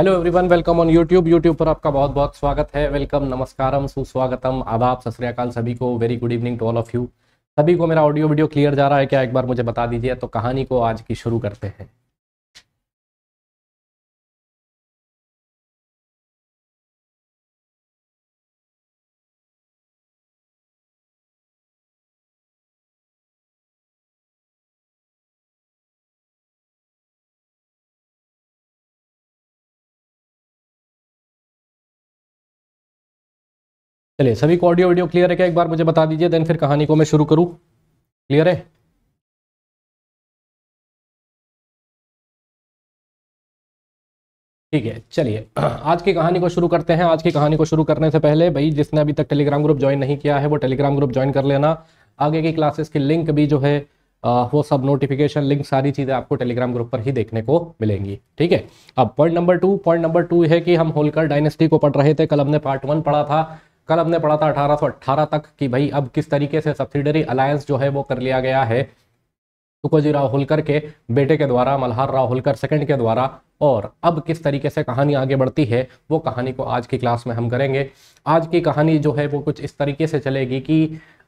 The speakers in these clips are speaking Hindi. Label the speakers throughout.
Speaker 1: Hello everyone welcome on YouTube YouTube पर आपका बहुत बहुत स्वागत है वेलकम नमस्कारम
Speaker 2: सुस्वागतम आदाब सत सभी को very good evening to all of you सभी को मेरा ऑडियो वीडियो क्लियर जा रहा है क्या
Speaker 1: एक बार मुझे बता दीजिए तो कहानी को आज की शुरू करते हैं चलिए सभी को ऑडियो वीडियो क्लियर है क्या एक बार मुझे बता दीजिए देन फिर कहानी को मैं शुरू करूं क्लियर है ठीक है चलिए आज की कहानी को शुरू करते हैं आज की कहानी को शुरू करने से पहले भाई जिसने अभी
Speaker 2: तक टेलीग्राम ग्रुप ज्वाइन नहीं किया है वो टेलीग्राम ग्रुप ज्वाइन कर लेना आगे की क्लासेस की लिंक भी जो है आ, वो सब नोटिफिकेशन लिंक सारी चीज़ें आपको टेलीग्राम ग्रुप पर ही देखने को मिलेंगी ठीक है अब point number two point number two है कि हम होलकर डायनेस्टी को पढ़ रहे थे कल हमने पार्ट वन पढ़ा था कल हमने पढ़ा था अट्ठारह तक कि भाई अब किस तरीके से सब्सिडरी अलायंस जो है वो कर लिया गया है तुकोजी राव होलकर के बेटे के द्वारा मल्हार राव होलकर सेकंड के द्वारा और अब किस तरीके से कहानी आगे बढ़ती है वो कहानी को आज की क्लास में हम करेंगे आज की कहानी जो है वो कुछ इस तरीके से चलेगी कि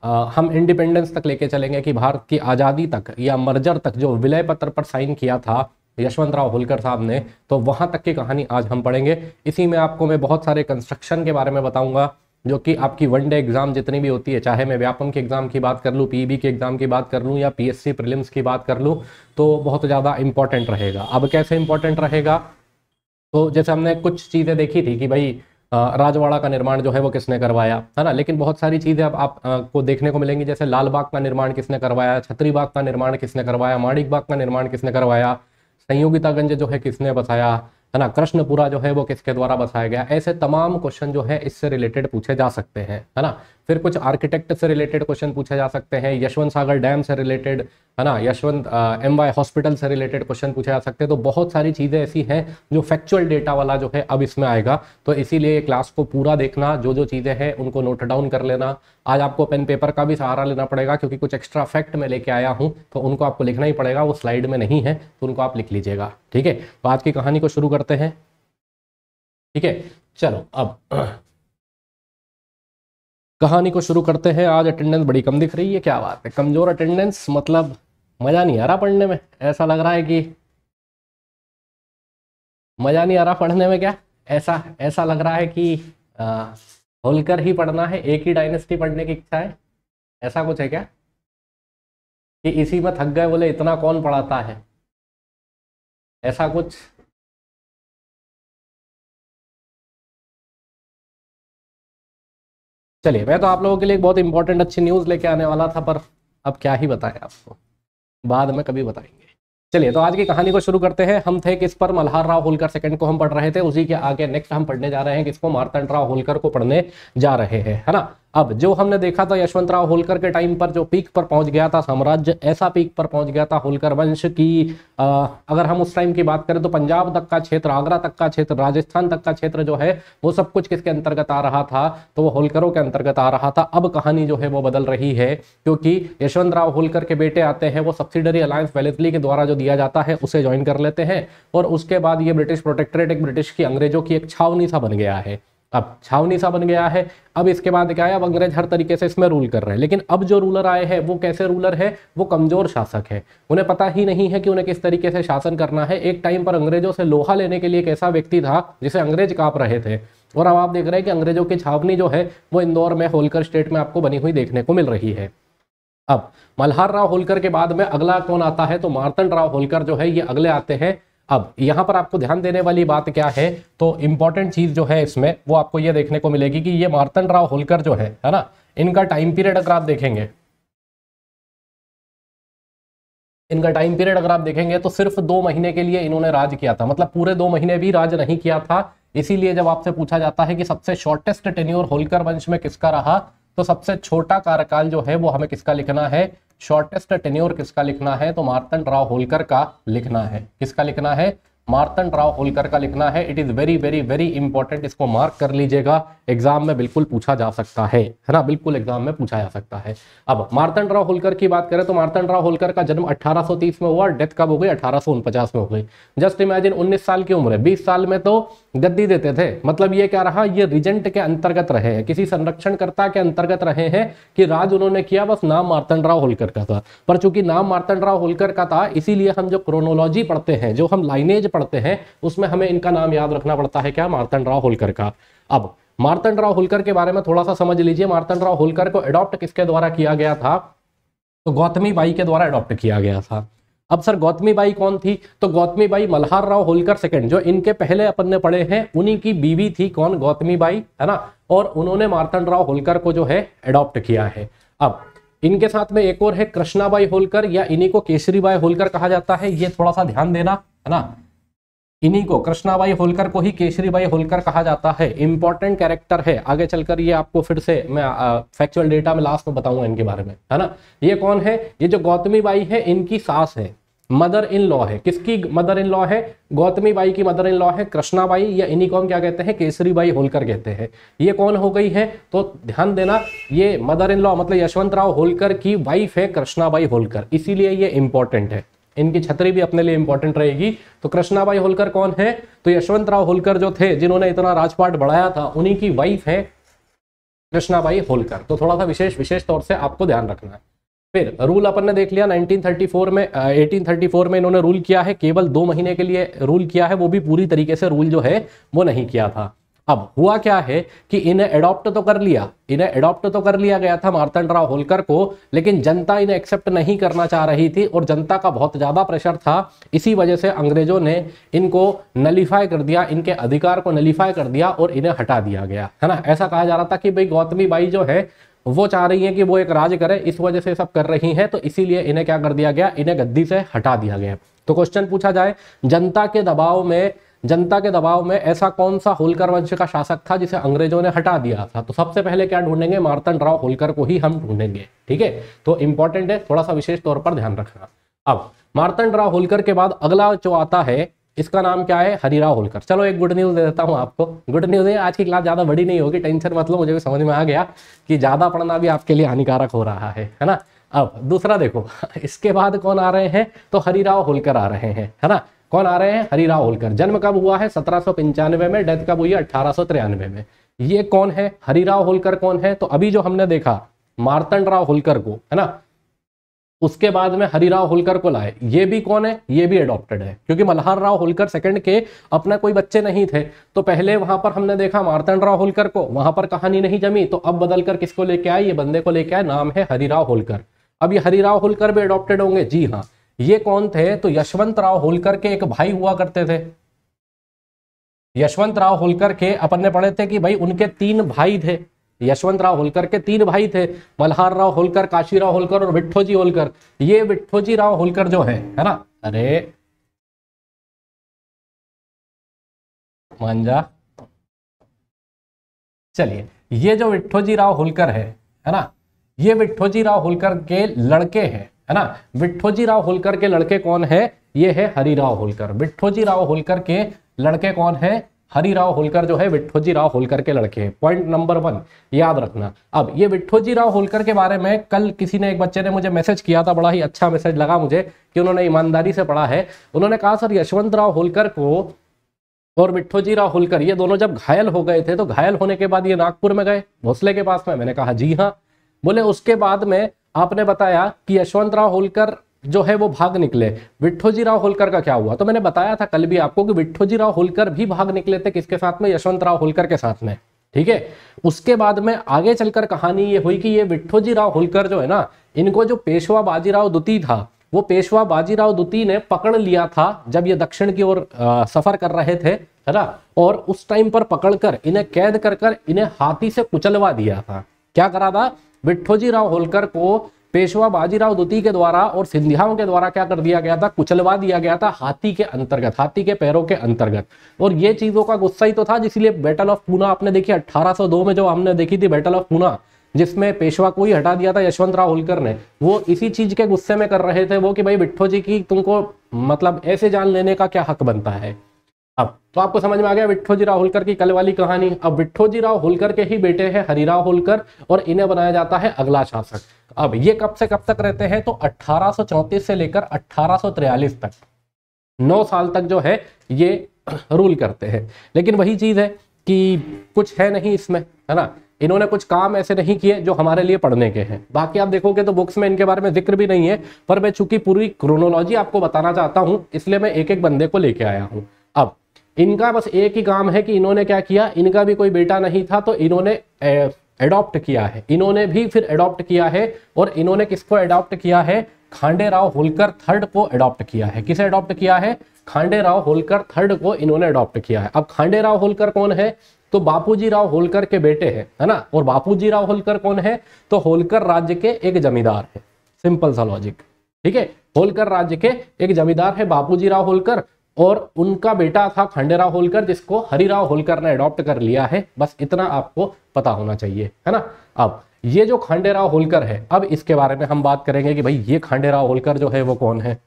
Speaker 2: आ, हम इंडिपेंडेंस तक लेके चलेंगे कि भारत की आज़ादी तक या मर्जर तक जो विलय पत्र पर साइन किया था यशवंत राव होलकर साहब ने तो वहाँ तक की कहानी आज हम पढ़ेंगे इसी में आपको मैं बहुत सारे कंस्ट्रक्शन के बारे में बताऊँगा जो कि आपकी वन डे एग्ज़ाम जितनी भी होती है चाहे मैं व्यापम के एग्ज़ाम की बात कर लूँ पीबी e के एग्ज़ाम की बात कर लूँ या पीएससी प्रीलिम्स की बात कर लूँ तो बहुत ज़्यादा इंपॉर्टेंट रहेगा अब कैसे इंपॉर्टेंट रहेगा तो जैसे हमने कुछ चीज़ें देखी थी कि भाई राजवाड़ा का निर्माण जो है वो किसने करवाया है ना लेकिन बहुत सारी चीज़ें अब आप, आपको देखने को मिलेंगी जैसे लाल बाग का निर्माण किसने करवाया छतरी बाग का निर्माण किसने करवाया माणिक बाग का निर्माण किसने करवाया संयोगितागंज जो है किसने बसाया है ना कृष्णपुरा जो है वो किसके द्वारा बसाया गया ऐसे तमाम क्वेश्चन जो है इससे रिलेटेड पूछे जा सकते हैं है ना फिर कुछ आर्किटेक्ट से रिलेटेड क्वेश्चन पूछे जा सकते हैं यशवंत सागर डैम से रिलेटेड है ना यशवंत एम वाई हॉस्पिटल से रिलेटेड क्वेश्चन पूछे जा सकते हैं तो बहुत सारी चीज़ें ऐसी हैं जो फैक्चुअल डेटा वाला जो है अब इसमें आएगा तो इसीलिए क्लास को पूरा देखना जो जो चीज़ें हैं उनको नोट डाउन कर लेना आज आपको पेन पेपर का भी सहारा लेना पड़ेगा क्योंकि कुछ एक्स्ट्रा फैक्ट मैं लेके आया हूँ तो उनको आपको लिखना ही पड़ेगा वो स्लाइड में नहीं है तो उनको आप लिख लीजिएगा ठीक है तो आज की कहानी को शुरू करते हैं ठीक है चलो अब कहानी को शुरू करते हैं आज अटेंडेंस बड़ी कम दिख रही है क्या बात है कमजोर अटेंडेंस मतलब मज़ा नहीं आ रहा पढ़ने में ऐसा लग रहा है कि मज़ा नहीं आ रहा पढ़ने में क्या ऐसा ऐसा लग रहा है कि होलकर ही पढ़ना है
Speaker 1: एक ही डायनेस्टी पढ़ने की इच्छा है ऐसा कुछ है क्या कि इसी में थक गए बोले इतना कौन पढ़ाता है ऐसा कुछ चलिए मैं तो आप लोगों के लिए एक बहुत इंपॉर्टेंट अच्छी न्यूज़ लेके आने वाला था पर अब क्या ही बताएं आपको
Speaker 2: बाद में कभी बताएंगे चलिए तो आज की कहानी को शुरू करते हैं हम थे किस पर मल्हार राव होलकर सेकंड को हम पढ़ रहे थे उसी के आगे नेक्स्ट हम पढ़ने जा रहे हैं किसको मारतंड राव होलकर को पढ़ने जा रहे हैं है ना अब जो हमने देखा था यशवंतराव होलकर के टाइम पर जो पीक पर पहुंच गया था साम्राज्य ऐसा पीक पर पहुंच गया था होलकर वंश की आ, अगर हम उस टाइम की बात करें तो पंजाब तक का क्षेत्र आगरा तक का क्षेत्र राजस्थान तक का क्षेत्र जो है वो सब कुछ किसके अंतर्गत आ रहा था तो वो होलकरों के अंतर्गत आ रहा था अब कहानी जो है वो बदल रही है क्योंकि यशवंतराव होलकर के बेटे आते हैं वो सब्सिडरी अलायंस वेलेसली के द्वारा जो दिया जाता है उसे ज्वाइन कर लेते हैं और उसके बाद ये ब्रिटिश प्रोटेक्टरेट एक ब्रिटिश की अंग्रेजों की एक छावनी सा बन गया है अब छावनी सा बन गया है अब इसके बाद क्या है अब अंग्रेज हर तरीके से इसमें रूल कर रहे हैं लेकिन अब जो रूलर आए हैं वो कैसे रूलर है वो कमजोर शासक है उन्हें पता ही नहीं है कि उन्हें किस तरीके से शासन करना है एक टाइम पर अंग्रेजों से लोहा लेने के लिए एक ऐसा व्यक्ति था जिसे अंग्रेज काप रहे थे और अब आप देख रहे हैं कि अंग्रेजों की छावनी जो है वो इंदौर में होलकर स्टेट में आपको बनी हुई देखने को मिल रही है अब मल्हार राव होलकर के बाद में अगला कौन आता है तो मार्तंड राव होलकर जो है ये अगले आते हैं अब यहां पर आपको ध्यान देने वाली बात क्या है तो इंपॉर्टेंट चीज जो है इसमें वो आपको ये देखने को मिलेगी कि ये मार्तन राव होलकर जो है है ना इनका टाइम पीरियड अगर आप देखेंगे इनका टाइम पीरियड अगर आप देखेंगे तो सिर्फ दो महीने के लिए इन्होंने राज किया था मतलब पूरे दो महीने भी राज नहीं किया था इसीलिए जब आपसे पूछा जाता है कि सबसे शॉर्टेस्ट टेन्योर होलकर वंश में किसका रहा तो सबसे छोटा कार्यकाल जो है वो हमें किसका लिखना है शॉर्टेस्ट टेन्योर किसका लिखना है तो मार्तन राव होलकर का लिखना है किसका लिखना है मार्तन राव होलकर का लिखना है it is very very very important इसको मार्क कर लीजिएगा एग्जाम में बिल्कुल पूछा जा सकता है है ना बिल्कुल एग्जाम में पूछा जा सकता है अब मार्तन राव होलकर की बात करें तो मार्तन राव होलकर का जन्म 1830 में हुआ डेथ कब हो गई अठारह में हो गई जस्ट इमेजिन उन्नीस साल की उम्र है बीस साल में तो गद्दी देते थे मतलब ये क्या रहा ये रिजेंट के अंतर्गत रहे हैं किसी संरक्षणकर्ता के अंतर्गत रहे हैं कि राज उन्होंने किया बस नाम मार्तन राव होलकर का था पर चूंकि नाम मार्तन राव होलकर का था इसीलिए हम जो क्रोनोलॉजी पढ़ते हैं जो हम लाइनेज पढ़ते हैं उसमें हमें इनका नाम याद रखना पड़ता है क्या मार्तंड राव होलकर का अब मार्तंड राव होलकर के बारे में थोड़ा सा समझ लीजिए मार्तंड राव होलकर को अडॉप्ट किसके द्वारा किया गया था तो गौतमी बाई के द्वारा अडॉप्ट किया गया था अब सर गौतमी बाई कौन थी तो गौतमी बाई मल्हार राव होलकर सेकंड जो इनके पहले अपन ने पढ़े हैं उन्हीं की बीवी थी कौन गौतमी बाई है ना और उन्होंने मार्तंड राव होलकर को जो है अडॉप्ट किया है अब इनके साथ में एक और है कृष्णाबाई होलकर या इन्हीं को केसरीबाई होलकर कहा जाता है ये थोड़ा सा ध्यान देना है ना इन्हीं को कृष्णाबाई होलकर को ही केसरीबाई होलकर कहा जाता है इंपॉर्टेंट कैरेक्टर है आगे चलकर ये आपको फिर से मैं फैक्चुअल डेटा में लास्ट में बताऊंगा इनके बारे में है ना ये कौन है ये जो गौतमी बाई है इनकी सास है मदर इन लॉ है किसकी मदर इन लॉ है गौतमी बाई की मदर इन लॉ है कृष्णाबाई या इन्हीं को हम क्या कहते हैं केसरी बाई होलकर कहते हैं ये कौन हो गई है तो ध्यान देना ये मदर इन लॉ मतलब यशवंतराव होलकर की वाइफ है कृष्णाबाई होलकर इसीलिए ये इंपॉर्टेंट है इनकी छतरी भी अपने लिए इंपॉर्टेंट रहेगी तो कृष्णाबाई होलकर कौन है तो यशवंत राव होलकर जो थे जिन्होंने इतना राजपाट बढ़ाया था उन्हीं की वाइफ है कृष्णाबाई होलकर तो थोड़ा सा विशेष विशेष तौर से आपको ध्यान रखना है फिर रूल अपन ने देख लिया 1934 में 1834 में इन्होंने रूल किया है केवल दो महीने के लिए रूल किया है वो भी पूरी तरीके से रूल जो है वो नहीं किया था अब हुआ क्या है कि इन्हें एडॉप्ट तो कर लिया इन्हें एडॉप्ट तो कर लिया गया था मार्तंड राव होलकर को लेकिन जनता इन्हें एक्सेप्ट नहीं करना चाह रही थी और जनता का बहुत ज़्यादा प्रेशर था इसी वजह से अंग्रेजों ने इनको नलीफाई कर दिया इनके अधिकार को नलीफाई कर दिया और इन्हें हटा दिया गया है ना ऐसा कहा जा रहा था कि भाई गौतमी बाई जो है वो चाह रही है कि वो एक राज करे इस वजह से सब कर रही है तो इसीलिए इन्हें क्या कर दिया गया इन्हें गद्दी से हटा दिया गया तो क्वेश्चन पूछा जाए जनता के दबाव में जनता के दबाव में ऐसा कौन सा होलकर वंश का शासक था जिसे अंग्रेजों ने हटा दिया था तो सबसे पहले क्या ढूंढेंगे मार्तन राव होलकर को ही हम ढूंढेंगे ठीक है तो इंपॉर्टेंट है थोड़ा सा विशेष तौर पर ध्यान रखना अब मार्तन राव होलकर के बाद अगला जो आता है इसका नाम क्या है हरिराव होलकर चलो एक गुड न्यूज दे देता हूँ आपको गुड न्यूज है आज की क्लास ज्यादा बड़ी नहीं होगी टेंशन मतलब मुझे भी समझ में आ गया कि ज्यादा पढ़ना भी आपके लिए हानिकारक हो रहा है है ना अब दूसरा देखो इसके बाद कौन आ रहे हैं तो हरिराव होलकर आ रहे हैं है ना कौन आ रहे हैं हरिराव होलकर जन्म कब हुआ है सत्रह में डेथ कब हुई है अठारह में ये कौन है हरिराव होलकर कौन है तो अभी जो हमने देखा मार्तंड राव होलकर को है ना उसके बाद में हरिराव होलकर को लाए ये भी कौन है ये भी अडॉप्टेड है क्योंकि मल्हार राव होलकर सेकंड के अपना कोई बच्चे नहीं थे तो पहले वहां पर हमने देखा मार्तंड राव होलकर को वहां पर कहानी नहीं जमी तो अब बदलकर किसको लेके आए ये बंदे को लेके आए नाम है हरिराव होलकर अब ये हरिराव होलकर भी अडॉप्टेड होंगे जी हाँ ये कौन थे तो यशवंत राव होलकर के एक भाई हुआ करते थे यशवंत राव होलकर के अपन ने पढ़े थे कि भाई उनके तीन भाई थे यशवंत राव होलकर के तीन भाई थे मल्हार राव होलकर काशी राव होलकर और विठोजी होलकर ये विठोजी राव
Speaker 1: होलकर जो है है ना अरे मान जा चलिए ये जो विठोजी राव
Speaker 2: होलकर है है ना ये विठोजी राव होलकर के लड़के हैं है ना विठोजी राव होलकर के लड़के कौन है ये है हरीराव होलकर विठोजी राव होलकर के लड़के कौन है हरी राव होलकर जो है विठोजी राव होलकर के लड़के हैं पॉइंट नंबर वन याद रखना अब ये विठोजी राव होलकर के बारे में कल किसी ने एक बच्चे ने मुझे मैसेज किया था बड़ा ही अच्छा मैसेज लगा मुझे कि उन्होंने ईमानदारी से पढ़ा है उन्होंने कहा सर यशवंत राव होलकर को और विठोजी राव होलकर ये दोनों जब घायल हो गए थे तो घायल होने के बाद ये नागपुर में गए भोसले के पास में मैंने कहा जी हाँ बोले उसके बाद में आपने बताया कि यशवंतराव होलकर जो है वो भाग निकले विठोजी राव होलकर का क्या हुआ तो मैंने बताया था कल भी आपको कि विठोजी राव होलकर भी भाग निकले थे किसके साथ में यशवंतराव होलकर के साथ में ठीक है उसके बाद में आगे चलकर कहानी ये हुई कि ये विठोजी राव होलकर जो है ना इनको जो पेशवा बाजीराव दुती था वो पेशवा बाजीराव दुती ने पकड़ लिया था जब ये दक्षिण की ओर सफर कर रहे थे है ना और उस टाइम पर पकड़कर इन्हें कैद कर कर इन्हें हाथी से कुचलवा दिया था क्या करा था बिट्ठोजी राव होलकर को पेशवा बाजीराव द्वितीय के द्वारा और सिंधियाओं के द्वारा क्या कर दिया गया था कुचलवा दिया गया था हाथी के अंतर्गत हाथी के पैरों के अंतर्गत और ये चीजों का गुस्सा ही तो था जिसलिए बैटल ऑफ पूना आपने देखी 1802 में जो हमने देखी थी बैटल ऑफ पूना जिसमें पेशवा को ही हटा दिया था यशवंत राव होलकर ने वो इसी चीज के गुस्से में कर रहे थे वो कि भाई बिट्ठो जी की तुमको मतलब ऐसे जान लेने का क्या हक बनता है अब तो आपको समझ में आ गया विठोजी राव होलकर की कल वाली कहानी अब विठोजी राव होलकर के ही बेटे हैं हरिराव होलकर और इन्हें बनाया जाता है अगला शासक अब ये कब से कब तक रहते हैं तो 1834 से लेकर 1843 तक नौ साल तक जो है ये रूल करते हैं लेकिन वही चीज है कि कुछ है नहीं इसमें है ना इन्होंने कुछ काम ऐसे नहीं किए जो हमारे लिए पढ़ने के हैं बाकी आप देखोगे तो बुक्स में इनके बारे में जिक्र भी नहीं है पर मैं चूंकि पूरी क्रोनोलॉजी आपको बताना चाहता हूं इसलिए मैं एक एक बंदे को लेके आया हूं अब इनका बस एक ही काम है कि इन्होंने क्या किया इनका भी कोई बेटा नहीं था तो इन्होंने एडॉप्ट किया है इन्होंने भी फिर एडॉप्ट किया है और इन्होंने किसको एडॉप्ट किया है खांडे राव होलकर थर्ड को एडॉप्ट किया है किसे एडॉप्ट किया है खांडे राव होलकर थर्ड को इन्होंने अडॉप्ट किया है अब खांडे राव होलकर कौन है तो बापूजी राव होलकर के बेटे हैं है ना और बापूजी राव होलकर कौन है तो होलकर राज्य के एक जमींदार है सिंपल सा लॉजिक ठीक है होलकर राज्य के एक जमींदार है बापूजी राव होलकर और उनका बेटा था खंडेराव होलकर जिसको हरिराव होलकर ने अडॉप्ट कर लिया है बस इतना आपको पता होना चाहिए है ना अब
Speaker 1: ये जो खंडेराव होलकर है अब इसके बारे में हम बात करेंगे कि भाई ये खंडेराव होलकर जो है वो कौन है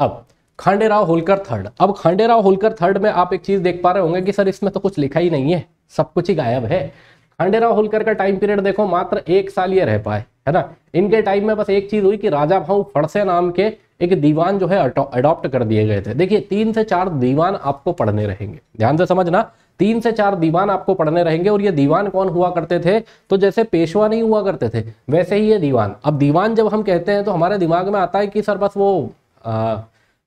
Speaker 1: अब खांडेराव होलकर थर्ड अब खांडेराव होलकर थर्ड में आप एक चीज देख पा रहे होंगे कि सर
Speaker 2: इसमें तो कुछ लिखा ही नहीं है सब कुछ ही गायब है खंडेराव होलकर का टाइम पीरियड देखो मात्र एक साल ये रह पाए है ना इनके टाइम में बस एक चीज हुई कि राजा भाऊ फड़से नाम के एक दीवान जो है अडॉप्ट कर दिए गए थे देखिए तीन से चार दीवान आपको पढ़ने रहेंगे ध्यान से समझना तीन से चार दीवान आपको पढ़ने रहेंगे और ये दीवान कौन हुआ करते थे तो जैसे पेशवा नहीं हुआ करते थे वैसे ही ये दीवान अब दीवान जब हम कहते हैं तो हमारे दिमाग में आता है कि सर बस वो आ,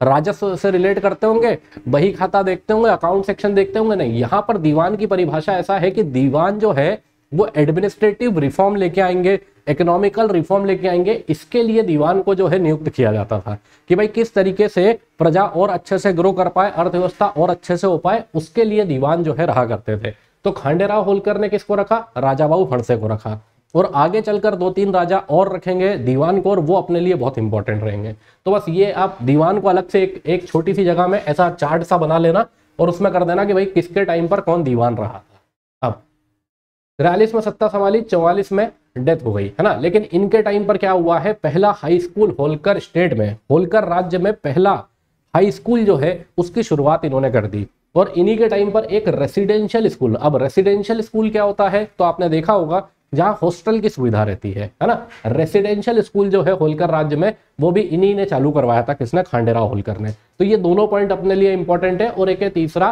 Speaker 2: राजस्व से रिलेट करते होंगे बही खाता देखते होंगे अकाउंट सेक्शन देखते होंगे नहीं यहां पर दीवान की परिभाषा ऐसा है कि दीवान जो है वो एडमिनिस्ट्रेटिव रिफॉर्म लेके आएंगे इकोनॉमिकल रिफॉर्म लेके आएंगे इसके लिए दीवान को जो है नियुक्त किया जाता था कि भाई किस तरीके से प्रजा और अच्छे से ग्रो कर पाए अर्थव्यवस्था और अच्छे से हो पाए उसके लिए दीवान जो है रहा करते थे तो खांडेराव होलकर ने किसको रखा राजाबाऊ फणसे को रखा और आगे चलकर दो तीन राजा और रखेंगे दीवान को और वो अपने लिए बहुत इंपॉर्टेंट रहेंगे तो बस ये आप दीवान को अलग से एक एक छोटी सी जगह में ऐसा चार्ट सा बना लेना और उसमें कर देना कि भाई किसके टाइम पर कौन दीवान रहा था अब तिरालीस में सत्ता संभाली चौवालीस में डेथ हो गई है ना लेकिन इनके टाइम पर क्या हुआ है पहला हाई स्कूल होलकर स्टेट में होलकर राज्य में पहला हाई स्कूल जो है उसकी शुरुआत इन्होंने कर दी और इन्हीं के टाइम पर एक रेसिडेंशियल स्कूल अब रेसिडेंशियल स्कूल क्या होता है तो आपने देखा होगा जहाँ हॉस्टल की सुविधा रहती है है ना रेसिडेंशियल स्कूल जो है होलकर राज्य में वो भी इन्हीं ने चालू करवाया था किसने खांडेराव होलकर ने तो ये दोनों पॉइंट अपने लिए इंपॉर्टेंट है और एक है तीसरा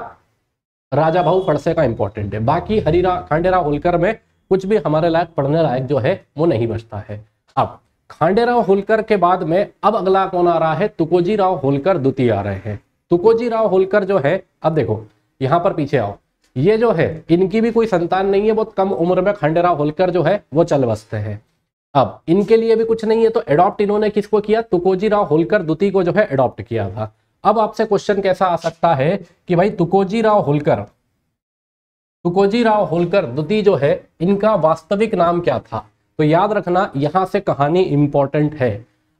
Speaker 2: राजा भाऊ फड़से का इंपॉर्टेंट है बाकी हरीरा खांडेराव होलकर में कुछ भी हमारे लायक पढ़ने लायक जो है वो नहीं बचता है अब खांडेराव होलकर के बाद में अब अगला कौन आ रहा है तुकोजी राव होलकर द्वितीय आ रहे हैं तुकोजी राव होलकर जो है अब देखो यहां पर पीछे आओ ये जो है इनकी भी कोई संतान नहीं है बहुत कम उम्र में खंडेराव होलकर जो है वो चल बसते हैं अब इनके लिए भी कुछ नहीं है तो एडॉप्ट इन्होंने किसको किया तुकोजी राव होलकर द्वितीय को जो है एडॉप्ट किया था अब आपसे क्वेश्चन कैसा आ सकता है कि भाई तुकोजी राव होलकर तुकोजी राव होलकर द्वितीय जो है इनका वास्तविक नाम क्या था तो याद रखना यहां से कहानी इंपॉर्टेंट है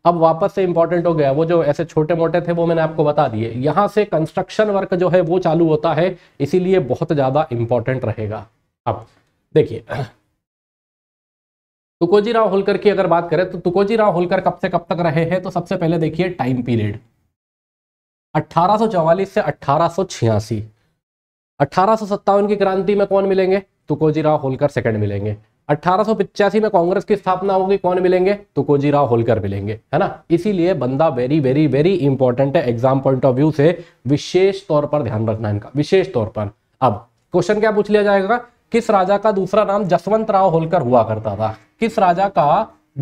Speaker 2: अब वापस से इंपॉर्टेंट हो गया वो जो ऐसे छोटे मोटे थे वो मैंने आपको बता दिए यहां से कंस्ट्रक्शन वर्क जो है वो चालू होता है इसीलिए बहुत ज़्यादा इंपॉर्टेंट रहेगा अब देखिए तुकोजी राव होलकर की अगर बात करें तो तुकोजी राव होलकर कब से कब तक रहे हैं तो सबसे पहले देखिए टाइम पीरियड 1844 से अट्ठारह की क्रांति में कौन मिलेंगे तुकोजी राव होलकर सेकंड मिलेंगे अट्ठारह में कांग्रेस की स्थापना होगी कौन मिलेंगे कोजीराव होलकर मिलेंगे है ना इसीलिए बंदा वेरी वेरी वेरी इंपॉर्टेंट है एग्जाम पॉइंट ऑफ व्यू से विशेष तौर पर ध्यान रखना इनका विशेष तौर पर अब क्वेश्चन क्या पूछ लिया जाएगा किस राजा का दूसरा नाम जसवंत राव होलकर हुआ करता था किस राजा का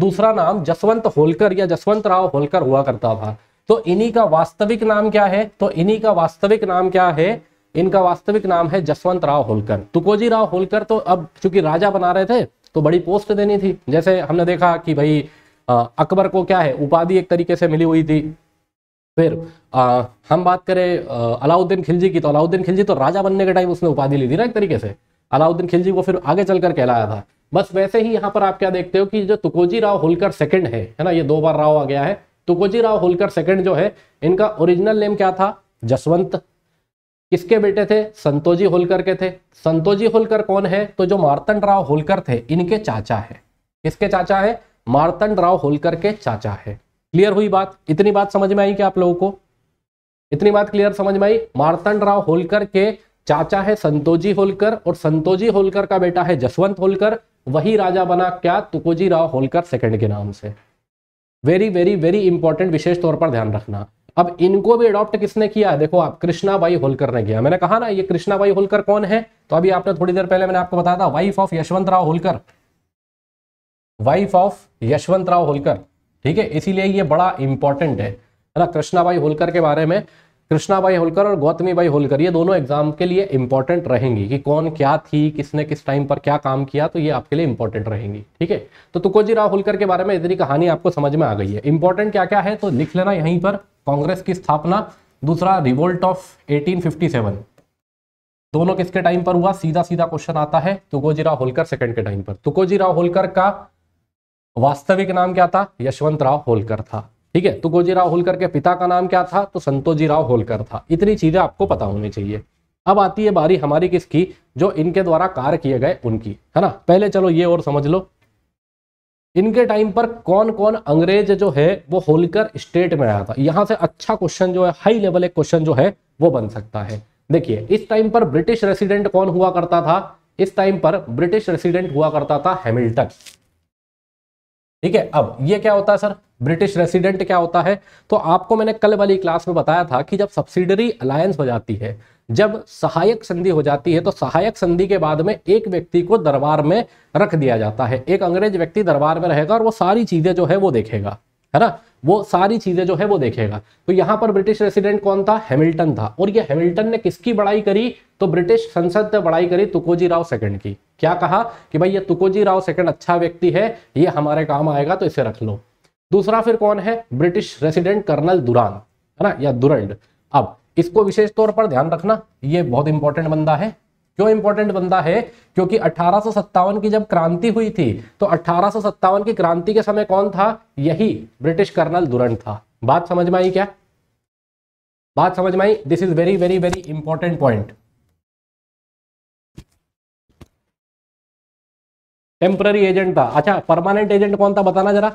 Speaker 2: दूसरा नाम जसवंत होलकर या जसवंत राव होलकर हुआ करता था तो इन्हीं का वास्तविक नाम क्या है तो इन्हीं का वास्तविक नाम क्या है इनका वास्तविक नाम है जसवंत राव होलकर तुकोजी राव होलकर तो अब चूंकि राजा बना रहे थे तो बड़ी पोस्ट देनी थी जैसे हमने देखा कि भाई अकबर को क्या है उपाधि एक तरीके से मिली हुई थी फिर आ, हम बात करें अलाउद्दीन खिलजी की तो अलाउद्दीन खिलजी तो राजा बनने के टाइम उसने उपाधि ली थी ना एक तरीके से अलाउद्दीन खिलजी को फिर आगे चलकर कहलाया था बस वैसे ही यहाँ पर आप क्या देखते हो कि जो तुकोजी राव होलकर सेकंड है है ना ये दो बार राव आ गया है तुकोजी राव होलकर सेकंड जो है इनका ओरिजिनल नेम क्या था जसवंत किसके बेटे थे संतोजी होलकर के थे संतोजी होलकर कौन है तो जो मार्तंड राव होलकर थे इनके चाचा है किसके चाचा है मार्तंड राव होलकर के चाचा है क्लियर हुई बात इतनी बात समझ में आई क्या आप लोगों को इतनी बात क्लियर समझ में आई मार्तंड राव होलकर के चाचा है संतोजी होलकर और संतोजी होलकर का बेटा है जसवंत होलकर वही राजा बना क्या तुकोजी राव होलकर सेकंड के नाम से वेरी वेरी वेरी इंपॉर्टेंट विशेष तौर पर ध्यान रखना अब इनको भी अडॉप्ट किसने किया देखो आप कृष्णाबाई होलकर ने किया मैंने कहा ना ये कृष्णाबाई होलकर कौन है तो अभी आपने थोड़ी देर पहले मैंने आपको बताया था wife of Yashwant Rao Holkar wife of Yashwant Rao Holkar ठीक है इसीलिए ये बड़ा इंपॉर्टेंट है ना कृष्णाबाई होलकर के बारे में कृष्णा भाई होलकर और गौतमी बाई होलकर ये दोनों एग्जाम के लिए इंपॉर्टेंट रहेंगी कि कौन क्या थी किसने किस टाइम पर क्या काम किया तो ये आपके लिए इंपॉर्टेंट रहेंगी ठीक है तो तुकोजी राव होलकर के बारे में इतनी कहानी आपको समझ में आ गई है इंपॉर्टेंट क्या क्या है तो लिख लेना यहीं पर कांग्रेस की स्थापना दूसरा रिवोल्ट ऑफ एटीन दोनों किसके टाइम पर हुआ सीधा सीधा क्वेश्चन आता है तुकोजी राव होलकर सेकंड के टाइम पर तुकोजी राव होलकर का वास्तविक नाम क्या था यशवंत राव होलकर था ठीक है तो गोजीराव होलकर के पिता का नाम क्या था तो संतोजीराव होलकर था इतनी चीजें आपको पता होनी चाहिए अब आती है बारी हमारी किसकी जो इनके द्वारा कार्य किए गए उनकी है ना पहले चलो ये और समझ लो इनके टाइम पर कौन कौन अंग्रेज जो है वो होलकर स्टेट में आया था यहां से अच्छा क्वेश्चन जो है हाई लेवल एक क्वेश्चन जो है वो बन सकता है देखिए इस टाइम पर ब्रिटिश रेसिडेंट कौन हुआ करता था इस टाइम पर ब्रिटिश रेसिडेंट हुआ करता था हैमिल्टन ठीक है अब ये क्या होता है सर ब्रिटिश रेसिडेंट क्या होता है तो आपको मैंने कल वाली क्लास में बताया था कि जब सब्सिडरी अलायंस हो जाती है जब सहायक संधि हो जाती है तो सहायक संधि के बाद में एक व्यक्ति को दरबार में रख दिया जाता है एक अंग्रेज व्यक्ति दरबार में रहेगा और वो सारी चीजें जो है वो देखेगा है ना वो सारी चीजें जो है वो देखेगा तो यहां पर ब्रिटिश रेसिडेंट कौन था हेमिल्टन था और ये हैमिल्टन ने किसकी बड़ाई करी तो ब्रिटिश संसद ने बड़ाई करी तुकोजी राव सेकंड की क्या कहा कि भाई ये तुकोजी राव सेकंड अच्छा व्यक्ति है ये हमारे काम आएगा तो इसे रख लो दूसरा फिर कौन है ब्रिटिश रेसिडेंट कर्नल दुरान है ना या दुरंड अब इसको विशेष तौर पर ध्यान रखना ये बहुत इंपॉर्टेंट बंदा है क्यों इंपॉर्टेंट बंदा है क्योंकि अठारह की जब क्रांति हुई थी तो अठारह की क्रांति के समय कौन था यही ब्रिटिश कर्नल दुरंड था बात समझ में आई क्या
Speaker 1: बात समझ में आई this is very very very important point temporary agent था अच्छा परमानेंट एजेंट कौन था बताना जरा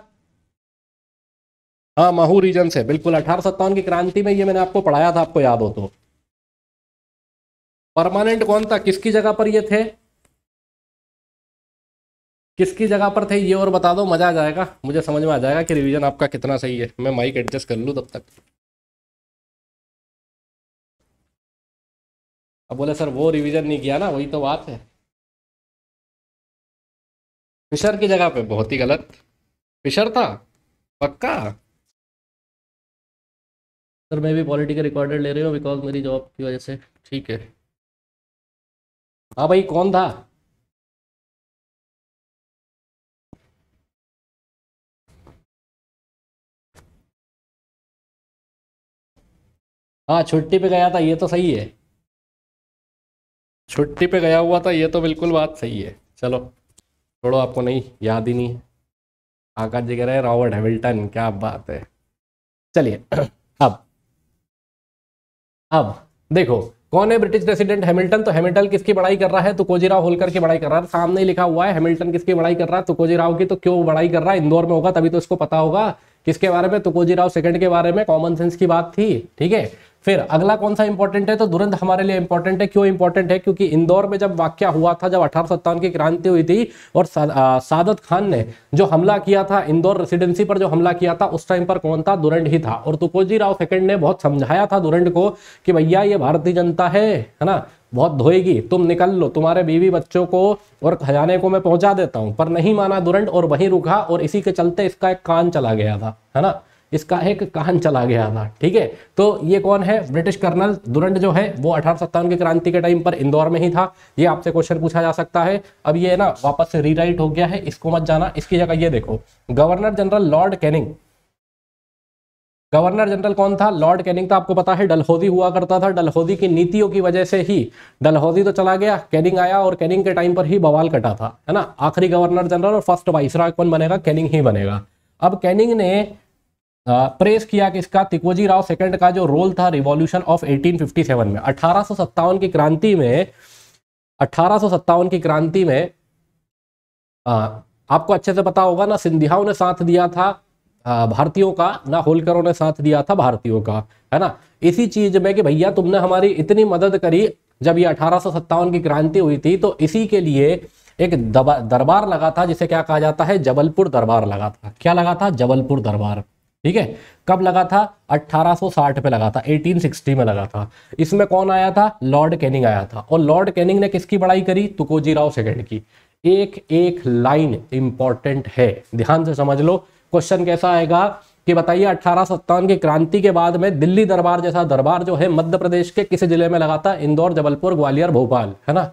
Speaker 1: हाँ महू रीजन से बिल्कुल अठारह सत्तावन की क्रांति में ये मैंने आपको पढ़ाया था आपको याद हो तो परमानेंट कौन था किसकी जगह पर ये थे किसकी जगह पर थे ये और बता दो मजा आ जाएगा मुझे समझ में आ जाएगा कि रिवीजन आपका कितना सही है मैं माइक एडजस्ट कर लूँ तब तक अब बोले सर वो रिवीजन नहीं किया ना वही तो बात है फिशर की जगह पे बहुत ही गलत फिशर था पक्का सर मैं भी का रिकॉर्डेड ले रही हूँ बिकॉज मेरी जॉब की वजह से ठीक है हाँ भाई कौन था हाँ छुट्टी पे गया था ये तो सही है
Speaker 2: छुट्टी पे गया हुआ था ये तो बिल्कुल बात सही है चलो छोड़ो आपको नहीं याद ही नहीं है आकाश जी कह रहे हैं रॉबर्ट हैमिल्टन क्या बात है चलिए अब अब देखो कौन है ब्रिटिश रेसिडेंट हैमिल्टन तो हैमिल्टन किसकी बढ़ाई कर रहा है तो कोजीराव होलकर की बढ़ाई कर रहा है सामने लिखा हुआ है हैमिल्टन किसकी बढ़ाई कर रहा है तो कोजीराव की तो क्यों बड़ाई कर रहा है इंदौर में होगा तभी तो इसको पता होगा किसके बारे में तो कोजीराव सेकंड के बारे में कॉमन सेंस की बात थी ठीक है फिर अगला कौन सा इंपॉर्टेंट है तो दुरंत हमारे लिए इंपॉर्टेंट है क्यों इंपॉर्टेंट है क्योंकि इंदौर में जब वाक्य हुआ था जब अठारह की क्रांति हुई थी और सादत खान ने जो हमला किया था इंदौर रेसिडेंसी पर जो हमला किया था उस टाइम पर कौन था दुरंड ही था और तुकोजी राव सेकंड ने बहुत समझाया था दुरंड को कि भैया ये भारतीय जनता है है ना बहुत धोएगी तुम निकल लो तुम्हारे बीवी बच्चों को और खजाने को मैं पहुंचा देता हूं पर नहीं माना दुरंड और वहीं रुका और इसी के चलते इसका एक कान चला गया था है ना इसका एक कहान चला गया था ठीक है तो ये कौन है ब्रिटिश कर्नल दुरंड जो है वो अठारह की क्रांति के टाइम पर इंदौर में ही था ये आपसे क्वेश्चन पूछा जा सकता है अब ये ना वापस से रीराइट हो गया है इसको मत जाना इसकी जगह ये देखो governor general Lord Canning governor general कौन था लॉर्ड कैनिंग था तो आपको पता है डलहौजी हुआ करता था डलहौजी की नीतियों की वजह से ही डलहौजी तो चला गया कैनिंग आया और कैनिंग के टाइम पर ही बवाल कटा था है ना आखिरी गवर्नर जनरल और फर्स्ट वाइसरा कौन बनेगा कैनिंग ही बनेगा अब कैनिंग ने प्रेस किया कि इसका तिकोजी राव सेकंड का जो रोल था रिवॉल्यूशन ऑफ 1857 में अठारह की क्रांति में अठारह की क्रांति में आ, आपको अच्छे से पता होगा ना सिंधियाओं ने साथ दिया था भारतीयों का ना होलकरों ने साथ दिया था भारतीयों का है ना इसी चीज में कि भैया तुमने हमारी इतनी मदद करी जब ये अठारह की क्रांति हुई थी तो इसी के लिए एक दरबार लगा था जिसे क्या कहा जाता है जबलपुर दरबार लगा था क्या लगा था जबलपुर दरबार ठीक है कब लगा था 1860 पे लगा था 1860 में लगा था इसमें कौन आया था लॉर्ड कैनिंग आया था और लॉर्ड कैनिंग ने किसकी बड़ाई करी तुकोजी राव सेकेंड की एक एक लाइन इंपॉर्टेंट है ध्यान से समझ लो क्वेश्चन कैसा आएगा कि बताइए अठारह की क्रांति के बाद में दिल्ली दरबार जैसा दरबार जो है मध्य प्रदेश के किस जिले में लगा था इंदौर जबलपुर ग्वालियर भोपाल है ना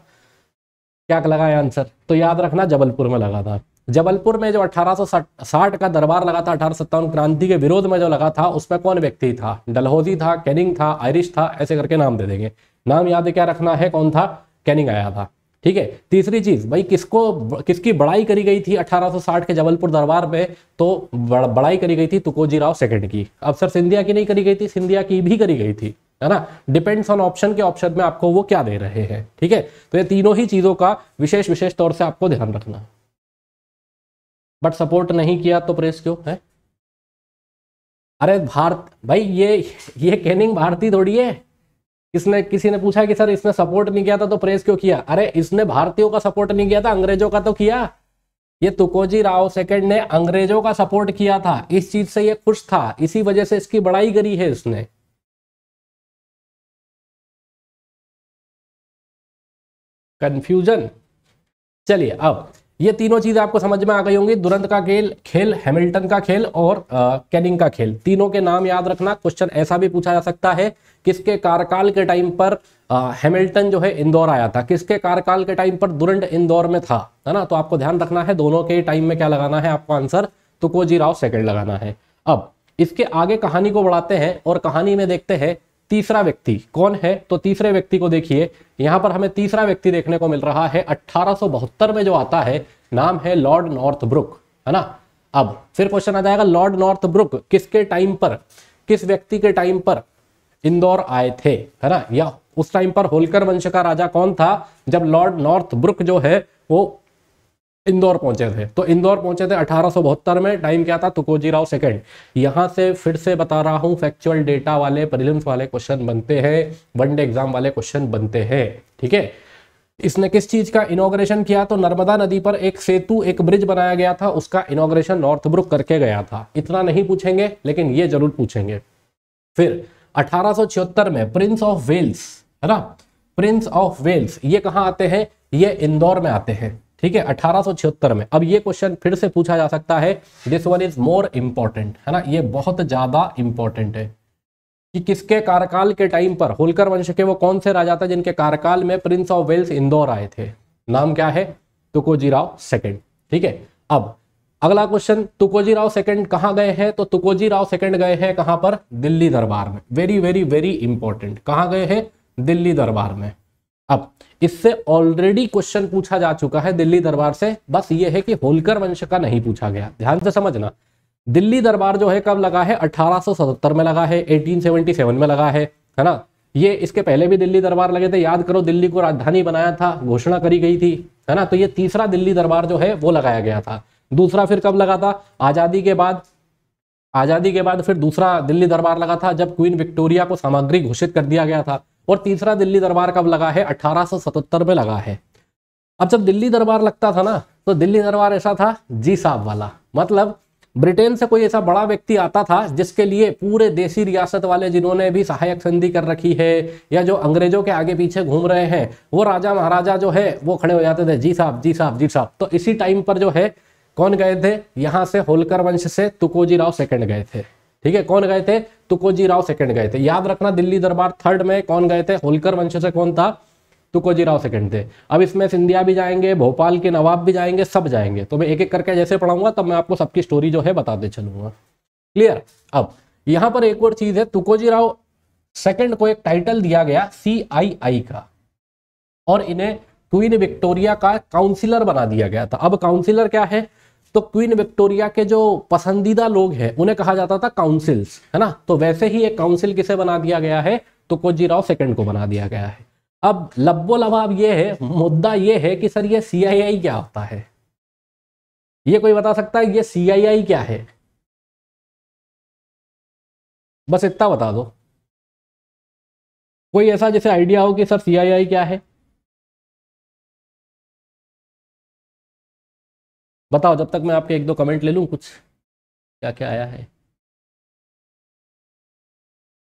Speaker 2: क्या है आंसर तो याद रखना जबलपुर में लगा था जबलपुर में जो 1860 का दरबार लगा था अठारह क्रांति के विरोध में जो लगा था उसमें कौन व्यक्ति था डलहोजी था कैनिंग था आयरिश था ऐसे करके नाम दे देंगे नाम याद क्या रखना है कौन था कैनिंग आया था ठीक है तीसरी चीज भाई किसको किसकी बड़ाई करी गई थी 1860 के जबलपुर दरबार में तो बड़ाई करी गई थी तुकोजी राव सेकंड की अब सर सिंधिया की नहीं करी गई थी सिंधिया की भी करी गई थी है ना डिपेंड्स ऑन ऑप्शन के ऑप्शन में आपको वो क्या दे रहे हैं ठीक है तो ये तीनों ही चीजों का विशेष विशेष तौर से आपको ध्यान रखना है बट सपोर्ट नहीं किया तो प्रेस क्यों है अरे भारत भाई ये ये कैनिंग भारतीय थोड़ी है किसने किसी ने पूछा कि सर इसने सपोर्ट नहीं किया था तो प्रेस क्यों किया अरे इसने भारतीयों का सपोर्ट नहीं किया था अंग्रेजों का तो किया ये तुकोजी राव सेकंड ने
Speaker 1: अंग्रेजों का सपोर्ट किया था इस चीज से ये खुश था इसी वजह से इसकी बड़ाई करी है इसने कंफ्यूजन चलिए अब ये तीनों चीज़ आपको समझ में आ गई होंगी दुरंत का
Speaker 2: खेल खेल हैमिल्टन का खेल और कैनिंग का खेल तीनों के नाम याद रखना क्वेश्चन ऐसा भी पूछा जा सकता है किसके कार्यकाल के टाइम पर हैमिल्टन जो है इंदौर आया था किसके कार्यकाल के टाइम पर दुरंत इंदौर में था है ना तो आपको ध्यान रखना है दोनों के टाइम में क्या लगाना है आपको आंसर तुकोजी राव सेकेंड लगाना है अब इसके आगे कहानी को बढ़ाते हैं और कहानी में देखते हैं तीसरा व्यक्ति कौन है तो तीसरे व्यक्ति को देखिए यहां पर हमें तीसरा व्यक्ति देखने को मिल रहा है अट्ठारह में जो आता है नाम है लॉर्ड नॉर्थ ब्रुक है ना अब फिर क्वेश्चन आ जाएगा लॉर्ड नॉर्थ ब्रुक किसके टाइम पर किस व्यक्ति के टाइम पर इंदौर आए थे है ना या उस टाइम पर होलकर वंश का राजा कौन था जब लॉर्ड नॉर्थ ब्रुक जो है वो इंदौर पहुंचे थे तो इंदौर पहुंचे थे अठारह में टाइम क्या था तुकोजी राव सेकेंड यहां से फिर से बता रहा हूं फैक्चुअल डेटा वाले प्रिलिम्स वाले क्वेश्चन बनते हैं वनडे एग्जाम वाले क्वेश्चन बनते हैं ठीक है इसने किस चीज का इनोग्रेशन किया तो नर्मदा नदी पर एक सेतु एक ब्रिज बनाया गया था उसका इनोग्रेशन नॉर्थ ब्रुक करके गया था इतना नहीं पूछेंगे लेकिन ये जरूर पूछेंगे फिर 1876 में प्रिंस ऑफ वेल्स है ना प्रिंस ऑफ वेल्स ये कहाँ आते हैं ये इंदौर में आते हैं ठीक है अठारह में अब ये क्वेश्चन फिर से पूछा जा सकता है this one is more important है ना ये बहुत ज्यादा इंपॉर्टेंट है कि किसके कार्यकाल के टाइम पर होलकर वंश के वो कौन से राजा थे जिनके कार्यकाल में प्रिंस ऑफ वेल्स इंदौर आए थे नाम क्या है तुकोजी राव सेकेंड ठीक है अब अगला क्वेश्चन तुकोजी राव सेकंड कहाँ गए हैं तो तुकोजी राव सेकंड गए हैं कहां पर दिल्ली दरबार में वेरी वेरी वेरी इंपॉर्टेंट कहां गए हैं दिल्ली दरबार में अब इससे ऑलरेडी क्वेश्चन पूछा जा चुका है दिल्ली दरबार से बस ये है कि होलकर वंश का नहीं पूछा गया ध्यान से समझना दिल्ली दरबार जो है कब लगा है 1877 में लगा है 1877 में लगा है है ना ये इसके पहले भी दिल्ली दरबार लगे थे याद करो दिल्ली को राजधानी बनाया था घोषणा करी गई थी है ना तो ये तीसरा दिल्ली दरबार जो है वो लगाया गया था दूसरा फिर कब लगा था आजादी के बाद आजादी के बाद फिर दूसरा दिल्ली दरबार लगा था जब क्वीन विक्टोरिया को सामग्री घोषित कर दिया गया था और तीसरा दिल्ली दरबार कब लगा है 1877 में लगा है अब जब दिल्ली दरबार लगता था ना तो दिल्ली दरबार ऐसा था जी साहब वाला मतलब ब्रिटेन से कोई ऐसा बड़ा व्यक्ति आता था जिसके लिए पूरे देसी रियासत वाले जिन्होंने भी सहायक संधि कर रखी है या जो अंग्रेजों के आगे पीछे घूम रहे हैं वो राजा महाराजा जो है वो खड़े हो जाते थे जी साहब जी साहब जी साहब तो इसी टाइम पर जो है कौन गए थे यहां से होलकर वंश से तुकोजी राव सेकंड गए थे ठीक है कौन गए थे तुकोजी राव सेकंड गए थे याद रखना दिल्ली दरबार थर्ड में कौन गए थे होलकर वंश से कौन था तुकोजी राव सेकंड थे अब इसमें सिंधिया भी जाएंगे भोपाल के नवाब भी जाएंगे सब जाएंगे तो मैं एक एक करके जैसे पढ़ाऊंगा तब मैं आपको सबकी स्टोरी जो है बताते चलूंगा क्लियर अब यहां पर एक और चीज है तुकोजी राव सेकंड को एक टाइटल दिया गया सी का और इन्हें क्वीन विक्टोरिया का काउंसिलर बना दिया गया था अब काउंसिलर क्या है तो क्वीन विक्टोरिया के जो पसंदीदा लोग हैं उन्हें कहा जाता था काउंसिल्स है ना तो वैसे ही एक काउंसिल किसे बना दिया गया है तो कोजीराव सेकंड को बना दिया गया है अब लब्बो लबाब ये है
Speaker 1: मुद्दा ये है कि सर ये सीआईआई क्या होता है ये कोई बता सकता है ये सीआईआई क्या है बस इतना बता दो कोई ऐसा जैसे आइडिया हो कि सर सीआईआई क्या है बताओ जब तक मैं आपके एक दो कमेंट ले लूँ कुछ क्या क्या आया है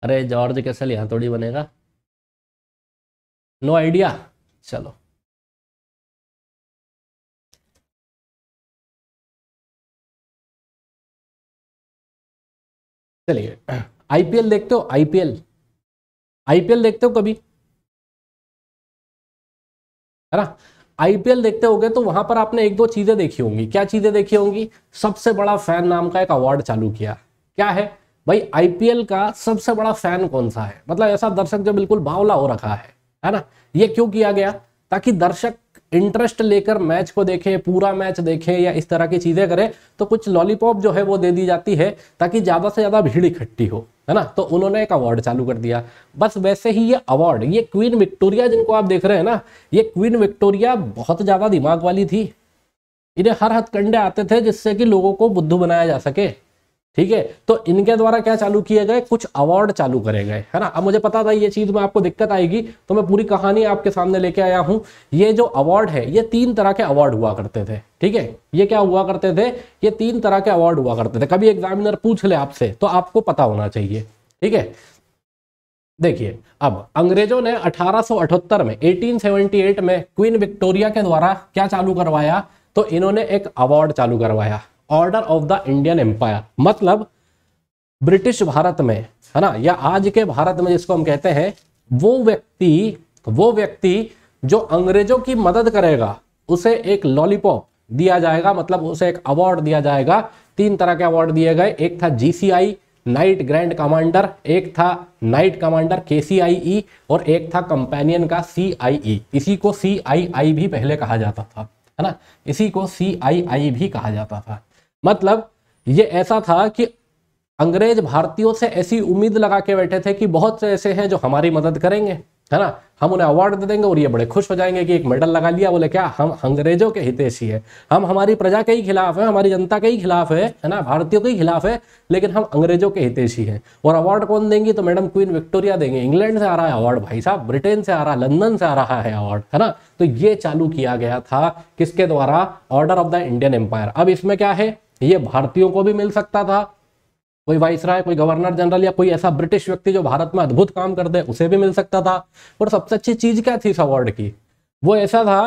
Speaker 1: अरे जॉर्ज कैसल यहाँ थोड़ी बनेगा नो आइडिया चलो चलिए आईपीएल देखते हो आईपीएल आईपीएल देखते हो कभी
Speaker 2: है ना आईपीएल देखते होगे तो वहां पर आपने एक दो चीजें देखी होंगी क्या चीजें देखी होंगी सबसे बड़ा फैन नाम का एक अवार्ड चालू किया क्या है भाई आईपीएल का सबसे बड़ा फैन कौन सा है मतलब ऐसा दर्शक जो बिल्कुल बावला हो रखा है है ना ये क्यों किया गया ताकि दर्शक इंटरेस्ट लेकर मैच को देखें पूरा मैच देखें या इस तरह की चीज़ें करें तो कुछ लॉलीपॉप जो है वो दे दी जाती है ताकि ज़्यादा से ज़्यादा भीड़ इकट्ठी हो है ना तो उन्होंने एक अवार्ड चालू कर दिया बस वैसे ही ये अवार्ड ये क्वीन विक्टोरिया जिनको आप देख रहे हैं ना ये क्वीन विक्टोरिया बहुत ज़्यादा दिमाग वाली थी इन्हें हर हथकंडे आते थे जिससे कि लोगों को बुद्धू बनाया जा सके ठीक है तो इनके द्वारा क्या चालू किए गए कुछ अवार्ड चालू करे गए है ना अब मुझे पता था ये चीज में आपको दिक्कत आएगी तो मैं पूरी कहानी आपके सामने लेके आया हूं ये जो अवार्ड है ये तीन तरह के अवार्ड हुआ करते थे ठीक है ये क्या हुआ करते थे ये तीन तरह के अवार्ड हुआ करते थे कभी एग्जामिनर पूछ ले आपसे तो आपको पता होना चाहिए ठीक है देखिए अब अंग्रेजों ने अठारह में एटीन में क्वीन विक्टोरिया के द्वारा क्या चालू करवाया तो इन्होंने एक अवार्ड चालू करवाया order of the Indian Empire मतलब ब्रिटिश भारत में है ना या आज के भारत में जिसको हम कहते हैं वो व्यक्ति वो व्यक्ति जो अंग्रेजों की मदद करेगा उसे एक लॉलीपॉप दिया जाएगा मतलब उसे एक अवार्ड दिया जाएगा तीन तरह के अवार्ड दिए गए एक था जीसीआई नाइट ग्रैंड कमांडर एक था नाइट कमांडर के और एक था कंपेनियन का सी e। इसी को सी भी पहले कहा जाता था है ना इसी को सी भी कहा जाता था मतलब ये ऐसा था कि अंग्रेज भारतीयों से ऐसी उम्मीद लगा के बैठे थे कि बहुत से ऐसे हैं जो हमारी मदद करेंगे है ना हम उन्हें अवार्ड दे देंगे और ये बड़े खुश हो जाएंगे कि एक मेडल लगा लिया बोले क्या हम अंग्रेजों के हितेशी है हम हमारी प्रजा के ही खिलाफ है हमारी जनता के ही खिलाफ है है ना भारतीयों के ही खिलाफ है लेकिन हम अंग्रेजों के हितेशी हैं और अवार्ड कौन देंगी तो मैडम क्वीन विक्टोरिया देंगे इंग्लैंड से आ रहा है अवार्ड भाई साहब ब्रिटेन से आ रहा है लंदन से आ रहा है अवार्ड है ना तो ये चालू किया गया था किसके द्वारा order of the Indian Empire अब इसमें क्या है ये भारतीयों को भी मिल सकता था कोई वाइस राय कोई गवर्नर जनरल या कोई ऐसा ब्रिटिश व्यक्ति जो भारत में अद्भुत काम कर दे उसे भी मिल सकता था और सबसे अच्छी चीज क्या थी इस अवार्ड की वो ऐसा था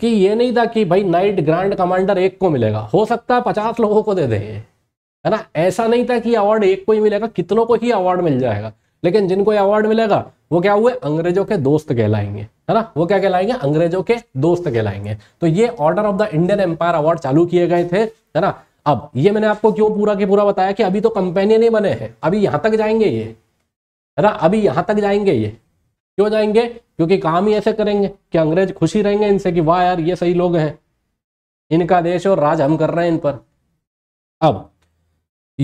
Speaker 2: कि ये नहीं था कि भाई नाइट ग्रांड कमांडर एक को मिलेगा हो सकता है पचास लोगों को दे दें है ना ऐसा नहीं था कि अवार्ड एक को ही मिलेगा कितनों को ही अवार्ड मिल जाएगा लेकिन जिनको अवार्ड मिलेगा वो क्या हुए अंग्रेजों के दोस्त कहलाएंगे है ना वो क्या कहलाएंगे अंग्रेजों के दोस्त कहलाएंगे तो ये order of the Indian Empire award चालू किए गए थे है ना अब ये मैंने आपको क्यों पूरा के पूरा बताया कि अभी तो कंपेनियन ही बने हैं अभी यहां तक जाएंगे ये है ना अभी यहां तक जाएंगे ये क्यों जाएंगे क्योंकि काम ही ऐसे करेंगे कि अंग्रेज खुशी रहेंगे इनसे कि वाह यार ये सही लोग हैं इनका देश और राज हम कर रहे हैं इन पर अब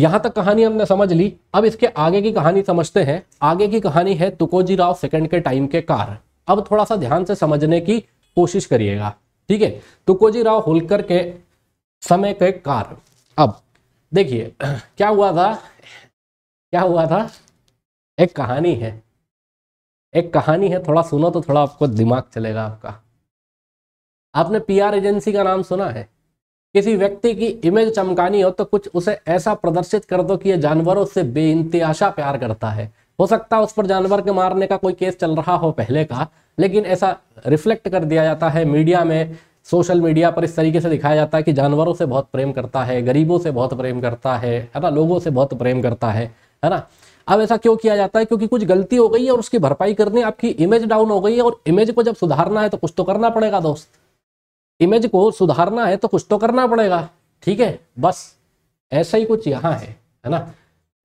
Speaker 2: यहां तक कहानी हमने समझ ली अब इसके आगे की कहानी समझते हैं आगे की कहानी है तुकोजी राव सेकेंड के टाइम के कार अब थोड़ा सा ध्यान से समझने की कोशिश करिएगा ठीक है तुकोजी राव होलकर के समय के कार अब देखिए क्या हुआ था क्या हुआ था एक कहानी है एक कहानी है थोड़ा सुनो तो थोड़ा आपको दिमाग चलेगा आपका आपने पीआर एजेंसी का नाम सुना है किसी व्यक्ति की इमेज चमकानी हो तो कुछ उसे ऐसा प्रदर्शित कर दो कि यह जानवरों से बेइंतहाशा प्यार करता है हो सकता है उस पर जानवर के मारने का कोई केस चल रहा हो पहले का लेकिन ऐसा रिफ्लेक्ट कर दिया जाता है मीडिया में सोशल मीडिया पर इस तरीके से दिखाया जाता है कि जानवरों से बहुत प्रेम करता है गरीबों से बहुत प्रेम करता है है ना लोगों से बहुत प्रेम करता है है ना अब ऐसा क्यों किया जाता है क्योंकि कुछ गलती हो गई है और उसकी भरपाई करनी आपकी इमेज डाउन हो गई है और इमेज को जब सुधारना है तो कुछ तो करना पड़ेगा दोस्त इमेज को सुधारना है तो कुछ तो करना पड़ेगा ठीक है बस ऐसा ही कुछ यहाँ है है ना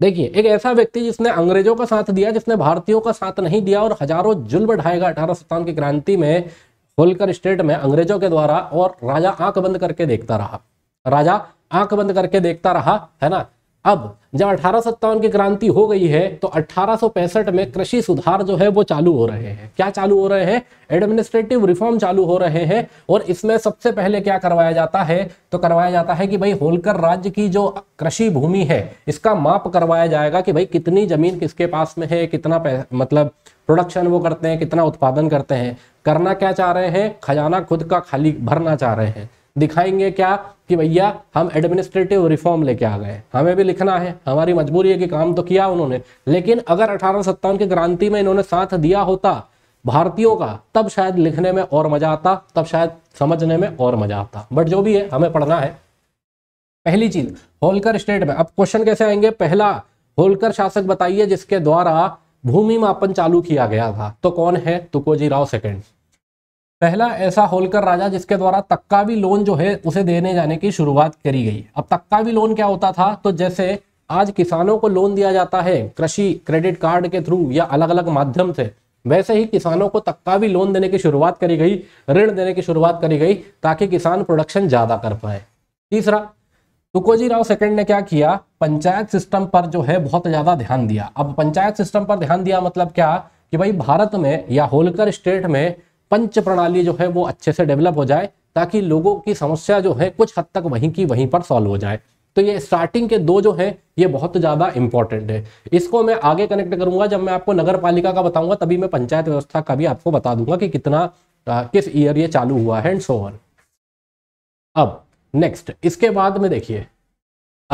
Speaker 2: देखिए एक ऐसा व्यक्ति जिसने अंग्रेजों का साथ दिया जिसने भारतीयों का साथ नहीं दिया और हजारों जुल्म ढाएगा अठारह सत्तावन की क्रांति में होलकर स्टेट में अंग्रेजों के द्वारा और राजा आंख बंद करके देखता रहा राजा आंख बंद करके देखता रहा है ना अब जब अठारह की क्रांति हो गई है तो अठारह में कृषि सुधार जो है वो चालू हो रहे हैं क्या चालू हो रहे हैं एडमिनिस्ट्रेटिव रिफॉर्म चालू हो रहे हैं और इसमें सबसे पहले क्या करवाया जाता है तो करवाया जाता है कि भाई होलकर राज्य की जो कृषि भूमि है इसका माप करवाया जाएगा कि भाई कितनी जमीन किसके पास में है कितना मतलब प्रोडक्शन वो करते हैं कितना उत्पादन करते हैं करना क्या चाह रहे हैं खजाना खुद का खाली भरना चाह रहे हैं दिखाएंगे क्या कि भैया हम एडमिनिस्ट्रेटिव रिफॉर्म लेके आ गए हमें भी लिखना है हमारी मजबूरी है कि काम तो किया उन्होंने लेकिन अगर अठारह सत्तावन की क्रांति में इन्होंने साथ दिया होता भारतीयों का तब शायद लिखने में और मजा आता तब शायद समझने में और मजा आता बट जो भी है हमें पढ़ना है पहली चीज होलकर स्टेट में अब क्वेश्चन कैसे आएंगे पहला होलकर शासक बताइए जिसके द्वारा भूमि मापन चालू किया गया था तो कौन है तुकोजी राव सेकंड पहला ऐसा होलकर राजा जिसके द्वारा तक्कावी लोन जो है उसे देने जाने की शुरुआत करी गई अब तक्कावी लोन क्या होता था तो जैसे आज किसानों को लोन दिया जाता है कृषि क्रेडिट कार्ड के थ्रू या अलग अलग माध्यम से वैसे ही किसानों को तक्कावी लोन देने की शुरुआत करी गई ऋण देने की शुरुआत करी गई ताकि किसान प्रोडक्शन ज्यादा कर पाए तीसरा तुकोजी राव सेकंड ने क्या किया पंचायत सिस्टम पर जो है बहुत ज्यादा ध्यान दिया अब पंचायत सिस्टम पर ध्यान दिया मतलब क्या कि भाई भारत में या होलकर स्टेट में पंच प्रणाली जो है वो अच्छे से डेवलप हो जाए ताकि लोगों की समस्या जो है कुछ हद तक वहीं की वहीं पर सॉल्व हो जाए तो ये स्टार्टिंग के दो जो है ये बहुत ज़्यादा इंपॉर्टेंट है इसको मैं आगे कनेक्ट करूंगा जब मैं आपको नगर पालिका का बताऊंगा तभी मैं पंचायत व्यवस्था का भी आपको बता दूंगा कि कितना आ, किस ईयर ये चालू हुआ है एंड सो ऑन अब नेक्स्ट इसके बाद में देखिए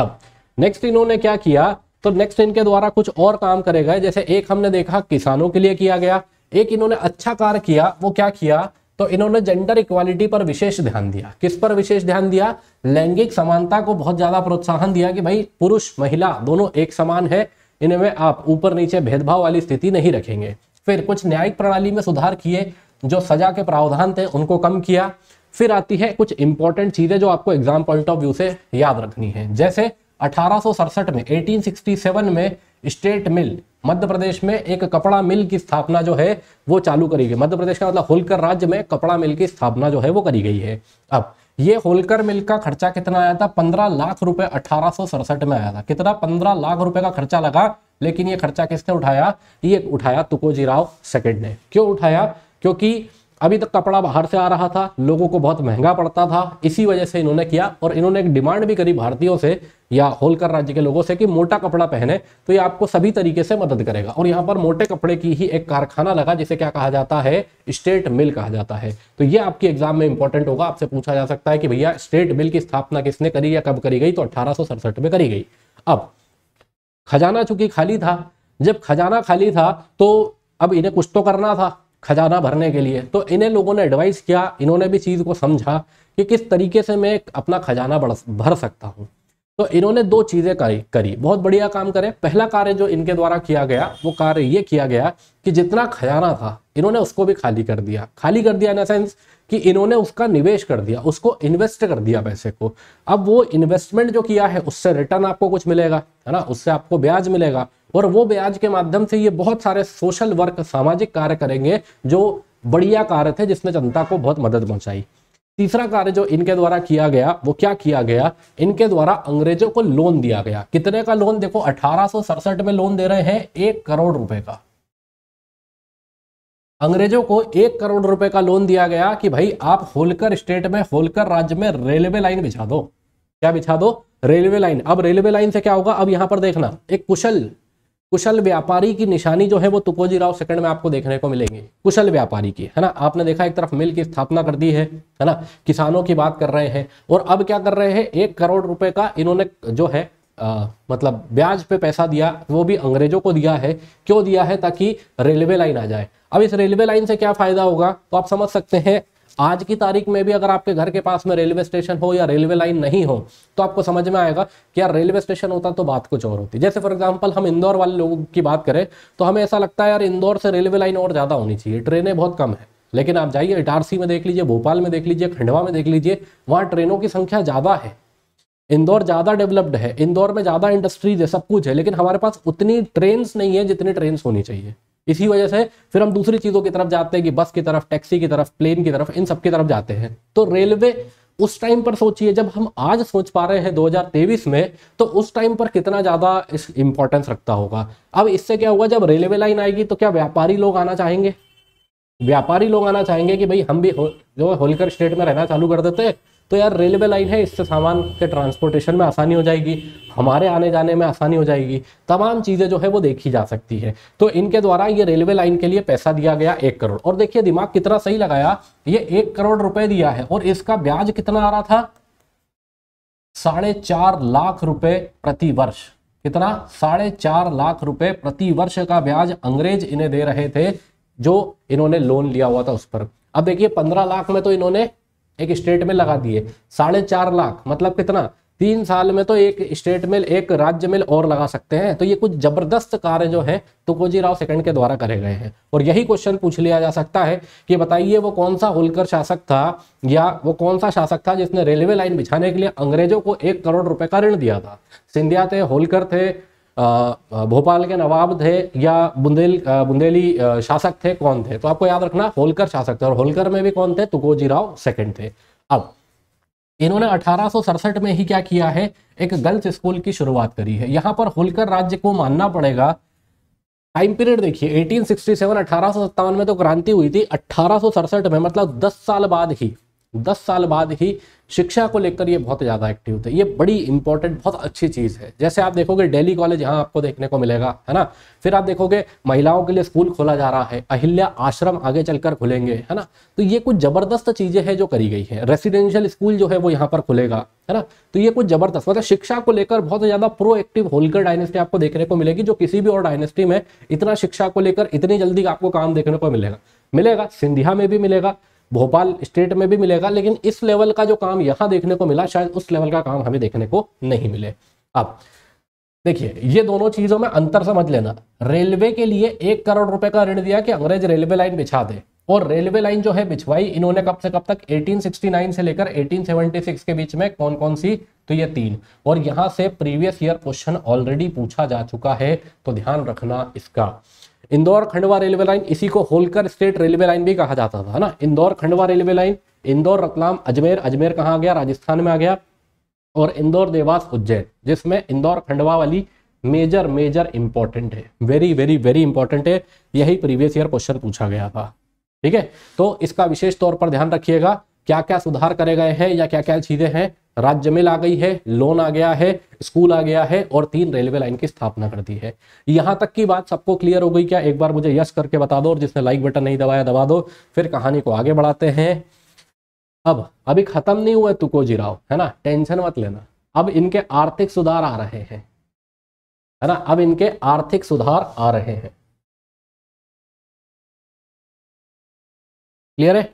Speaker 2: अब नेक्स्ट इन्होंने क्या किया तो नेक्स्ट इनके द्वारा कुछ और काम करेगा जैसे एक हमने देखा किसानों के लिए किया गया एक इन्होंने अच्छा कार्य किया वो क्या किया तो इन्होंने जेंडर इक्वालिटी पर विशेष ध्यान दिया किस पर विशेष ध्यान दिया लैंगिक समानता को बहुत ज्यादा प्रोत्साहन दिया कि भाई पुरुष महिला दोनों एक समान है इनमें आप ऊपर नीचे भेदभाव वाली स्थिति नहीं रखेंगे फिर कुछ न्यायिक प्रणाली में सुधार किए जो सजा के प्रावधान थे उनको कम किया फिर आती है कुछ इंपॉर्टेंट चीजें जो आपको एग्जाम पॉइंट ऑफ व्यू से याद रखनी है जैसे अठारह में 1867 में स्टेट मिल मध्य प्रदेश में एक कपड़ा मिल की स्थापना जो है वो चालू करी गई मध्य प्रदेश का मतलब होलकर राज्य में कपड़ा मिल की स्थापना जो है वो करी गई है अब ये होलकर मिल का खर्चा कितना आया था पंद्रह लाख रुपए अठारह में आया था कितना पंद्रह लाख रुपए का खर्चा लगा लेकिन ये खर्चा किसने उठाया ये उठाया तुकोजी राव सेकेंड ने क्यों उठाया क्योंकि अभी तक कपड़ा बाहर से आ रहा था लोगों को बहुत महंगा पड़ता था इसी वजह से इन्होंने किया और इन्होंने एक डिमांड भी करी भारतीयों से या होलकर राज्य के लोगों से कि मोटा कपड़ा पहने तो ये आपको सभी तरीके से मदद करेगा और यहाँ पर मोटे कपड़े की ही एक कारखाना लगा जिसे क्या कहा जाता है स्टेट मिल कहा जाता है तो ये आपके एग्जाम में इंपॉर्टेंट होगा आपसे पूछा जा सकता है कि भैया स्टेट मिल की स्थापना किसने करी या कब करी गई तो अठारह में करी गई अब खजाना चूंकि खाली था जब खजाना खाली था तो अब इन्हें कुछ तो करना था खजाना भरने के लिए तो इन्हें लोगों ने एडवाइस किया इन्होंने भी चीज़ को समझा कि किस तरीके से मैं अपना खजाना बढ़ भर सकता हूँ तो इन्होंने दो चीज़ें करी करी बहुत बढ़िया काम करे पहला कार्य जो इनके द्वारा किया गया वो कार्य ये किया गया कि जितना खजाना था इन्होंने उसको भी खाली कर दिया खाली कर दिया इन सेंस कि इन्होंने उसका निवेश कर दिया उसको इन्वेस्ट कर दिया पैसे को अब वो इन्वेस्टमेंट जो किया है उससे रिटर्न आपको कुछ मिलेगा है ना उससे आपको ब्याज मिलेगा और वो ब्याज के माध्यम से ये बहुत सारे सोशल वर्क सामाजिक कार्य करेंगे जो बढ़िया कार्य थे जिसने जनता को बहुत मदद पहुंचाई तीसरा कार्य जो इनके द्वारा किया गया वो क्या किया गया इनके द्वारा अंग्रेजों को लोन दिया गया कितने का लोन देखो अठारह में लोन दे रहे हैं एक करोड़ रुपए का अंग्रेजों को एक करोड़ रुपए का लोन दिया गया कि भाई आप होलकर स्टेट में होलकर राज्य में रेलवे लाइन बिछा दो क्या बिछा दो रेलवे लाइन अब रेलवे लाइन से क्या होगा अब यहां पर देखना एक कुशल कुशल व्यापारी की निशानी जो है वो तुकोजी राव सेकंड में आपको देखने को मिलेंगे कुशल व्यापारी की है ना आपने देखा एक तरफ मिल की स्थापना कर दी है है ना किसानों की बात कर रहे हैं और अब क्या कर रहे हैं एक करोड़ रुपए का इन्होंने जो है आ, मतलब ब्याज पे पैसा दिया वो भी अंग्रेजों को दिया है क्यों दिया है ताकि रेलवे लाइन आ जाए अब इस रेलवे लाइन से क्या फायदा होगा तो आप समझ सकते हैं आज की तारीख में भी अगर आपके घर के पास में रेलवे स्टेशन हो या रेलवे लाइन नहीं हो तो आपको समझ में आएगा कि यार रेलवे स्टेशन होता तो बात कुछ और होती जैसे फॉर एग्जाम्पल हम इंदौर वाले लोगों की बात करें तो हमें ऐसा लगता है यार इंदौर से रेलवे लाइन और ज़्यादा होनी चाहिए ट्रेनें बहुत कम है लेकिन आप जाइए इटारसी में देख लीजिए भोपाल में देख लीजिए खंडवा में देख लीजिए वहाँ ट्रेनों की संख्या ज़्यादा है इंदौर ज़्यादा डेवलप्ड है इंदौर में ज़्यादा इंडस्ट्रीज है सब कुछ है लेकिन हमारे पास उतनी ट्रेन्स नहीं है जितनी ट्रेन्स होनी चाहिए इसी वजह से फिर हम दूसरी चीज़ों की तरफ जाते हैं कि बस की तरफ टैक्सी की तरफ प्लेन की तरफ इन सब की तरफ जाते हैं तो रेलवे उस टाइम पर सोचिए जब हम आज सोच पा रहे हैं 2023 में तो उस टाइम पर कितना ज़्यादा इस रखता होगा अब इससे क्या होगा जब रेलवे लाइन आएगी तो क्या व्यापारी लोग आना चाहेंगे व्यापारी लोग आना चाहेंगे कि भाई हम भी हो, जो होलकर स्टेट में रहना चालू कर देते हैं तो यार रेलवे लाइन है इससे सामान के ट्रांसपोर्टेशन में आसानी हो जाएगी हमारे आने जाने में आसानी हो जाएगी तमाम चीज़ें जो है वो देखी जा सकती है तो इनके द्वारा ये रेलवे लाइन के लिए पैसा दिया गया एक करोड़ और देखिए दिमाग कितना सही लगाया ये एक करोड़ रुपए दिया है और इसका ब्याज कितना आ रहा था साढ़े चार लाख रुपए प्रति वर्ष कितना साढ़े चार लाख रुपए प्रति वर्ष का ब्याज अंग्रेज इन्हें दे रहे थे जो इन्होंने लोन लिया हुआ था उस पर अब देखिए पंद्रह लाख में तो इन्होंने एक स्टेट में लगा दिए साढ़े चार लाख मतलब कितना तीन साल में तो एक स्टेट में एक राज्य में और लगा सकते हैं तो ये कुछ जबरदस्त कार्य जो है तुकोजी तो राव सेकंड के द्वारा करे गए हैं और यही क्वेश्चन पूछ लिया जा सकता है कि बताइए वो कौन सा होलकर शासक था या वो कौन सा शासक था जिसने रेलवे लाइन बिछाने के लिए अंग्रेजों को एक करोड़ रुपए का ऋण दिया था सिंधिया थे होलकर थे भोपाल के नवाब थे या बुंदेल बुंदेली शासक थे कौन थे तो आपको याद रखना होलकर शासक थे और होलकर में भी कौन थे तुकोजी राव सेकंड थे अब इन्होंने अठारह में ही क्या किया है एक गर्ल्स स्कूल की शुरुआत करी है यहाँ पर होलकर राज्य को मानना पड़ेगा टाइम पीरियड देखिए 1867 अठारह में तो क्रांति हुई थी अठारह में मतलब 10 साल बाद ही दस साल बाद ही शिक्षा को लेकर ये बहुत ज़्यादा एक्टिव थे ये बड़ी इंपॉर्टेंट बहुत अच्छी चीज़ है जैसे आप देखोगे डेली कॉलेज यहाँ आपको देखने को मिलेगा है ना फिर आप देखोगे महिलाओं के लिए स्कूल खोला जा रहा है अहिल्या आश्रम आगे चलकर खुलेंगे है ना तो ये कुछ ज़बरदस्त चीज़ें हैं जो करी गई है रेसिडेंशियल स्कूल जो है वो यहाँ पर खुलेगा है ना तो ये कुछ ज़बरदस्त मतलब शिक्षा को लेकर बहुत ज़्यादा प्रो एक्टिव होलकर डायनेस्टी आपको देखने को मिलेगी जो किसी भी और डायनेस्टी में इतना शिक्षा को लेकर इतनी जल्दी आपको काम देखने को मिलेगा मिलेगा सिंधिया में भी मिलेगा भोपाल स्टेट में भी मिलेगा लेकिन इस लेवल का जो काम यहां देखने को मिला शायद उस लेवल का काम हमें देखने को नहीं मिले अब देखिए ये दोनों चीजों में अंतर समझ लेना रेलवे के लिए एक करोड़ रुपए का ऋण दिया कि अंग्रेज रेलवे लाइन बिछा दे और रेलवे लाइन जो है बिछवाई इन्होंने कब से कब तक 1869 से लेकर 1876 के बीच में कौन कौन सी तो ये तीन और यहां से प्रीवियस ईयर क्वेश्चन ऑलरेडी पूछा जा चुका है तो ध्यान रखना इसका इंदौर खंडवा रेलवे लाइन इसी को होलकर स्टेट रेलवे लाइन भी कहा जाता था ना इंदौर खंडवा रेलवे लाइन इंदौर रतलाम अजमेर अजमेर कहाँ गया राजस्थान में आ गया और इंदौर देवास उज्जैन जिसमें इंदौर खंडवा वाली मेजर मेजर इंपॉर्टेंट है वेरी वेरी वेरी इंपॉर्टेंट है यही प्रीवियस ईयर क्वेश्चन पूछा गया था ठीक है तो इसका विशेष तौर पर ध्यान रखिएगा क्या क्या सुधार करे गए हैं या क्या क्या चीजें हैं राज्य मिल आ गई है लोन आ गया है स्कूल आ गया है और तीन रेलवे लाइन की स्थापना कर दी है यहां तक की बात सबको क्लियर हो गई क्या एक बार मुझे यस करके बता दो और जिसने लाइक बटन नहीं दबाया दबा दो फिर कहानी को आगे बढ़ाते हैं अब अभी खत्म नहीं हुआ तुको जिराव है ना टेंशन मत लेना अब इनके आर्थिक सुधार आ
Speaker 1: रहे हैं है ना अब इनके आर्थिक सुधार आ रहे हैं क्लियर है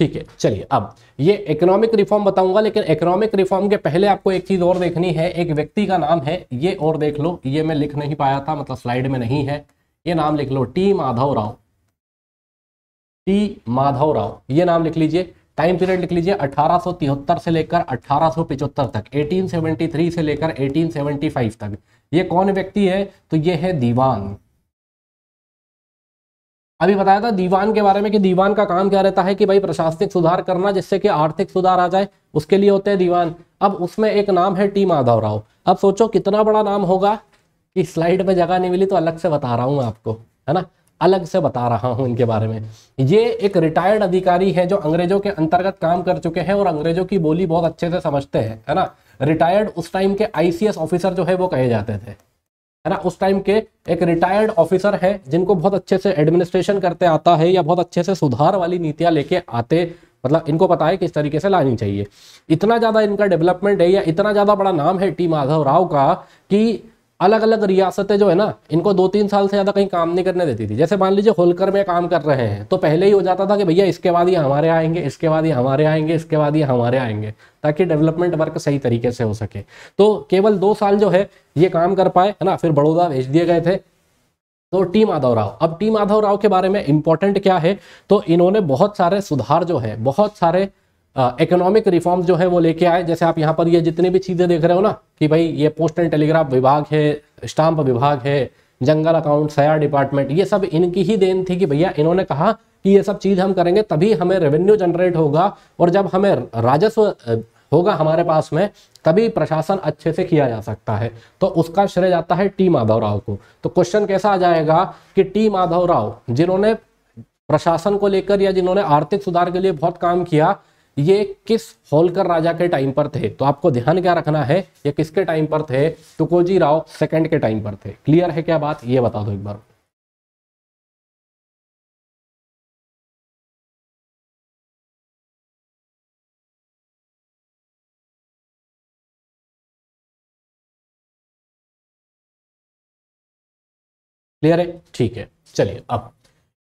Speaker 1: ठीक है चलिए अब ये
Speaker 2: इकोनॉमिक रिफॉर्म बताऊंगा लेकिन इकोनॉमिक रिफॉर्म के पहले आपको एक चीज और देखनी है एक व्यक्ति का नाम है ये और देख लो ये मैं लिख नहीं पाया था मतलब स्लाइड में नहीं है ये नाम लिख लो टी माधव राव टी माधव राव ये नाम लिख लीजिए टाइम पीरियड लिख लीजिए अठारह से लेकर अठारह तक एटीन से लेकर एटीन तक ये कौन व्यक्ति है तो ये है दीवान अभी बताया था दीवान के बारे में कि दीवान का काम क्या रहता है कि भाई प्रशासनिक सुधार करना जिससे कि आर्थिक सुधार आ जाए उसके लिए होते हैं दीवान अब उसमें एक नाम है टी माधव राव अब सोचो कितना बड़ा नाम होगा कि स्लाइड में जगह नहीं मिली तो अलग से बता रहा हूँ आपको है ना अलग से बता रहा हूँ इनके बारे में ये एक रिटायर्ड अधिकारी है जो अंग्रेजों के अंतर्गत काम कर चुके हैं और अंग्रेजों की बोली बहुत अच्छे से समझते हैं है ना रिटायर्ड उस टाइम के आईसीएस ऑफिसर जो है वो कहे जाते थे है ना उस टाइम के एक रिटायर्ड ऑफिसर है जिनको बहुत अच्छे से एडमिनिस्ट्रेशन करते आता है या बहुत अच्छे से सुधार वाली नीतियां लेके आते मतलब इनको पता है किस तरीके से लानी चाहिए इतना ज़्यादा इनका डेवलपमेंट है या इतना ज़्यादा बड़ा नाम है टी माधव राव का कि अलग अलग रियासतें जो है ना इनको दो तीन साल से ज़्यादा कहीं काम नहीं करने देती थी जैसे मान लीजिए होलकर में काम कर रहे हैं तो पहले ही हो जाता था कि भैया इसके बाद ये हमारे आएंगे इसके बाद ये हमारे आएंगे इसके बाद ये हमारे आएंगे ताकि डेवलपमेंट वर्क सही तरीके से हो सके तो केवल दो साल जो है ये काम कर पाए है ना फिर बड़ौदा भेज दिए गए थे तो टी माधव राव अब टी माधव राव के बारे में इंपॉर्टेंट क्या है तो इन्होंने बहुत सारे सुधार जो है बहुत सारे इकोनॉमिक रिफॉर्म्स जो है वो लेके आए जैसे आप यहाँ पर ये जितनी भी चीज़ें देख रहे हो ना कि भाई ये पोस्ट एंड टेलीग्राफ विभाग है स्टाम्प विभाग है जंगल अकाउंट सया डिपार्टमेंट ये सब इनकी ही देन थी कि भैया इन्होंने कहा कि ये सब चीज़ हम करेंगे तभी हमें रेवेन्यू जनरेट होगा और जब हमें राजस्व होगा हमारे पास में तभी प्रशासन अच्छे से किया जा सकता है तो उसका श्रेय जाता है टी माधव राव को तो क्वेश्चन कैसा आ जाएगा कि टी माधव राव जिन्होंने प्रशासन को लेकर या जिन्होंने आर्थिक सुधार के लिए बहुत काम किया ये किस होलकर राजा के टाइम पर थे तो आपको ध्यान क्या रखना है ये किसके टाइम पर थे तुकोजी
Speaker 1: राव सेकंड के टाइम पर थे क्लियर है क्या बात ये बता दो एक बार क्लियर है ठीक है चलिए अब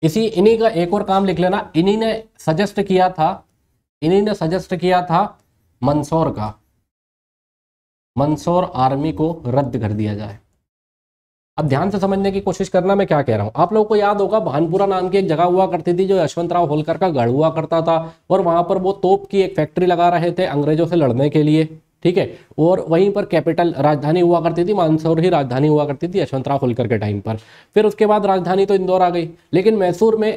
Speaker 1: इसी इन्हीं का एक और काम लिख लेना इन्हीं ने सजेस्ट किया था इन्हीं ने सजेस्ट
Speaker 2: किया था मंदसौर का मंदसौर आर्मी को रद्द कर दिया जाए अब ध्यान से समझने की कोशिश करना मैं क्या कह रहा हूँ आप लोगों को याद होगा भानपुरा नाम की एक जगह हुआ करती थी जो यशवंतराव होलकर का गढ़ हुआ करता था और वहां पर वो तोप की एक फैक्ट्री लगा रहे थे अंग्रेजों से लड़ने के लिए ठीक है और वहीं पर कैपिटल राजधानी हुआ करती थी मानसौर ही राजधानी हुआ करती थी यशवंतराव होलकर के टाइम पर फिर उसके बाद राजधानी तो इंदौर आ गई लेकिन मैसूर में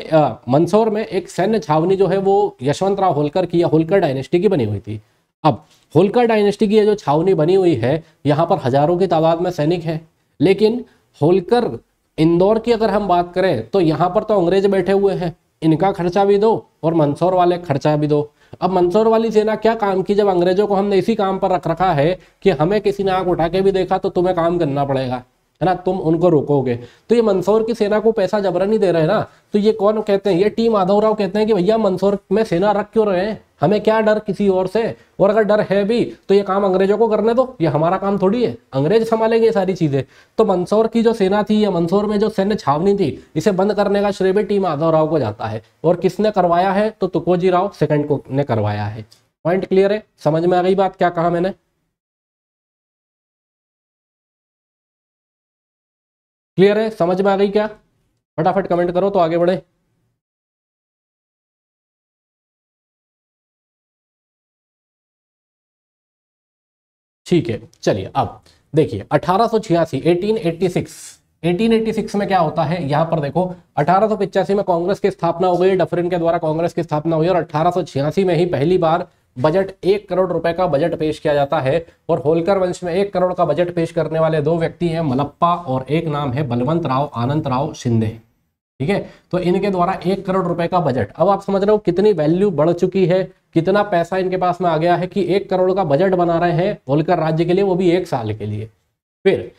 Speaker 2: मंदसौर में एक सैन्य छावनी जो है वो यशवंतराव होलकर की या होलकर डायनेस्टी की बनी हुई थी अब होलकर डायनेस्टी की यह जो छावनी बनी हुई है यहाँ पर हजारों की तादाद में सैनिक है लेकिन होलकर इंदौर की अगर हम बात करें तो यहाँ पर तो अंग्रेज बैठे हुए हैं इनका खर्चा भी दो और मंदसौर वाले खर्चा भी दो अब मंदसौर वाली सेना क्या काम की जब अंग्रेजों को हमने इसी काम पर रख रखा है कि हमें किसी ने आंख उठा के भी देखा तो तुम्हें काम करना पड़ेगा है ना तुम उनको रोकोगे तो ये मंदसौर की सेना को पैसा जबरन नहीं दे रहे ना तो ये कौन कहते हैं ये टीम माधव राव कहते हैं कि भैया मंदसौर में सेना रख क्यों रहे हैं हमें क्या डर किसी और से और अगर डर है भी तो ये काम अंग्रेजों को करने दो ये हमारा काम थोड़ी है अंग्रेज संभालेंगे ये सारी चीजें तो मंदसौर की जो सेना थी या मंदसौर में जो सैन्य छावनी थी इसे बंद करने का श्रेय भी टीम माधव राव को जाता है और किसने करवाया है तो तुकोजी राव सेकंड को ने करवाया है
Speaker 1: पॉइंट क्लियर है समझ में आ गई बात क्या कहा मैंने क्लियर है समझ में आ गई क्या फटाफट कमेंट करो तो आगे बढ़े ठीक है चलिए अब देखिए अठारह
Speaker 2: सो छियासी सिक्स 1886 में क्या होता है यहां पर देखो अठारह में कांग्रेस की स्थापना हो गई डफरिन के द्वारा कांग्रेस की स्थापना हुई और अठारह में ही पहली बार बजट एक करोड़ रुपए का बजट पेश किया जाता है और होलकर वंश में एक करोड़ का बजट पेश करने वाले दो व्यक्ति हैं मलप्पा और एक नाम है बलवंत राव आनंद राव शिंदे ठीक है तो इनके द्वारा एक करोड़ रुपए का बजट अब आप समझ रहे हो कितनी वैल्यू बढ़ चुकी है कितना पैसा इनके पास में आ गया है कि एक करोड़ का बजट बना रहे हैं होलकर राज्य के लिए वो भी एक साल के लिए फिर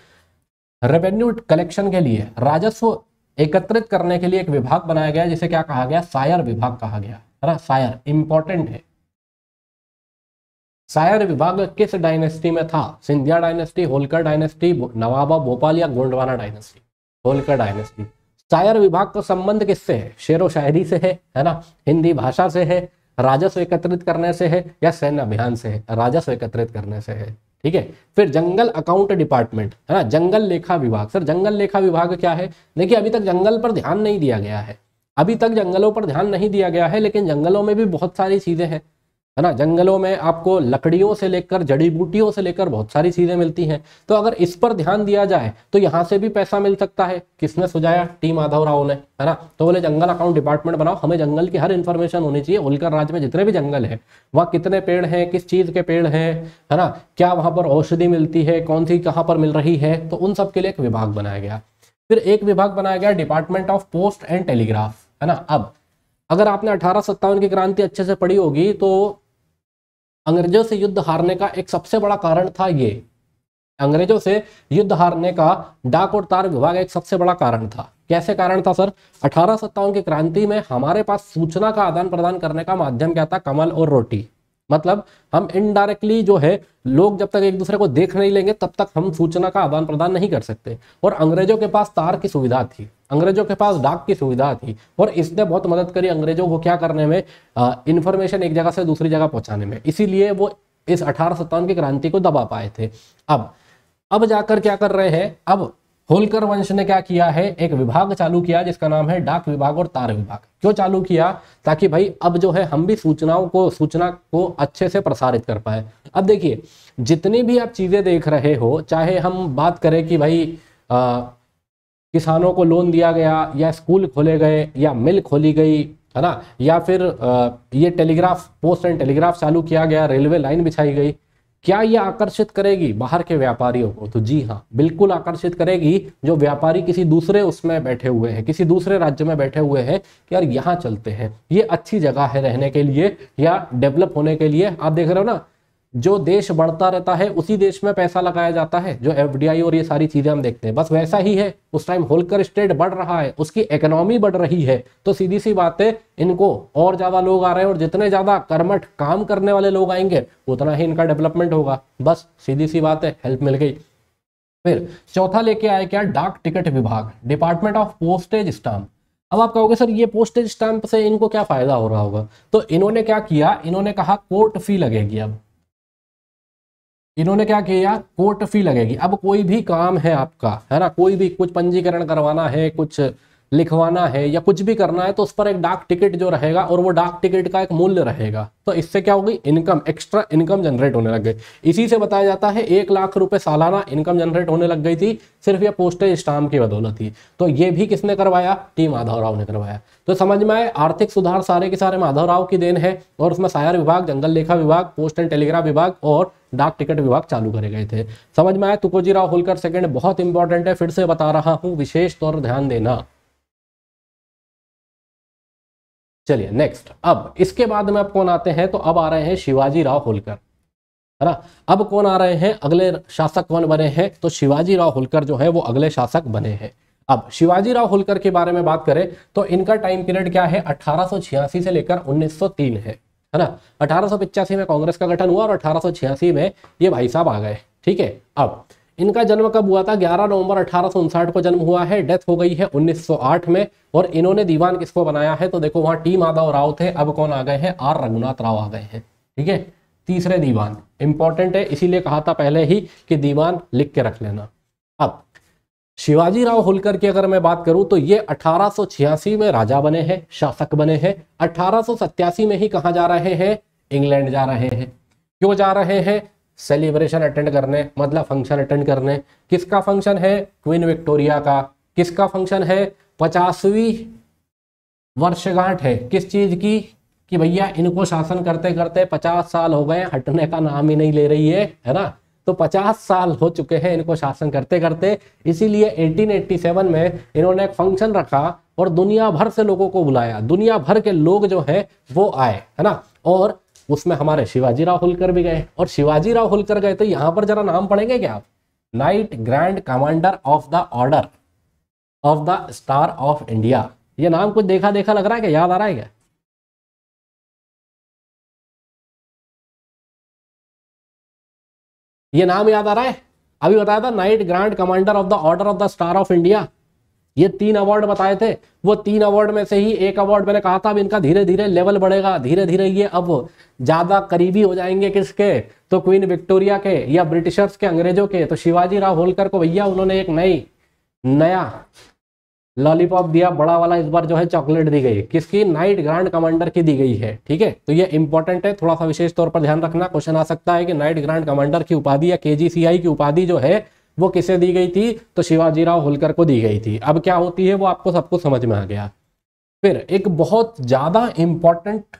Speaker 2: रेवेन्यू कलेक्शन के लिए राजस्व एकत्रित करने के लिए एक विभाग बनाया गया जिसे क्या कहा गया सायर विभाग कहा गया है ना सायर इंपॉर्टेंट है शायर विभाग किस डायनेस्टी में था सिंधिया डायनेस्टी होलकर डायनेस्टी नवाबा भोपाल या गोंडवाना डायनेस्टी होलकर डायनेस्टी शायर विभाग का संबंध किससे है शेरो शायरी से है है ना हिंदी भाषा से है राजस्व एकत्रित करने से है या सैन्य अभियान से है राजस्व एकत्रित करने से है ठीक है फिर जंगल अकाउंट डिपार्टमेंट है ना जंगल लेखा विभाग सर जंगल लेखा विभाग क्या है देखिए अभी तक जंगल पर ध्यान नहीं दिया गया है अभी तक जंगलों पर ध्यान नहीं दिया गया है लेकिन जंगलों में भी बहुत सारी चीजें हैं है ना जंगलों में आपको लकड़ियों से लेकर जड़ी बूटियों से लेकर बहुत सारी चीजें मिलती हैं तो अगर इस पर ध्यान दिया जाए तो यहाँ से भी पैसा मिल सकता है किसने सुझाया टीम माधव राव ने है ना तो बोले जंगल अकाउंट डिपार्टमेंट बनाओ हमें जंगल की हर इन्फॉर्मेशन होनी चाहिए होलकर राज्य में जितने भी जंगल है वहाँ कितने पेड़ हैं किस चीज के पेड़ हैं है ना क्या वहाँ पर औषधि मिलती है कौन सी कहाँ पर मिल रही है तो उन सब के लिए एक विभाग बनाया गया फिर एक विभाग बनाया गया department of post and telegraph है ना अब अगर आपने अठारह सत्तावन की क्रांति अच्छे से पढ़ी होगी तो अंग्रेजों से युद्ध हारने का एक सबसे बड़ा कारण था ये अंग्रेजों से युद्ध हारने का डाक और तार विभाग एक सबसे बड़ा कारण था कैसे कारण था सर अठारह की क्रांति में हमारे पास सूचना का आदान प्रदान करने का माध्यम क्या था कमल और रोटी मतलब हम इनडायरेक्टली जो है लोग जब तक एक दूसरे को देख नहीं लेंगे तब तक हम सूचना का आदान प्रदान नहीं कर सकते और अंग्रेजों के पास तार की सुविधा थी अंग्रेजों के पास डाक की सुविधा थी और इसने बहुत मदद करी अंग्रेजों को क्या करने में इंफॉर्मेशन एक जगह से दूसरी जगह पहुंचाने में इसीलिए वो इस अठारह की क्रांति को दबा पाए थे अब अब जाकर क्या कर रहे हैं अब होलकर वंश ने क्या किया है एक विभाग चालू किया जिसका नाम है डाक विभाग और तार विभाग क्यों चालू किया ताकि भाई अब जो है हम भी सूचनाओं को सूचना को अच्छे से प्रसारित कर पाए अब देखिए जितनी भी आप चीजें देख रहे हो चाहे हम बात करें कि भाई आ, किसानों को लोन दिया गया या स्कूल खोले गए या मिल खोली गई है ना या फिर आ, ये टेलीग्राफ पोस्ट एंड टेलीग्राफ चालू किया गया रेलवे लाइन बिछाई गई क्या ये आकर्षित करेगी बाहर के व्यापारियों को तो जी हाँ बिल्कुल आकर्षित करेगी जो व्यापारी किसी दूसरे उसमें बैठे हुए हैं किसी दूसरे राज्य में बैठे हुए हैं कि यार यहाँ चलते हैं ये अच्छी जगह है रहने के लिए या डेवलप होने के लिए आप देख रहे हो ना जो देश बढ़ता रहता है उसी देश में पैसा लगाया जाता है जो एफ और ये सारी चीज़ें हम देखते हैं बस वैसा ही है उस टाइम होलकर स्टेट बढ़ रहा है उसकी इकोनॉमी बढ़ रही है तो सीधी सी बात है इनको और ज़्यादा लोग आ रहे हैं और जितने ज़्यादा कर्मठ काम करने वाले लोग आएंगे उतना ही इनका डेवलपमेंट होगा बस सीधी सी बात है हेल्प मिल गई फिर चौथा लेके आया क्या डाक टिकट विभाग डिपार्टमेंट ऑफ पोस्टेज स्टाम्प अब आप कहोगे सर ये पोस्टेज स्टाम्प से इनको क्या फायदा हो रहा होगा तो इन्होंने क्या किया इन्होंने कहा कोर्ट फी लगेगी अब इन्होंने क्या किया कोर्ट फी लगेगी अब कोई भी काम है आपका है ना कोई भी कुछ पंजीकरण करवाना है कुछ लिखवाना है या कुछ भी करना है तो उस पर एक डाक टिकट जो रहेगा और वो डाक टिकट का एक मूल्य रहेगा तो इससे क्या होगी इनकम एक्स्ट्रा इनकम जनरेट होने लग गई इसी से बताया जाता है एक लाख रुपए सालाना इनकम जनरेट होने लग गई थी सिर्फ ये पोस्टेज स्टाम्प की बदौलत थी तो ये भी किसने करवाया टी माधव राव ने करवाया तो समझ में आए आर्थिक सुधार सारे के सारे माधव राव की देन है और उसमें सायर विभाग जंगल लेखा विभाग पोस्ट एंड टेलीग्राफ विभाग और डाक टिकट विभाग चालू करे गए थे समझ में आया तुकोजी राव होलकर सेकेंड बहुत इंपॉर्टेंट है फिर से बता रहा हूँ विशेष तौर ध्यान देना चलिए नेक्स्ट अब इसके बाद में अब कौन आते हैं तो अब आ रहे हैं शिवाजी राव होलकर है ना अब कौन आ रहे हैं अगले शासक कौन बने हैं तो शिवाजी राव होलकर जो है वो अगले शासक बने हैं अब शिवाजी राव होलकर के बारे में बात करें तो इनका टाइम पीरियड क्या है अठारह से लेकर उन्नीस है है ना अठारह में कांग्रेस का गठन हुआ और अठारह में ये भाई साहब आ गए ठीक है अब इनका जन्म कब हुआ था 11 नवंबर अठारह को जन्म हुआ है डेथ हो गई है 1908 में और इन्होंने दीवान किसको बनाया है तो देखो वहां टी माधव राव थे अब कौन आ गए हैं आर रघुनाथ राव आ गए हैं ठीक है तीसरे दीवान इंपॉर्टेंट है इसीलिए कहा था पहले ही कि दीवान लिख के रख लेना अब शिवाजी राव होलकर की अगर मैं बात करूं तो ये अठारह में राजा बने हैं शासक बने हैं अठारह में ही कहा जा रहे हैं इंग्लैंड जा रहे हैं क्यों जा रहे हैं सेलिब्रेशन अटेंड करने मतलब फंक्शन अटेंड करने किसका फंक्शन है क्वीन विक्टोरिया का किसका फंक्शन है पचासवीं वर्षगांठ है किस चीज की कि भैया इनको शासन करते करते पचास साल हो गए हटने का नाम ही नहीं ले रही है है ना तो पचास साल हो चुके हैं इनको शासन करते करते इसीलिए 1887 में इन्होंने एक फंक्शन रखा और दुनिया भर से लोगों को बुलाया दुनिया भर के लोग जो हैं वो आए है ना और उसमें हमारे शिवाजी राव होलकर भी गए और शिवाजी राव होलकर गए तो यहां पर जरा नाम पढ़ेंगे क्या आप knight grand
Speaker 1: commander of the order of the star of India ये नाम कुछ देखा देखा लग रहा है क्या याद आ रहा है क्या ये नाम याद आ रहा है अभी बताया था knight grand
Speaker 2: commander of the order of the star of India ये तीन अवार्ड बताए थे वो तीन अवार्ड में से ही एक अवार्ड मैंने कहा था अब इनका धीरे धीरे लेवल बढ़ेगा धीरे धीरे ये अब ज्यादा करीबी हो जाएंगे किसके तो क्वीन विक्टोरिया के या ब्रिटिशर्स के अंग्रेजों के तो शिवाजी राव होलकर को भैया उन्होंने एक नई नया लॉलीपॉप दिया बड़ा वाला इस बार जो है चॉकलेट दी गई किसकी नाइट ग्रांड कमांडर की दी गई है ठीक है तो ये इंपॉर्टेंट है थोड़ा सा विशेष तौर पर ध्यान रखना क्वेश्चन आ सकता है कि नाइट ग्रांड कमांडर की उपाधि या के की उपाधि जो है वो किसे दी गई थी तो शिवाजी राव होलकर को दी गई थी अब क्या होती है वो आपको सबको समझ में आ गया फिर एक बहुत ज्यादा इंपॉर्टेंट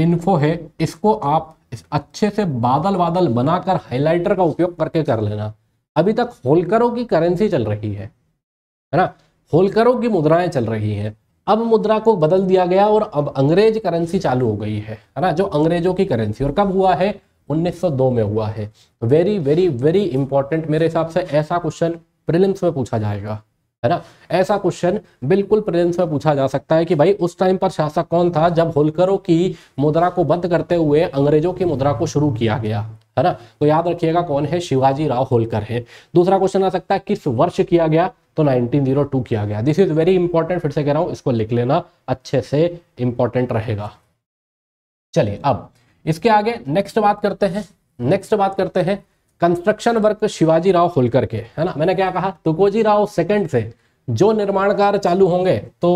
Speaker 2: इन्फो है इसको आप इस अच्छे से बादल बादल बनाकर हाइलाइटर का उपयोग करके कर लेना अभी तक होलकरों की करेंसी चल रही है है ना होलकरों की मुद्राएं चल रही हैं अब मुद्रा को बदल दिया गया और अब अंग्रेज करेंसी चालू हो गई है है ना जो अंग्रेजों की करेंसी और कब हुआ है 1902 में हुआ है वेरी वेरी वेरी इंपॉर्टेंट मेरे हिसाब से ऐसा क्वेश्चन प्रिलिम्स में पूछा जाएगा है ना ऐसा क्वेश्चन बिल्कुल प्रिलिम्स में पूछा जा सकता है कि भाई उस टाइम पर शासक कौन था जब होलकरों की मुद्रा को बंद करते हुए अंग्रेजों की मुद्रा को शुरू किया गया है ना तो याद रखिएगा कौन है शिवाजी राव होलकर है दूसरा क्वेश्चन आ सकता है किस वर्ष किया गया तो 1902 किया गया दिस इज वेरी इंपॉर्टेंट फिर से कह रहा हूं इसको लिख लेना अच्छे से इंपॉर्टेंट रहेगा चलिए अब इसके आगे नेक्स्ट बात करते हैं नेक्स्ट बात करते हैं कंस्ट्रक्शन वर्क शिवाजी राव होलकर के है ना मैंने क्या कहा तुकोजी राव सेकंड से जो निर्माण कार्य चालू होंगे तो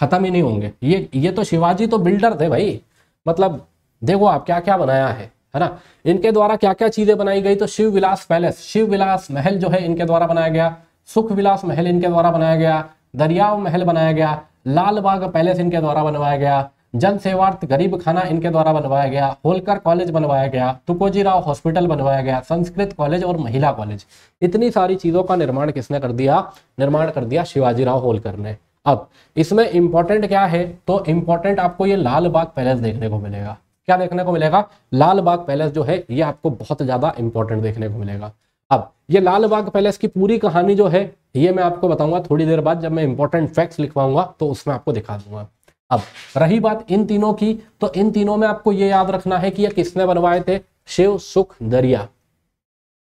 Speaker 2: खत्म ही नहीं होंगे ये ये तो शिवाजी तो बिल्डर थे भाई मतलब देखो आप क्या क्या बनाया है है ना इनके द्वारा क्या क्या चीजें बनाई गई तो शिव विलास पैलेस शिव विलास महल जो है इनके द्वारा बनाया गया सुख विलास महल इनके द्वारा बनाया गया दरियाव महल बनाया गया लाल बाग पैलेस इनके द्वारा बनवाया गया जन सेवार्थ गरीब खाना इनके द्वारा बनवाया गया होलकर कॉलेज बनवाया गया तुकोजी राव हॉस्पिटल बनवाया गया संस्कृत कॉलेज और महिला कॉलेज इतनी सारी चीजों का निर्माण किसने कर दिया निर्माण कर दिया शिवाजी राव होलकर ने अब इसमें इंपॉर्टेंट क्या है तो इंपॉर्टेंट आपको ये लाल बाग पैलेस देखने को मिलेगा क्या देखने को मिलेगा लाल बाग पैलेस जो है ये आपको बहुत ज्यादा इंपॉर्टेंट देखने को मिलेगा अब ये लाल बाग पैलेस की पूरी कहानी जो है ये मैं आपको बताऊंगा थोड़ी देर बाद जब मैं इंपॉर्टेंट फैक्ट्स लिखवाऊंगा तो उसमें आपको दिखा दूंगा अब रही बात इन तीनों की तो इन तीनों में आपको यह याद रखना है कि ये किसने बनवाए थे शिव सुख दरिया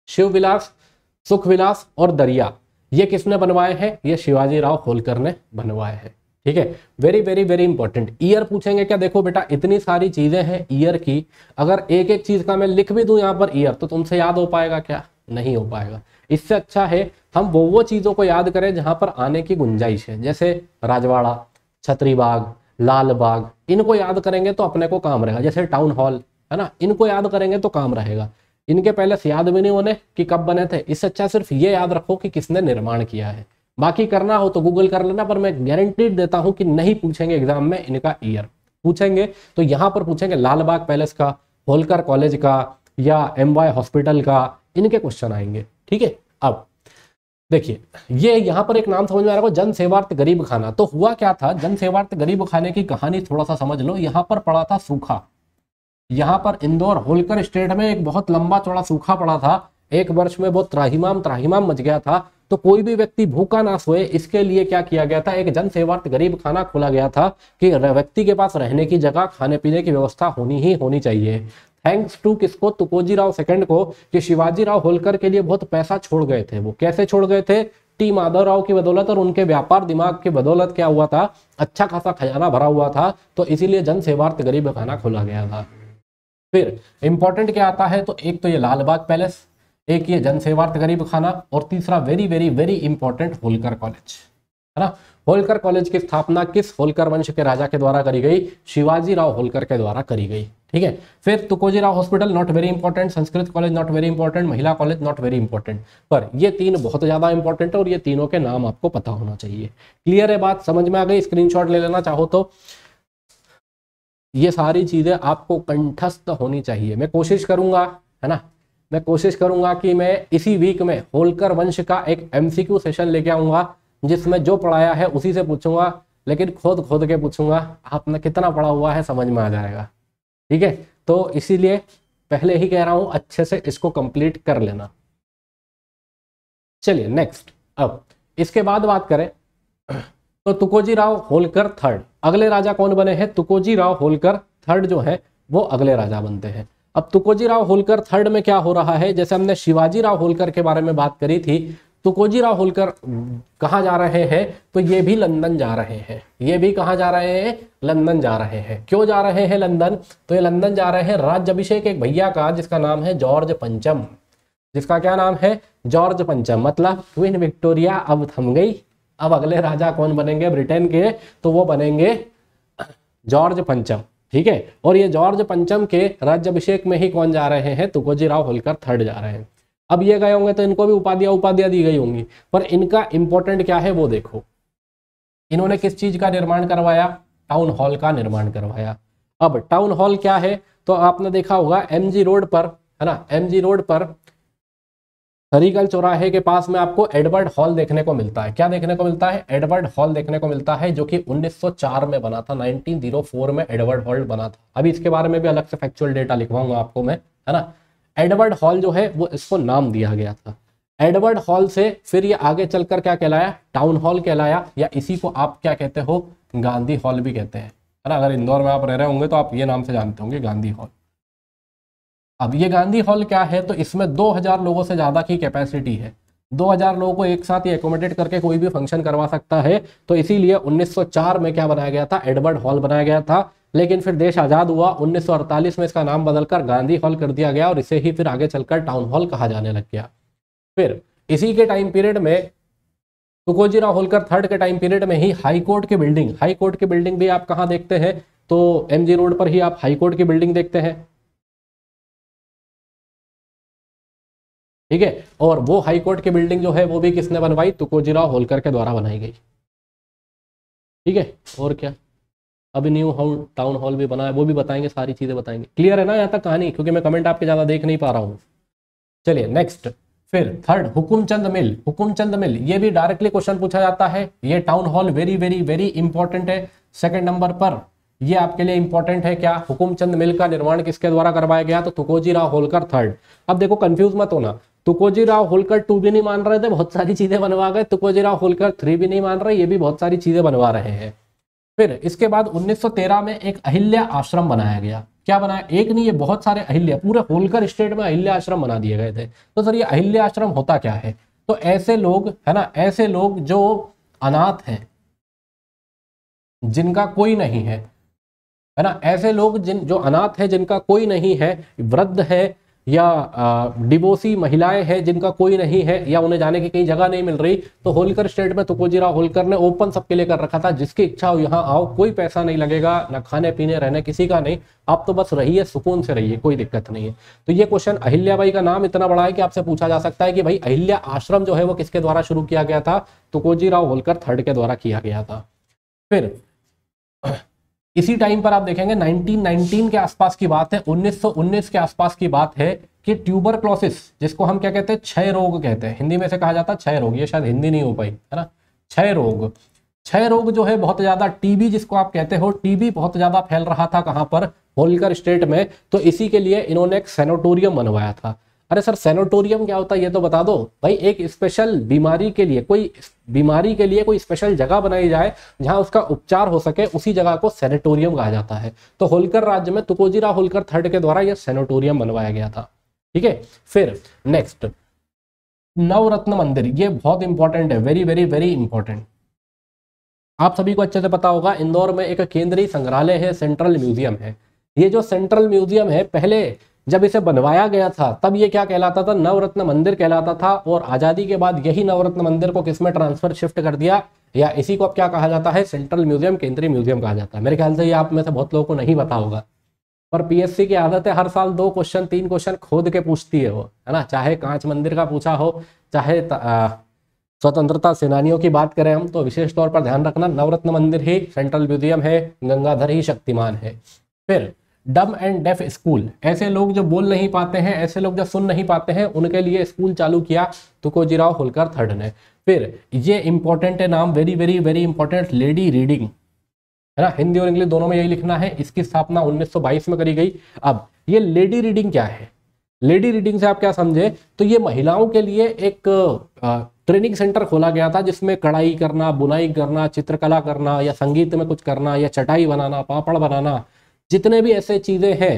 Speaker 2: शिव विलास सुख विलास और दरिया ये किसने बनवाए हैं ये शिवाजी राव होलकर ने बनवाए हैं ठीक है very very very important year पूछेंगे क्या देखो बेटा इतनी सारी चीजें हैं ईयर की अगर एक एक चीज का मैं लिख भी दू यहां पर ईयर तो तुमसे याद हो पाएगा क्या नहीं हो पाएगा इससे अच्छा है हम वो वो चीजों को याद करें जहां पर आने की गुंजाइश है जैसे राजवाड़ा छतरीबाग लाल बाग इनको याद करेंगे तो अपने को काम रहेगा जैसे टाउन हॉल है ना इनको याद करेंगे तो काम रहेगा इनके पहले से याद भी नहीं होने कि कब बने थे इससे अच्छा सिर्फ ये याद रखो कि किसने निर्माण किया है बाकी करना हो तो गूगल कर लेना पर मैं गारंटीड देता हूं कि नहीं पूछेंगे एग्जाम में इनका ईयर पूछेंगे तो यहां पर पूछेंगे लालबाग पैलेस का होलकर कॉलेज का या एम हॉस्पिटल का इनके क्वेश्चन आएंगे ठीक है अब देखिए ये यहाँ पर एक नाम समझ में आ रहा है जन गरीब खाना तो हुआ क्या था जन गरीब खाने की कहानी थोड़ा सा समझ लो यहाँ पर पड़ा था सूखा यहाँ पर इंदौर होलकर स्टेट में एक बहुत लंबा चौड़ा सूखा पड़ा था एक वर्ष में बहुत त्राहीमाम त्राहीमाम मच गया था तो कोई भी व्यक्ति भूखा ना सोए इसके लिए क्या किया गया था एक जन गरीब खाना खोला गया था कि व्यक्ति के पास रहने की जगह खाने पीने की व्यवस्था होनी ही होनी चाहिए थैंक्स टू किसको तुकोजी राव सेकंड को कि शिवाजी राव होलकर के लिए बहुत पैसा छोड़ गए थे वो कैसे छोड़ गए थे टी माधव राव की बदौलत और उनके व्यापार दिमाग की बदौलत क्या हुआ था अच्छा खासा खजाना भरा हुआ था तो इसीलिए जन सेवार्थ गरीब खाना खोला गया था फिर इंपॉर्टेंट क्या आता है तो एक तो ये लालबाग पैलेस एक ये जन सेवार्थ गरीब खाना और तीसरा very very very important Holkar college है ना होलकर कॉलेज की स्थापना किस होलकर वंश के राजा के द्वारा करी गई शिवाजी राव होलकर के द्वारा करी गई ठीक है फिर Tukoji Rao hospital not very important Sanskrit college not very important महिला कॉलेज नॉट वेरी इंपॉर्टेंट पर ये तीन बहुत ज्यादा इंपॉर्टेंट है और ये तीनों के नाम आपको पता होना चाहिए क्लियर है बात समझ में आ गई स्क्रीन ले लेना चाहो तो ये सारी चीजें आपको कंठस्थ होनी चाहिए मैं कोशिश करूंगा है ना मैं कोशिश करूंगा कि मैं इसी वीक में होलकर वंश का एक एमसीक्यू सेशन लेके आऊंगा जिसमें जो पढ़ाया है उसी से पूछूंगा लेकिन खोद खोद के पूछूंगा आपने कितना पढ़ा हुआ है समझ में आ जाएगा ठीक है तो इसीलिए पहले ही कह रहा हूं अच्छे से इसको कंप्लीट कर लेना चलिए नेक्स्ट अब इसके बाद बात करें तो तुकोजी राव होलकर थर्ड अगले राजा कौन बने हैं तुकोजी राव होलकर थर्ड जो है वो अगले राजा बनते हैं अब तुकोजी राव होलकर थर्ड में क्या हो रहा है जैसे हमने शिवाजी राव होलकर के बारे में बात करी थी तो कोजीराव होलकर कहाँ जा रहे हैं तो ये भी लंदन जा रहे हैं ये भी कहाँ जा रहे हैं लंदन जा रहे हैं क्यों जा रहे हैं लंदन तो ये लंदन जा रहे हैं राज्य अभिषेक एक भैया का जिसका नाम है जॉर्ज पंचम जिसका क्या नाम है जॉर्ज पंचम मतलब क्वीन विक्टोरिया अब थम गई अब अगले राजा कौन बनेंगे ब्रिटेन के तो वो बनेंगे जॉर्ज पंचम ठीक है और ये जॉर्ज पंचम के राज्यभिषेक में ही कौन जा रहे हैं तुकोजी तो राव होलकर थर्ड जा रहे हैं अब ये गए होंगे तो इनको भी उपाधियां उपाधियां दी गई होंगी पर इनका इंपॉर्टेंट क्या है वो देखो इन्होंने किस चीज का निर्माण करवाया टाउन हॉल का निर्माण करवाया अब टाउन हॉल क्या है तो आपने देखा होगा एमजी रोड पर है ना एमजी रोड पर हरिकल चौराहे के पास में आपको एडवर्ड हॉल देखने को मिलता है क्या देखने को मिलता है एडवर्ड हॉल देखने को मिलता है जो कि 1904 में बना था 1904 में एडवर्ड हॉल बना था अभी इसके बारे में भी अलग से फैक्चुअल डेटा लिखवाऊंगा आपको मैं है ना एडवर्ड हॉल जो है वो इसको नाम दिया गया था एडवर्ड हॉल से फिर ये आगे चलकर क्या कहलाया टाउन हॉल कहलाया या इसी को आप क्या कहते हो गांधी हॉल भी कहते हैं है ना अगर इंदौर में आप रह रहे होंगे तो आप ये नाम से जानते होंगे गांधी हॉल अब ये गांधी हॉल क्या है तो इसमें 2000 लोगों से ज़्यादा की कैपेसिटी है 2000 लोगों को एक साथ ही एकोमोडेट करके कोई भी फंक्शन करवा सकता है तो इसीलिए 1904 में क्या बनाया गया था एडवर्ड हॉल बनाया गया था लेकिन फिर देश आज़ाद हुआ 1948 में इसका नाम बदलकर गांधी हॉल कर दिया गया और इसे ही फिर आगे चलकर टाउन हॉल कहा जाने लग गया फिर इसी के टाइम पीरियड में राव होलकर थर्ड के टाइम पीरियड में ही हाईकोर्ट की बिल्डिंग हाईकोर्ट की बिल्डिंग भी आप कहाँ देखते हैं तो एम जी रोड पर ही आप हाईकोर्ट की बिल्डिंग देखते हैं
Speaker 1: ठीक है और वो हाई कोर्ट की बिल्डिंग जो है वो भी किसने बनवाई तुकोजीराव होलकर के द्वारा बनाई गई
Speaker 2: ठीक है और क्या अभी न्यू टाउन हॉल भी बना है वो भी बताएंगे सारी चीज़ें बताएंगे क्लियर है ना यहाँ तक कहानी क्योंकि मैं कमेंट आपके ज़्यादा देख नहीं पा रहा हूँ चलिए नेक्स्ट फिर third Hukumchand mill Hukumchand mill ये भी डायरेक्टली क्वेश्चन पूछा जाता है ये town hall very very very important है सेकंड नंबर पर ये आपके लिए इंपॉर्टेंट है क्या हुकुमचंद मिल का निर्माण किसके द्वारा करवाया गया तो तुकोजी राव होलकर थर्ड अब देखो कंफ्यूज मत होना तुकोजी राव होलकर टू भी नहीं मान रहे थे बहुत सारी चीजें बनवा गए तुकोजी राव होलकर थ्री भी नहीं मान रहे ये भी बहुत सारी चीजें बनवा रहे हैं फिर इसके बाद 1913 में एक अहिल्या आश्रम बनाया गया क्या बनाया एक नहीं ये बहुत सारे अहिल्या पूरे होलकर स्टेट में अहिल्या आश्रम बना दिए गए थे तो सर ये अहिल्या आश्रम होता क्या है तो ऐसे लोग है ना ऐसे लोग जो अनाथ हैं जिनका कोई नहीं है है ना ऐसे लोग जिन जो अनाथ है जिनका कोई नहीं है वृद्ध है या डिबोसी महिलाएं हैं जिनका कोई नहीं है या उन्हें जाने की कहीं जगह नहीं मिल रही तो होलकर स्टेट में तुकोजीराव होलकर ने ओपन सबके लिए कर रखा था जिसकी इच्छा हो यहाँ आओ कोई पैसा नहीं लगेगा ना खाने पीने रहने किसी का नहीं आप तो बस रहिए सुकून से रहिए कोई दिक्कत नहीं है तो ये क्वेश्चन अहिल्याबाई का नाम इतना बड़ा है कि आपसे पूछा जा सकता है कि भाई अहिल्या आश्रम जो है वो किसके द्वारा शुरू किया गया था तुकोजीराव होलकर थर्ड के द्वारा किया गया था फिर इसी टाइम पर आप देखेंगे 1919 के आसपास की बात है 1919 के आसपास की बात है कि ट्यूबर क्लोसिस जिसको हम क्या कहते हैं क्षय रोग कहते हैं हिंदी में से कहा जाता है क्षय रोग ये शायद हिंदी नहीं हो पाई है ना क्षय रोग क्षय रोग जो है बहुत ज्यादा टीबी जिसको आप कहते हो टीबी बहुत ज्यादा फैल रहा था कहां पर होलकर स्टेट में तो इसी के लिए इन्होंने एक सेनेटोरियम बनवाया था अरे सर सेनेटोरियम क्या होता है ये तो बता दो भाई एक स्पेशल बीमारी के लिए कोई बीमारी के लिए कोई स्पेशल जगह बनाई जाए जहां उसका उपचार हो सके उसी जगह को सेनेटोरियम कहा जाता है तो होलकर राज्य में तुकोजीरा होलकर थर्ड के द्वारा यह सेनेटोरियम बनवाया गया था ठीक है फिर नेक्स्ट नवरत्न मंदिर ये बहुत इंपॉर्टेंट है वेरी वेरी वेरी इंपॉर्टेंट आप सभी को अच्छे से पता होगा इंदौर में एक केंद्रीय संग्रहालय है सेंट्रल म्यूजियम है ये जो सेंट्रल म्यूजियम है पहले जब इसे बनवाया गया था तब ये क्या कहलाता था नवरत्न मंदिर कहलाता था और आज़ादी के बाद यही नवरत्न मंदिर को किसमें ट्रांसफर शिफ्ट कर दिया या इसी को अब क्या कहा जाता है सेंट्रल म्यूजियम केंद्रीय म्यूजियम कहा जाता है मेरे ख्याल से ये आप में से बहुत लोगों को नहीं पता होगा पर पीएससी की आदत है हर साल दो क्वेश्चन तीन क्वेश्चन खोद के पूछती है वो है ना चाहे कांच मंदिर का पूछा हो चाहे स्वतंत्रता सेनानियों की बात करें हम तो विशेष तौर पर ध्यान रखना नवरत्न मंदिर ही सेंट्रल म्यूजियम है गंगाधर ही शक्तिमान है फिर डम एंड डेफ स्कूल ऐसे लोग जो बोल नहीं पाते हैं ऐसे लोग जो सुन नहीं पाते हैं उनके लिए स्कूल चालू किया तुकोजीराव तो होलकर थर्ड ने फिर ये इंपॉर्टेंट है नाम very very very important lady reading है ना हिंदी और इंग्लिश दोनों में यही लिखना है इसकी स्थापना 1922 में करी गई अब ये लेडी रीडिंग क्या है लेडी रीडिंग से आप क्या समझे तो ये महिलाओं के लिए एक ट्रेनिंग सेंटर खोला गया था जिसमें कढ़ाई करना बुनाई करना चित्रकला करना या संगीत में कुछ करना या चटाई बनाना पापड़ बनाना जितने भी ऐसे चीज़ें हैं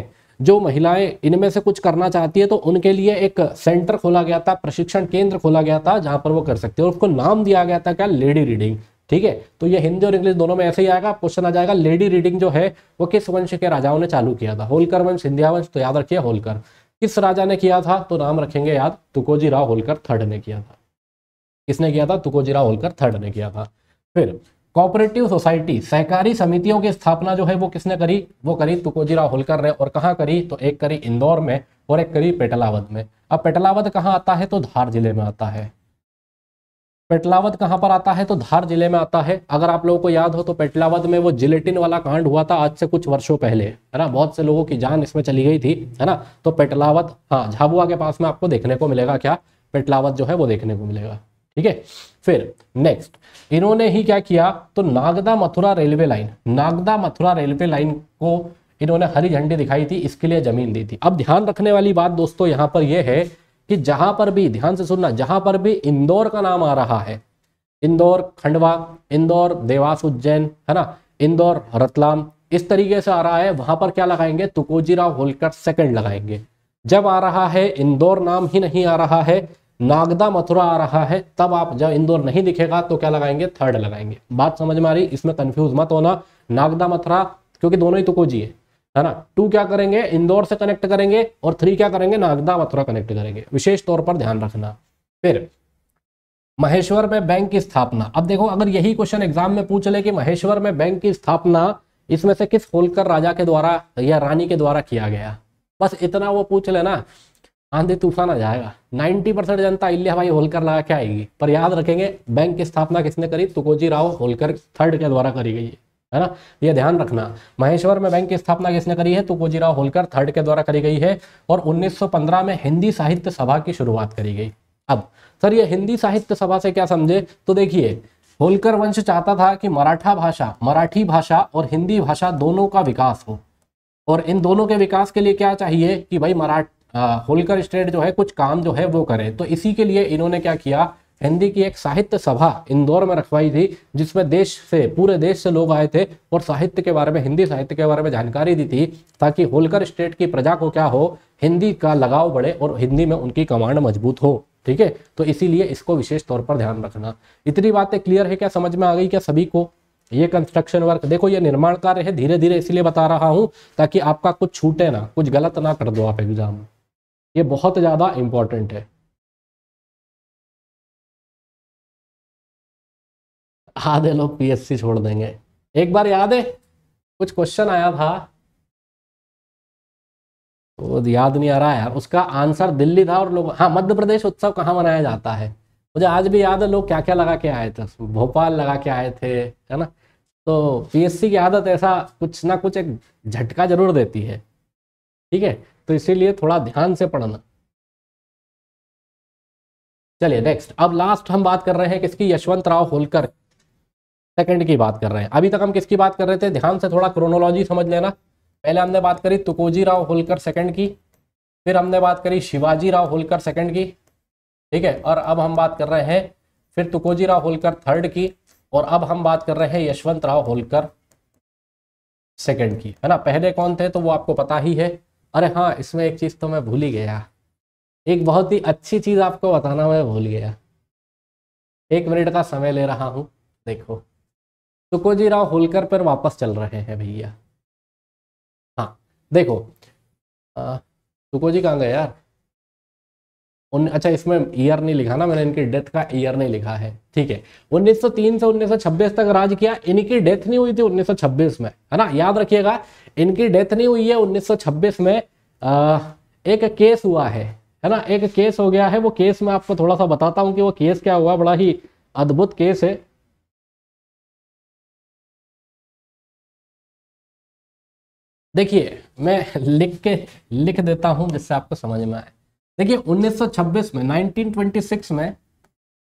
Speaker 2: जो महिलाएं इनमें से कुछ करना चाहती है तो उनके लिए एक सेंटर खोला गया था प्रशिक्षण केंद्र खोला गया था जहां पर वो कर सकते हैं उसको नाम दिया गया था क्या लेडी रीडिंग ठीक है तो ये हिंदी और इंग्लिश दोनों में ऐसे ही आएगा क्वेश्चन आ जाएगा लेडी रीडिंग जो है वो किस वंश के राजाओं ने चालू किया था होलकर वंश सिंधिया वंश तो याद रखिए होलकर किस राजा ने किया था तो नाम रखेंगे याद तुकोजी राव होलकर थर्ड ने किया था किसने किया था तुकोजी राव होलकर थर्ड ने किया था फिर कोऑपरेटिव सोसाइटी सहकारी समितियों की स्थापना जो है वो किसने करी वो करी तुकोजीराव होलकर ने और कहाँ करी तो एक करी इंदौर में और एक करी पेटलावद में अब पेटलावद कहाँ आता है तो धार जिले में आता है पेटलावद कहाँ पर आता है तो धार जिले में आता है अगर आप लोगों को याद हो तो पेटलावद में वो जिलेटिन वाला कांड हुआ था आज से कुछ वर्षों पहले है ना बहुत से लोगों की जान इसमें चली गई थी है ना तो पेटलावद हाँ झाबुआ के पास में आपको देखने को मिलेगा क्या पेटलावद जो है वो देखने को मिलेगा ठीक है फिर नेक्स्ट इन्होंने ही क्या किया तो Nagda Mathura railway line Nagda Mathura railway line को इन्होंने हरी झंडी दिखाई थी इसके लिए जमीन दी थी अब ध्यान रखने वाली बात दोस्तों यहां पर यह है कि जहां पर भी ध्यान से सुनना जहां पर भी इंदौर का नाम आ रहा है इंदौर खंडवा इंदौर देवास उज्जैन है ना इंदौर रतलाम इस तरीके से आ रहा है वहां पर क्या लगाएंगे तुकोजीराव होलकर सेकंड लगाएंगे जब आ रहा है इंदौर नाम ही नहीं आ रहा है नागदा मथुरा आ रहा है तब आप जब इंदौर नहीं दिखेगा तो क्या लगाएंगे थर्ड लगाएंगे बात समझ में आ रही इसमें कंफ्यूज मत होना नागदा मथुरा क्योंकि दोनों ही तो कोजी है है ना टू क्या करेंगे इंदौर से कनेक्ट करेंगे और थ्री क्या करेंगे नागदा मथुरा कनेक्ट करेंगे विशेष तौर पर ध्यान रखना फिर महेश्वर में बैंक की स्थापना अब देखो अगर यही क्वेश्चन एग्जाम में पूछ ले कि महेश्वर में बैंक की स्थापना इसमें से किस होलकर राजा के द्वारा या रानी के द्वारा किया गया बस इतना वो पूछ लेना आंधी तूफान आ जाएगा 90 परसेंट जनता इल्या भाई होलकर लगा के आएगी पर याद रखेंगे बैंक की स्थापना किसने करी तुकोजी राव होलकर थर्ड के द्वारा करी गई है है ना ये ध्यान रखना महेश्वर में बैंक की स्थापना किसने करी है तुकोजी राव होलकर थर्ड के द्वारा करी गई है और उन्नीस में हिंदी साहित्य सभा की शुरुआत करी गई अब सर ये हिंदी साहित्य सभा से क्या समझे तो देखिए होलकर वंश चाहता था कि मराठा भाषा मराठी भाषा और हिंदी भाषा दोनों का विकास हो और इन दोनों के विकास के लिए क्या चाहिए कि भाई मराठ होलकर स्टेट जो है कुछ काम जो है वो करे तो इसी के लिए इन्होंने क्या किया हिंदी की एक साहित्य सभा इंदौर में रखवाई थी जिसमें देश से पूरे देश से लोग आए थे और साहित्य के बारे में हिंदी साहित्य के बारे में जानकारी दी थी ताकि होलकर स्टेट की प्रजा को क्या हो हिंदी का लगाव बढ़े और हिंदी में उनकी कमांड मजबूत हो ठीक है तो इसीलिए इसको विशेष तौर पर ध्यान रखना इतनी बातें क्लियर है क्या समझ में आ गई क्या सभी को ये कंस्ट्रक्शन वर्क देखो ये निर्माण कार्य है धीरे धीरे इसलिए बता रहा हूँ ताकि आपका कुछ छूटे ना कुछ गलत
Speaker 1: ना कर दो आप एग्जाम में ये बहुत ज़्यादा इम्पॉर्टेंट है आधे लोग पीएससी छोड़ देंगे एक बार याद है कुछ क्वेश्चन आया था
Speaker 2: तो याद नहीं आ रहा यार उसका आंसर दिल्ली था और लोग हाँ मध्य प्रदेश उत्सव कहाँ मनाया जाता है मुझे आज भी याद है लोग क्या क्या लगा के आए थे भोपाल लगा के आए थे है ना तो पीएससी की आदत ऐसा कुछ ना कुछ एक झटका जरूर देती है ठीक है तो इसीलिए थोड़ा ध्यान से पढ़ना चलिए नेक्स्ट अब लास्ट हम बात कर रहे हैं किसकी यशवंत राव होलकर सेकंड की बात कर रहे हैं अभी तक हम किसकी बात कर रहे थे ध्यान से थोड़ा क्रोनोलॉजी समझ लेना पहले हमने बात करी तुकोजी राव होलकर सेकंड की फिर हमने बात करी शिवाजी राव होलकर सेकंड की ठीक है और अब हम बात कर रहे हैं फिर तुकोजी राव होलकर थर्ड की और अब हम बात कर रहे हैं यशवंत राव होलकर सेकंड की है ना पहले कौन थे तो वो आपको पता ही है अरे हाँ इसमें एक चीज़ तो मैं भूल ही गया एक बहुत ही अच्छी चीज़ आपको बताना मैं भूल गया
Speaker 1: एक मिनट का समय ले रहा हूँ देखो सुकोजी राव होलकर पर वापस चल रहे हैं भैया हाँ देखो
Speaker 2: सुकोजी कहाँ गए यार उन अच्छा इसमें ईयर नहीं लिखा ना मैंने इनकी डेथ का ईयर नहीं लिखा है ठीक है 1903 से 1926 तक राज किया इनकी डेथ नहीं हुई थी 1926 में है ना याद रखिएगा इनकी डेथ नहीं हुई है 1926 में आ, एक केस हुआ है है ना एक केस हो गया है वो केस मैं आपको थोड़ा सा बताता हूँ कि
Speaker 1: वो केस क्या हुआ बड़ा ही अद्भुत केस है देखिए मैं लिख के
Speaker 2: लिख देता हूं जिससे आपको समझ में आए देखिए 1926 में 1926 में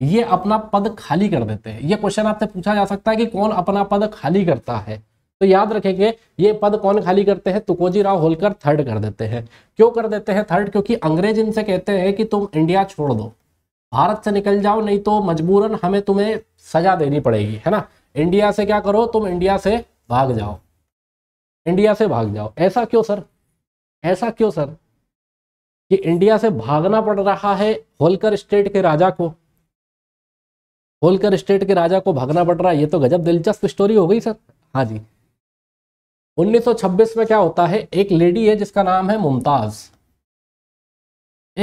Speaker 2: ये अपना पद खाली कर देते हैं ये क्वेश्चन आपसे पूछा जा सकता है कि कौन अपना पद खाली करता है तो याद रखेंगे ये पद कौन खाली करते हैं तुकोजी राव होलकर थर्ड कर देते हैं क्यों कर देते हैं थर्ड क्योंकि अंग्रेज इनसे कहते हैं कि तुम इंडिया छोड़ दो भारत से निकल जाओ नहीं तो मजबूरन हमें तुम्हें सजा देनी पड़ेगी है ना इंडिया से क्या करो तुम इंडिया से भाग जाओ इंडिया से भाग जाओ ऐसा क्यों सर ऐसा क्यों सर कि इंडिया से भागना पड़ रहा है होलकर स्टेट के राजा को होलकर स्टेट के राजा को भागना पड़ रहा है ये तो गजब दिलचस्प स्टोरी हो गई सर हाँ जी 1926 में क्या होता है एक लेडी है जिसका नाम है मुमताज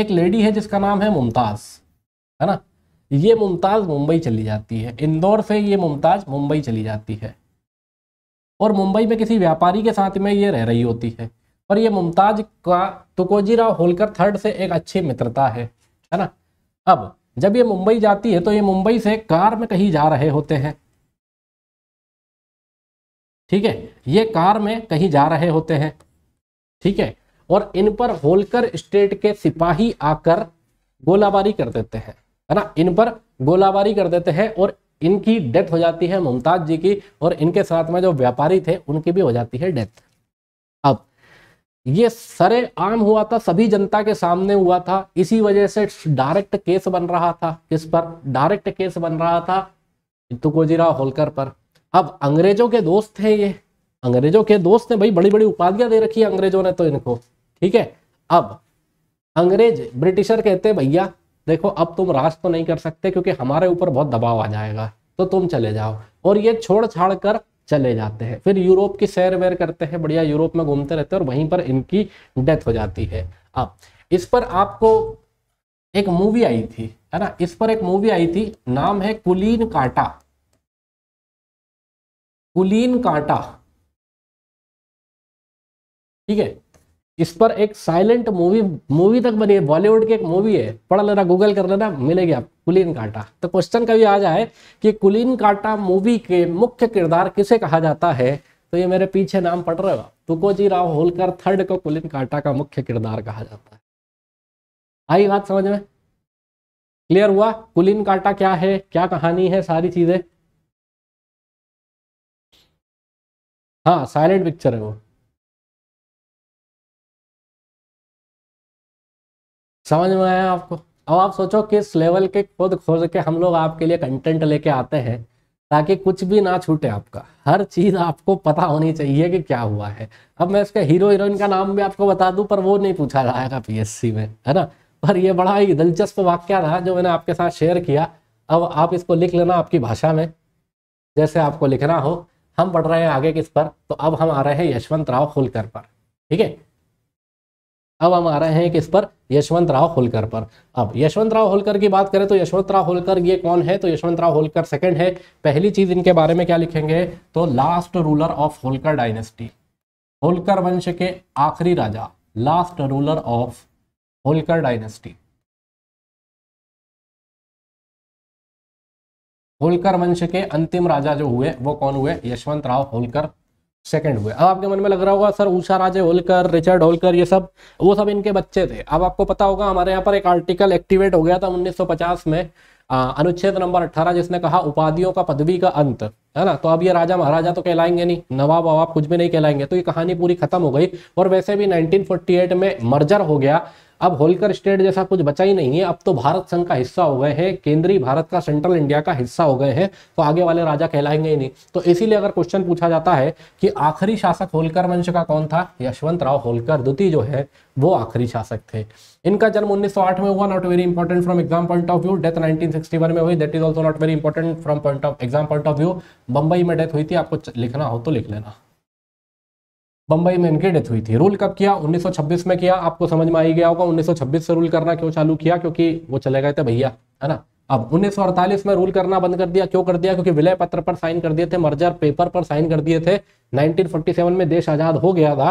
Speaker 2: एक लेडी है जिसका नाम है मुमताज है ना ये मुमताज मुंबई चली जाती है इंदौर से ये मुमताज मुंबई चली जाती है और मुंबई में किसी व्यापारी के साथ में ये रह रही होती है और ये मुमताज का राव होलकर थर्ड से एक अच्छी मित्रता है है ना अब जब ये मुंबई जाती है तो ये मुंबई से कार में कहीं जा रहे होते हैं ठीक है ये कार में कहीं जा रहे होते हैं ठीक है और इन पर होलकर स्टेट के सिपाही आकर गोलाबारी कर देते हैं है ना इन पर गोलाबारी कर देते हैं और इनकी डेथ हो जाती है मुमताज जी की और इनके साथ में जो व्यापारी थे उनकी भी हो जाती है डेथ अब ये सरे आम हुआ था सभी जनता के सामने हुआ था इसी वजह से डायरेक्ट केस बन रहा था किस पर डायरेक्ट केस बन रहा था चिंतु होलकर पर अब अंग्रेजों के दोस्त थे ये अंग्रेजों के दोस्त ने भाई बड़ी बड़ी उपाधियां दे रखी है अंग्रेजों ने तो इनको ठीक है अब अंग्रेज ब्रिटिशर कहते भैया देखो अब तुम राज तो नहीं कर सकते क्योंकि हमारे ऊपर बहुत दबाव आ जाएगा तो तुम चले जाओ और ये छोड़ छाड़ कर चले जाते हैं फिर यूरोप की सैर वैर करते हैं बढ़िया यूरोप में घूमते रहते हैं और वहीं पर इनकी डेथ हो जाती है अब इस पर आपको एक मूवी आई थी है ना इस पर एक मूवी
Speaker 1: आई थी नाम है कुलीन काटा कुलीन कांटा ठीक है इस पर एक
Speaker 2: साइलेंट मूवी मूवी तक बनी है बॉलीवुड की एक मूवी है पढ़ लेना गूगल कर लेना मिलेगी आपको कुलीन काटा तो क्वेश्चन कभी आ जाए कि कुलीन काटा मूवी के मुख्य किरदार किसे कहा जाता है तो ये मेरे पीछे नाम पढ़ रहे हो तुकोजी राव होलकर थर्ड को कुलीन काटा का मुख्य
Speaker 1: किरदार कहा जाता है आई बात समझ में क्लियर हुआ कुलीन काटा क्या है क्या कहानी है सारी चीजें हाँ साइलेंट पिक्चर है वो समझ में आया आपको अब आप सोचो किस लेवल के खुद
Speaker 2: खोज के हम लोग आपके लिए कंटेंट लेके आते हैं ताकि कुछ भी ना छूटे आपका हर चीज़ आपको पता होनी चाहिए कि क्या हुआ है अब मैं इसके हीरो हीरोइन का नाम भी आपको बता दूं पर वो नहीं पूछा जाएगा पीएससी में है ना पर ये बड़ा ही दिलचस्प वाक्य रहा जो मैंने आपके साथ शेयर किया अब आप इसको लिख लेना आपकी भाषा में जैसे आपको लिखना हो हम पढ़ रहे हैं आगे किस पर तो अब हम आ रहे हैं यशवंत राव खुलकर पर ठीक है अब हम आ रहे हैं किस पर यशवंत राव होलकर पर अब यशवंत राव होलकर की बात करें तो यशवंत राव होलकर ये कौन है तो यशवंत राव होलकर सेकंड है पहली चीज इनके बारे में क्या लिखेंगे तो last
Speaker 1: ruler of Holkar dynasty Holkar वंश के आखिरी राजा last ruler of Holkar dynasty Holkar वंश के अंतिम राजा जो हुए वो कौन हुए यशवंत राव
Speaker 2: होलकर सेकंड हुए अब आपके मन में लग रहा होगा सर उषा राजे होलकर रिचर्ड होलकर ये सब वो सब इनके बच्चे थे अब आपको पता होगा हमारे यहाँ पर एक आर्टिकल एक्टिवेट हो गया था 1950 में अनुच्छेद नंबर 18 जिसने कहा उपाधियों का पदवी का अंत है ना तो अब ये राजा महाराजा तो कहलाएंगे नहीं नवाब ववाब कुछ भी नहीं कहलाएंगे तो ये कहानी पूरी खत्म हो गई और वैसे भी 1948 में मर्जर हो गया अब होलकर स्टेट जैसा कुछ बचा ही नहीं है अब तो भारत संघ का हिस्सा हो गए हैं केंद्रीय भारत का सेंट्रल इंडिया का हिस्सा हो गए हैं तो आगे वाले राजा कहलाएंगे ही नहीं तो इसीलिए अगर क्वेश्चन पूछा जाता है कि आखिरी शासक होलकर वंश का कौन था यशवंत राव होलकर द्वितीय जो है वो आखिरी शासक थे इनका जन्म उन्नीस में हुआ not very important from exam point of view death nineteen में हुई that is also not very important from point of exam point of view Bombay में डेथ हुई थी आपको लिखना हो तो लिख लेना बंबई में इनकी डेथ हुई थी रूल कब किया 1926 में किया आपको समझ में आई गया होगा 1926 से रूल करना क्यों चालू किया क्योंकि वो चले गए थे भैया है ना अब 1948 में रूल करना बंद कर दिया क्यों कर दिया क्योंकि विलय पत्र पर साइन कर दिए थे मर्जर पेपर पर साइन कर दिए थे 1947 में देश आजाद हो गया था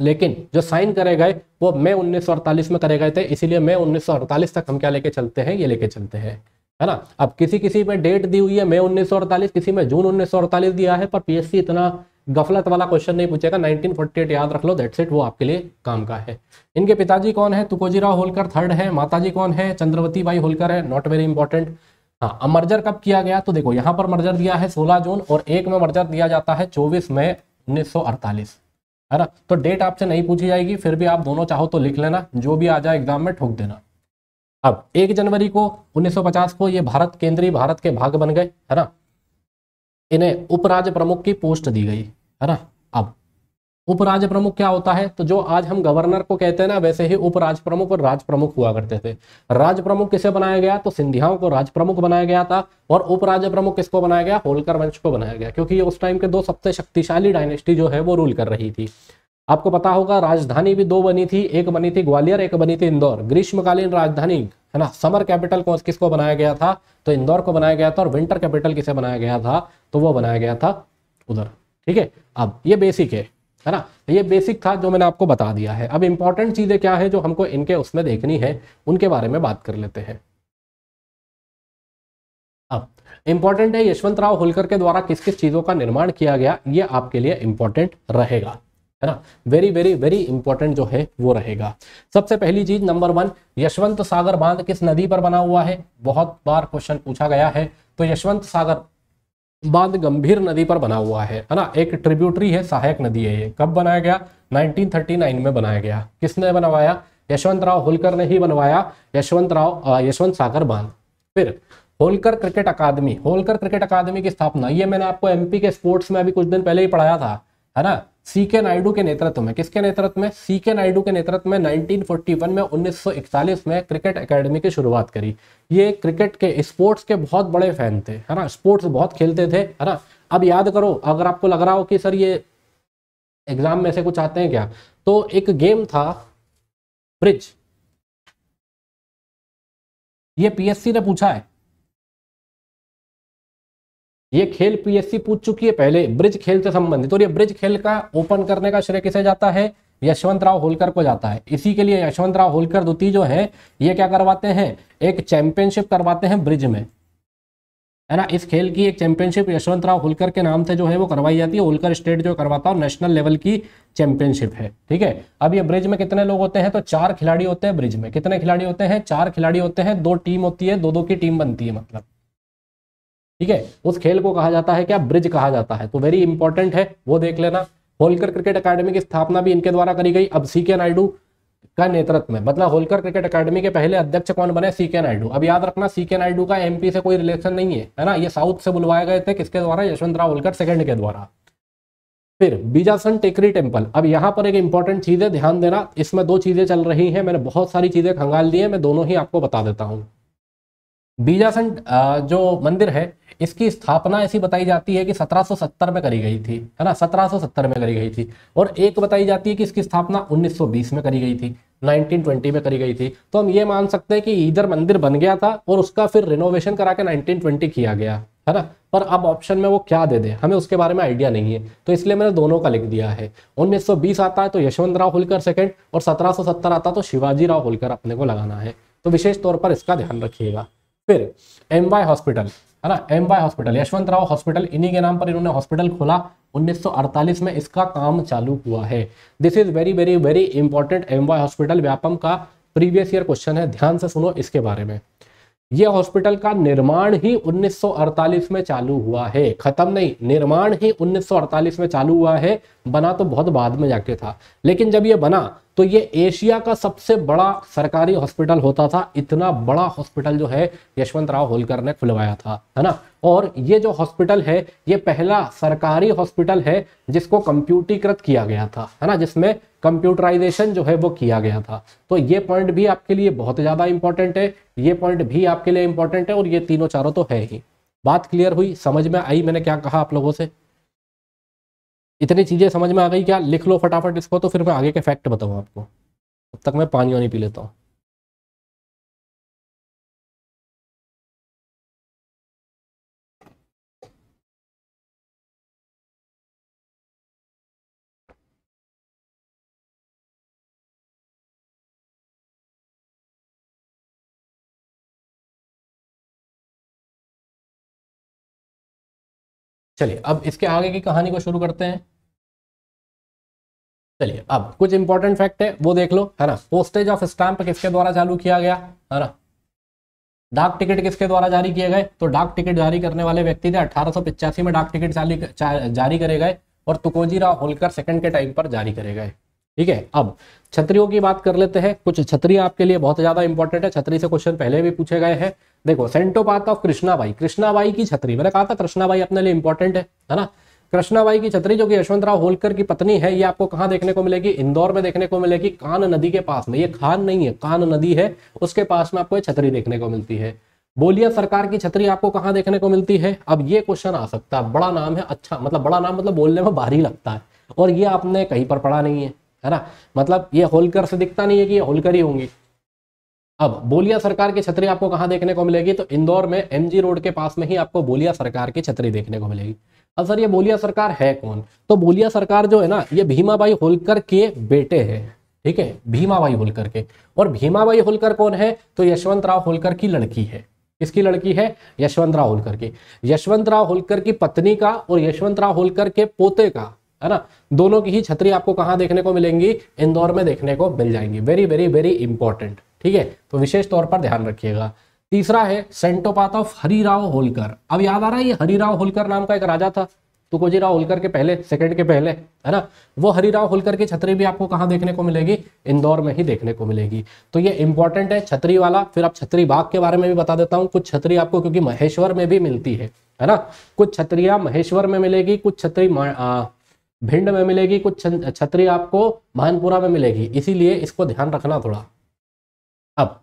Speaker 2: लेकिन जो साइन करे गए वो मई उन्नीस में करे गए थे इसीलिए मई उन्नीस तक हम क्या लेके चलते हैं ये लेके चलते हैं है ना अब किसी किसी में डेट दी हुई है मई 1948 किसी में जून 1948 दिया है पर पीएससी इतना गफलत वाला क्वेश्चन नहीं पूछेगा 1948 याद रख लो दैट्स इट वो आपके लिए काम का है इनके पिताजी कौन है तुकोजीराव होलकर थर्ड है माताजी कौन है चंद्रवती बाई होलकर है नॉट वेरी इंपॉर्टेंट हाँ अब मर्जर कब किया गया तो देखो यहाँ पर मर्जर दिया है 16 जून और एक में मर्जर दिया जाता है 24 मई उन्नीस है ना तो डेट आपसे नहीं पूछी जाएगी फिर भी आप दोनों चाहो तो लिख लेना जो भी आ जाए एग्जाम में ठोक देना अब एक जनवरी को 1950 को ये भारत केंद्रीय भारत के भाग बन गए है ना इन्हें उपराज्य प्रमुख की पोस्ट दी गई है ना अब उपराज्य प्रमुख क्या होता है तो जो आज हम गवर्नर को कहते हैं ना वैसे ही उपराज प्रमुख और राज प्रमुख हुआ करते थे राज प्रमुख किसे बनाया गया तो सिंधियाओं को राज प्रमुख बनाया गया था और उपराज्य प्रमुख किसको बनाया गया होलकर वंश को बनाया गया क्योंकि उस टाइम के दो सबसे शक्तिशाली डायनेस्टी जो है वो रूल कर रही थी आपको पता होगा राजधानी भी दो बनी थी एक बनी थी ग्वालियर एक बनी थी इंदौर ग्रीष्मकालीन राजधानी है ना समर कैपिटल को किसको बनाया गया था तो इंदौर को बनाया गया था और विंटर कैपिटल किसे बनाया गया था तो वो बनाया गया था उधर ठीक है अब ये बेसिक है है ना ये बेसिक था जो मैंने आपको बता दिया है अब इंपॉर्टेंट चीज़ें क्या है जो हमको इनके उसमें देखनी है उनके बारे में बात कर लेते हैं अब इंपॉर्टेंट है यशवंत राव होलकर के द्वारा किस किस चीज़ों का निर्माण किया गया ये आपके लिए इंपॉर्टेंट रहेगा है ना वेरी वेरी वेरी इंपॉर्टेंट जो है वो रहेगा सबसे पहली चीज नंबर वन यशवंत सागर बांध किस नदी पर बना हुआ है बहुत बार क्वेश्चन पूछा गया है तो यशवंत सागर बांध गंभीर नदी पर बना हुआ है है ना एक ट्रिब्यूटरी है सहायक नदी है ये कब बनाया गया 1939 में बनाया गया किसने बनवाया यशवंत राव होलकर ने ही बनवाया यशवंत राव यशवंत सागर बांध फिर Holkar cricket academy Holkar cricket academy की स्थापना ये मैंने आपको एमपी के स्पोर्ट्स में अभी कुछ दिन पहले ही पढ़ाया था है ना सी के नायडू के नेतृत्व में किसके नेतृत्व में सी के नायडू के नेतृत्व में 1941 में 1941 में क्रिकेट एकेडमी की शुरुआत करी ये क्रिकेट के स्पोर्ट्स के बहुत बड़े फैन थे है ना स्पोर्ट्स बहुत खेलते थे है ना अब याद करो अगर आपको लग रहा हो कि सर ये एग्जाम में से कुछ आते हैं क्या तो एक गेम था
Speaker 1: ब्रिज ये पीएससी ने पूछा है ये खेल पीएससी पूछ चुकी है पहले ब्रिज
Speaker 2: खेल से संबंधित और ये ब्रिज खेल का ओपन करने का श्रेय किसे जाता है यशवंत राव होलकर को जाता है इसी के लिए यशवंत राव होलकर द्वितीय जो है ये क्या करवाते हैं एक चैंपियनशिप करवाते हैं ब्रिज में है ना इस खेल की एक चैंपियनशिप यशवंत राव होलकर के नाम से जो है वो करवाई जाती है होलकर स्टेट जो करवाता है नेशनल लेवल की चैंपियनशिप है ठीक है अब ये ब्रिज में कितने लोग होते हैं तो चार खिलाड़ी होते हैं ब्रिज में कितने खिलाड़ी होते हैं चार खिलाड़ी होते हैं दो टीम होती है दो दो की टीम बनती है मतलब ठीक है उस खेल को कहा जाता है क्या ब्रिज कहा जाता है तो वेरी इंपॉर्टेंट है वो देख लेना होलकर क्रिकेट अकादमी की स्थापना भी इनके द्वारा करी गई अब सी के नायडू का नेतृत्व में मतलब होलकर क्रिकेट अकादमी के पहले अध्यक्ष कौन बने सी के नायडू अब याद रखना सी के नायडू का एमपी से कोई रिलेशन नहीं है है ना ये साउथ से बुलवाए गए थे किसके द्वारा यशवंतराव होलकर सेकंड के द्वारा फिर बीजासन टेकरी टेम्पल अब यहाँ पर एक इंपॉर्टेंट चीज है ध्यान देना इसमें दो चीजें चल रही है मैंने बहुत सारी चीजें खंगाल दी है मैं दोनों ही आपको बता देता हूँ बीजासन जो मंदिर है इसकी स्थापना ऐसी बताई जाती है कि 1770 में करी गई थी है ना 1770 में करी गई थी और एक बताई जाती है कि इसकी स्थापना 1920 में करी गई थी 1920 में करी गई थी तो हम ये मान सकते हैं कि इधर मंदिर बन गया था और उसका फिर रिनोवेशन करा के नाइनटीन किया गया है ना पर अब ऑप्शन में वो क्या दे दे हमें उसके बारे में आइडिया नहीं है तो इसलिए मैंने दोनों का लिख दिया है 1920 आता है तो यशवंत राव होलकर सेकंड और 1770 आता तो शिवाजी राव होलकर अपने को लगाना है तो विशेष तौर पर इसका ध्यान रखिएगा फिर एम वाई हॉस्पिटल है ना M Y hospital Yashwant Rao hospital इन्हीं के नाम पर इन्होंने हॉस्पिटल खोला 1948 में इसका काम चालू हुआ है this is very very very important M Y hospital Vyapam का प्रीवियस ईयर क्वेश्चन है ध्यान से सुनो इसके बारे में यह हॉस्पिटल का निर्माण ही 1948 में चालू हुआ है खत्म नहीं निर्माण ही 1948 में चालू हुआ है बना तो बहुत बाद में जाके था लेकिन जब यह बना तो ये एशिया का सबसे बड़ा सरकारी हॉस्पिटल होता था इतना बड़ा हॉस्पिटल जो है यशवंत राव होलकर ने खुलवाया था है ना और ये जो हॉस्पिटल है ये पहला सरकारी हॉस्पिटल है जिसको कंप्यूटीकृत किया गया था है ना जिसमें कंप्यूटराइजेशन जो है वो किया गया था तो ये पॉइंट भी आपके लिए बहुत ज़्यादा इंपॉर्टेंट है ये पॉइंट भी आपके लिए इंपॉर्टेंट है और ये तीनों चारों तो है ही बात क्लियर हुई समझ में आई मैंने क्या कहा आप लोगों से
Speaker 1: इतनी चीज़ें समझ में आ गई क्या लिख लो फटाफट इसको तो फिर मैं आगे के फैक्ट बताऊँ आपको तब तक मैं पानी वानी पी लेता हूँ चलिए अब इसके आगे की कहानी को शुरू करते हैं चलिए अब कुछ इंपॉर्टेंट फैक्ट है वो देख लो है ना
Speaker 2: पोस्टेज ऑफ स्टैंप किसके द्वारा चालू किया गया है ना डाक टिकट किसके द्वारा जारी किए गए तो डाक टिकट जारी करने वाले व्यक्ति थे अठारह में डाक टिकट जारी करे गए और तुकोजी राव होलकर सेकंड के टाइम पर जारी करे गए ठीक है अब छत्रियों की बात कर लेते हैं कुछ छत्री आपके लिए बहुत ज्यादा इंपॉर्टेंट है छत्री से क्वेश्चन पहले भी पूछे गए हैं देखो cenotaph of Krishnabai Krishnabai की छतरी मैंने कहा था कृष्णाबाई अपने लिए इंपॉर्टेंट है है ना कृष्णाबाई की छतरी जो कि यशवंतराव होलकर की पत्नी है ये आपको कहाँ देखने को मिलेगी इंदौर में देखने को मिलेगी कान नदी के पास में ये खान नहीं है कान नदी है उसके पास में आपको ये छतरी देखने को मिलती है बोलिया सरकार की छतरी आपको कहाँ देखने को मिलती है अब ये क्वेश्चन आ सकता है बड़ा नाम है अच्छा मतलब बड़ा नाम मतलब बोलने में भारी लगता है और ये आपने कहीं पर पढ़ा नहीं है है ना मतलब ये होलकर से दिखता नहीं है कि ये होलकर ही होंगी अब बोलिया सरकार की छतरी आपको कहां देखने को मिलेगी तो इंदौर में एमजी रोड के पास में ही आपको बोलिया सरकार की छतरी देखने को मिलेगी अब सर ये बोलिया सरकार है कौन तो बोलिया सरकार जो है ना ये भीमाबाई होलकर के बेटे हैं ठीक है भीमाबाई होलकर के और भीमाबाई होलकर कौन है तो यशवंत राव होलकर की लड़की है किसकी लड़की है यशवंत राव होलकर की यशवंत राव होलकर की पत्नी का और यशवंत राव होलकर के पोते का है ना दोनों की ही छतरी आपको कहां देखने को मिलेंगी इंदौर में देखने को मिल जाएंगी वेरी वेरी वेरी इंपॉर्टेंट ठीक है तो विशेष तौर पर ध्यान रखिएगा तीसरा है सेंटोपात ऑफ हरीराव होलकर अब याद आ रहा है ये हरीराव होलकर नाम का एक राजा था तुकोजीराव होलकर के पहले सेकंड के पहले है ना वो राव होलकर की छतरी भी आपको कहाँ देखने को मिलेगी इंदौर में ही देखने को मिलेगी तो ये इंपॉर्टेंट है छतरी वाला फिर आप छतरी बाग के बारे में भी बता देता हूं कुछ छतरी आपको क्योंकि महेश्वर में भी मिलती है है ना कुछ छतरिया महेश्वर में मिलेगी कुछ छतरी भिंड में मिलेगी कुछ छतरी आपको मानपुरा में मिलेगी इसीलिए इसको ध्यान रखना थोड़ा अब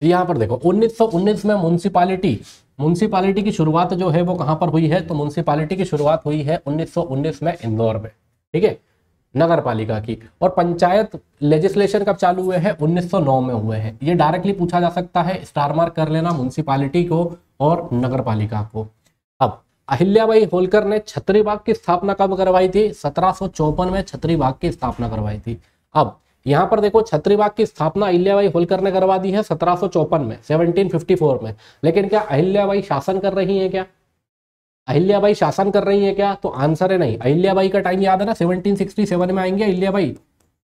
Speaker 2: तो यहां पर देखो 1919 में म्यूनसिपालिटी म्यूनसिपालिटी की शुरुआत जो है वो कहां पर हुई है तो म्यूनसिपालिटी की शुरुआत हुई है 1919 में इंदौर में ठीक है नगर पालिका की और पंचायत लेजिस्लेशन कब चालू हुए हैं 1909 में हुए हैं ये डायरेक्टली पूछा जा सकता है स्टार मार्क कर लेना म्यूनसिपालिटी को और नगर पालिका को अब अहिल्याबाई होलकर ने छतरी बाग की स्थापना कब करवाई थी सत्रह में छतरी बाग की स्थापना करवाई थी अब यहाँ पर देखो छत्रीबाग की स्थापना अहिल्याबाई होलकर ने करवा दी है सत्रह में 1754 में लेकिन क्या अहिल्याबाई शासन कर रही है क्या अहिल्याबाई शासन कर रही है क्या तो आंसर है नहीं अहिल्याबाई का टाइम याद है ना 1767 में आएंगे अहिल्याबाई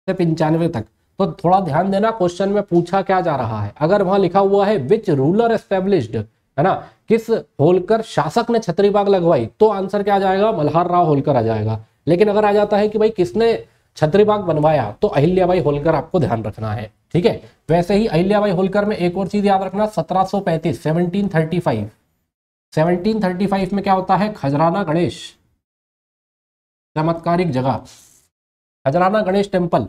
Speaker 2: से पंचानवे तक तो थोड़ा ध्यान देना क्वेश्चन में पूछा क्या जा रहा है अगर वहां लिखा हुआ है विच रूलर एस्टेब्लिश्ड है ना किस होलकर शासक ने बाग लगवाई तो आंसर क्या आ जाएगा मल्हार राव होलकर आ जाएगा लेकिन अगर आ जाता है कि भाई किसने छत्रीबाग बनवाया तो अहिल्याबाई होलकर आपको ध्यान रखना है ठीक है वैसे ही अहिल्याबाई होलकर में एक और चीज याद रखना 1735 1735 1735 में क्या होता है खजराना गणेश चमत्कारिक जगह खजराना गणेश टेम्पल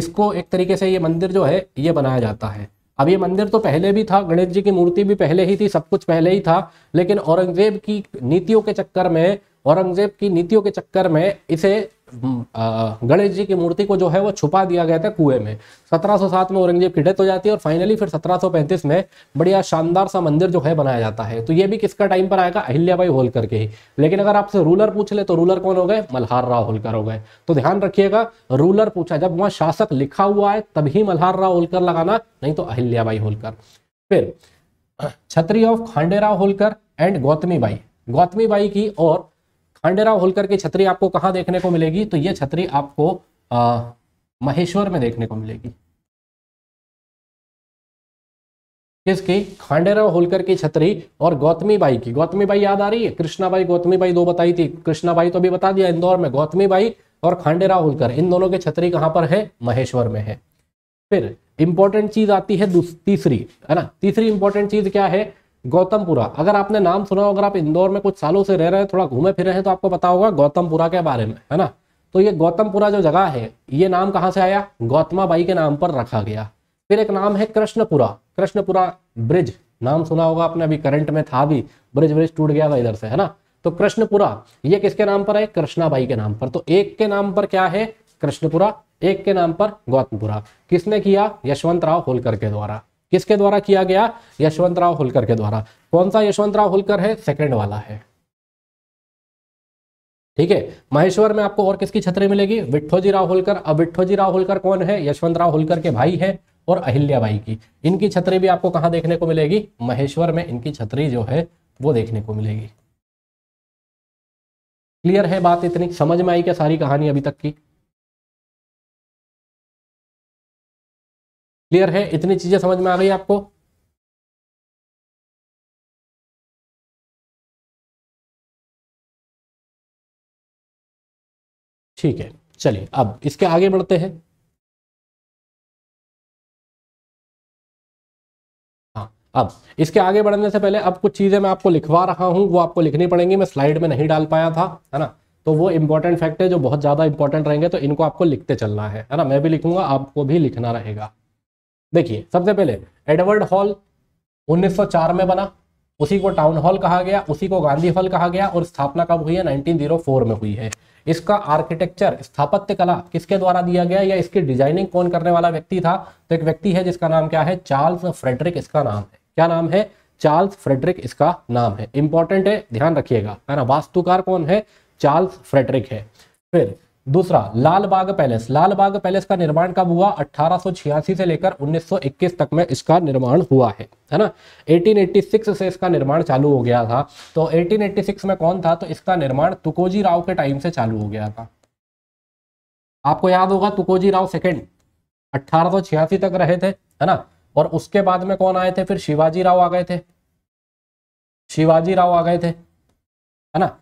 Speaker 2: इसको एक तरीके से ये मंदिर जो है ये बनाया जाता है अब ये मंदिर तो पहले भी था गणेश जी की मूर्ति भी पहले ही थी सब कुछ पहले ही था लेकिन औरंगजेब की नीतियों के चक्कर में औरंगजेब की नीतियों के चक्कर में इसे गणेश जी की मूर्ति को जो है वो छुपा दिया गया था कुएं में 1707 में औरंगजेब की डेथ हो जाती है और फाइनली फिर 1735 में बढ़िया शानदार सा मंदिर जो है बनाया जाता है तो ये भी किसका टाइम पर आएगा अहिल्याबाई होलकर के ही लेकिन अगर आपसे रूलर पूछ ले तो रूलर कौन हो गए मल्हार राव होलकर हो गए तो ध्यान रखिएगा रूलर पूछा जब वहां शासक लिखा हुआ है तभी मल्हार राव होलकर लगाना नहीं तो अहिल्याबाई होलकर फिर छत्री ऑफ खांडेराव होलकर एंड गौतमी बाई गौतमी बाई की और खंडेराव होलकर की छतरी आपको कहाँ देखने को मिलेगी तो ये छतरी आपको आ, महेश्वर में देखने को मिलेगी किसकी खांडेराव होलकर की छतरी और गौतमी बाई की गौतमी बाई याद आ रही है कृष्णा बाई गौतमी बाई दो बताई थी कृष्णा बाई तो अभी बता दिया इंदौर में गौतमी बाई और खांडेराव होलकर इन दोनों की छतरी कहां पर है महेश्वर में है फिर इंपॉर्टेंट चीज आती है तीसरी है ना तीसरी इंपॉर्टेंट चीज क्या है गौतमपुरा अगर आपने नाम सुना हो अगर आप इंदौर में कुछ सालों से रह रहे हैं थोड़ा घूमे फिरे हैं तो आपको पता होगा गौतमपुरा के बारे में है ना तो ये गौतमपुरा जो जगह है ये नाम कहाँ से आया गौतमा बाई के नाम पर रखा गया फिर एक नाम है कृष्णपुरा कृष्णपुरा ब्रिज नाम सुना होगा आपने अभी करंट में था भी ब्रिज ब्रिज टूट गया था इधर से है ना तो कृष्णपुरा ये किसके नाम पर है कृष्णाबाई के नाम पर तो एक के नाम पर क्या है कृष्णपुरा एक के नाम पर गौतमपुरा किसने किया यशवंत राव होलकर के द्वारा किसके द्वारा किया गया यशवंतराव होलकर के द्वारा कौन सा यशवंतराव होलकर है सेकंड वाला है ठीक है महेश्वर में आपको और किसकी छतरी मिलेगी विठोजी राव होलकर अब विठोजी राव होलकर कौन है यशवंतराव होलकर के भाई है और अहिल्याबाई की इनकी छतरी भी आपको कहां देखने को मिलेगी महेश्वर में इनकी छतरी जो है वो देखने को मिलेगी
Speaker 1: क्लियर है बात इतनी समझ में आई क्या सारी कहानी अभी तक की क्लियर है इतनी चीजें समझ में आ गई आपको ठीक है चलिए अब इसके आगे बढ़ते हैं हाँ अब इसके आगे बढ़ने से पहले अब कुछ चीज़ें मैं आपको लिखवा रहा हूं वो आपको लिखनी पड़ेंगी मैं स्लाइड में नहीं डाल
Speaker 2: पाया था है ना तो वो इंपॉर्टेंट फैक्ट है जो बहुत ज़्यादा इंपॉर्टेंट रहेंगे तो इनको आपको लिखते चलना है है ना मैं भी लिखूंगा आपको भी लिखना रहेगा देखिए सबसे पहले एडवर्ड हॉल 1904 में बना उसी को टाउन हॉल कहा गया उसी को गांधी हॉल कहा गया और स्थापना कब हुई है 1904 में हुई है इसका आर्किटेक्चर स्थापत्य कला किसके द्वारा दिया गया या इसकी डिजाइनिंग कौन करने वाला व्यक्ति था तो एक व्यक्ति है जिसका नाम क्या है चार्ल्स फ्रेडरिक इसका नाम है क्या नाम है चार्ल्स फ्रेडरिक इसका नाम है इंपॉर्टेंट है ध्यान रखिएगा है ना वास्तुकार कौन है चार्ल्स फ्रेडरिक है फिर दूसरा लाल बाग पैलेस लाल बाग पैलेस का निर्माण कब हुआ अठारह से लेकर 1921 तक में इसका निर्माण हुआ है है ना 1886 से इसका निर्माण चालू हो गया था तो 1886 में कौन था तो इसका निर्माण तुकोजी राव के टाइम से चालू हो गया था आपको याद होगा तुकोजी राव सेकंड अठारह तक रहे थे है ना और उसके बाद में कौन आए थे फिर शिवाजी राव आ गए थे शिवाजी राव आ गए थे है ना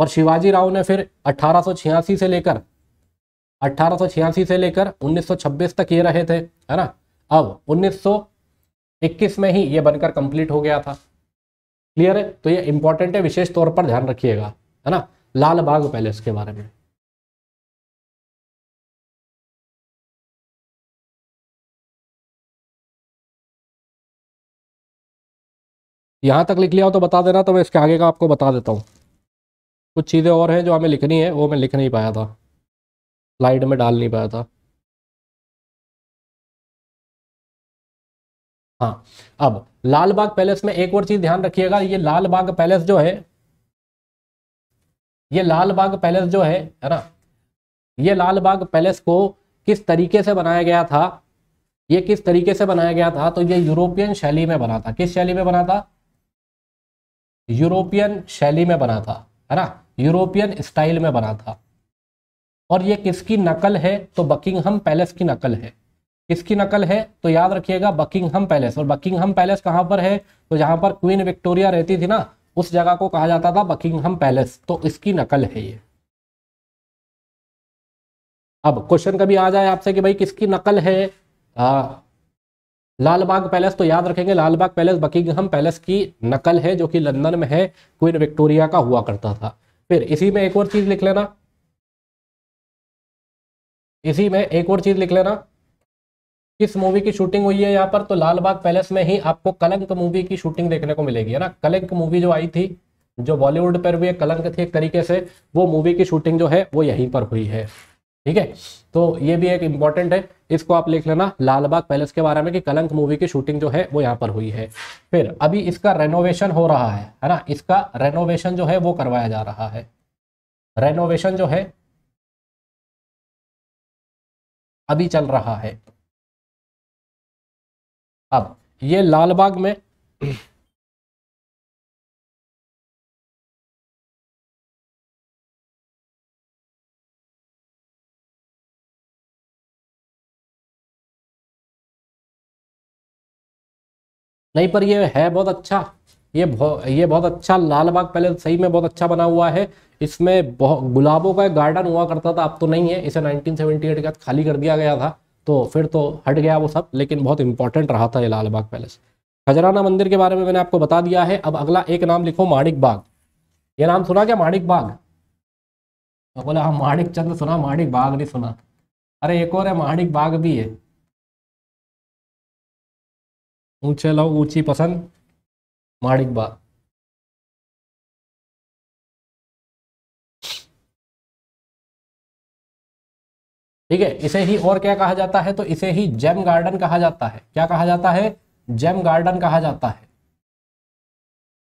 Speaker 2: और शिवाजी राव ने फिर अठारह से लेकर अठारह से लेकर 1926 तक ये रहे थे है ना अब 1921 में ही ये बनकर
Speaker 1: कंप्लीट हो गया था क्लियर है तो ये इंपॉर्टेंट है विशेष तौर पर ध्यान रखिएगा है ना लाल बाग पैलेस के बारे में यहां तक लिख लिया हो तो बता देना तो मैं इसके आगे का आपको बता देता हूं कुछ चीज़ें और हैं जो हमें लिखनी है वो मैं लिख नहीं पाया था स्लाइड में डाल नहीं पाया था हाँ अब लाल बाग पैलेस में एक और चीज़ ध्यान रखिएगा ये लाल बाग पैलेस जो है
Speaker 2: ये लाल बाग पैलेस जो है है ना ये लाल बाग पैलेस को किस तरीके से बनाया गया था ये किस तरीके से बनाया गया था तो ये यूरोपियन शैली में बना था किस शैली में बना था यूरोपियन शैली में बना था है ना यूरोपियन स्टाइल में बना था और ये किसकी नकल है तो बकिंगहम पैलेस की नकल है किसकी नकल है तो याद रखिएगा बकिंगहम पैलेस और बकिंगहम पैलेस कहाँ पर है तो जहां पर क्वीन विक्टोरिया रहती थी ना उस जगह को कहा जाता था बकिंगहम पैलेस तो इसकी नकल है ये अब क्वेश्चन कभी आ जाए आपसे कि भाई किसकी नकल है आ, हाँ। लालबाग पैलेस तो याद रखेंगे लालबाग पैलेस बकिंगहम पैलेस की नकल है जो कि लंदन में है क्वीन विक्टोरिया का हुआ करता था फिर इसी में एक और चीज लिख लेना इसी में एक और चीज लिख लेना किस मूवी की शूटिंग हुई है यहाँ पर तो लालबाग पैलेस में ही आपको कलंक मूवी की शूटिंग देखने को मिलेगी है ना कलंक मूवी जो आई थी जो बॉलीवुड पर हुई कलंक थी एक तरीके से वो मूवी की शूटिंग जो है वो यहीं पर हुई है ठीक है तो ये भी एक इंपॉर्टेंट है इसको आप लिख लेना लालबाग पैलेस के बारे में कि कलंक मूवी की शूटिंग जो है वो यहाँ पर हुई है
Speaker 1: फिर अभी इसका रेनोवेशन हो रहा है है ना इसका रेनोवेशन जो है वो करवाया जा रहा है रेनोवेशन जो है अभी चल रहा है अब ये लालबाग में नहीं पर ये है बहुत अच्छा ये बहुत ये बहुत अच्छा लाल बाग पैलेस सही में बहुत अच्छा बना हुआ है
Speaker 2: इसमें बहुत गुलाबों का एक गार्डन हुआ करता था अब तो नहीं है इसे 1978 के बाद खाली कर दिया गया था तो फिर तो हट गया वो सब लेकिन बहुत इंपॉर्टेंट रहा था ये लाल बाग पैलेस खजराना मंदिर के बारे में मैंने आपको बता दिया है अब अगला एक नाम लिखो माणिक बाग ये नाम सुना क्या माणिक बाग
Speaker 1: तो हाँ माणिक चंद सुना माणिक बाग नहीं सुना अरे एक और है माणिक बाग भी है ऊंचे लव ऊंची पसंद माणिक बा ठीक है इसे ही और क्या कहा जाता है तो इसे ही जेम गार्डन कहा जाता है क्या कहा जाता है जेम गार्डन कहा जाता
Speaker 2: है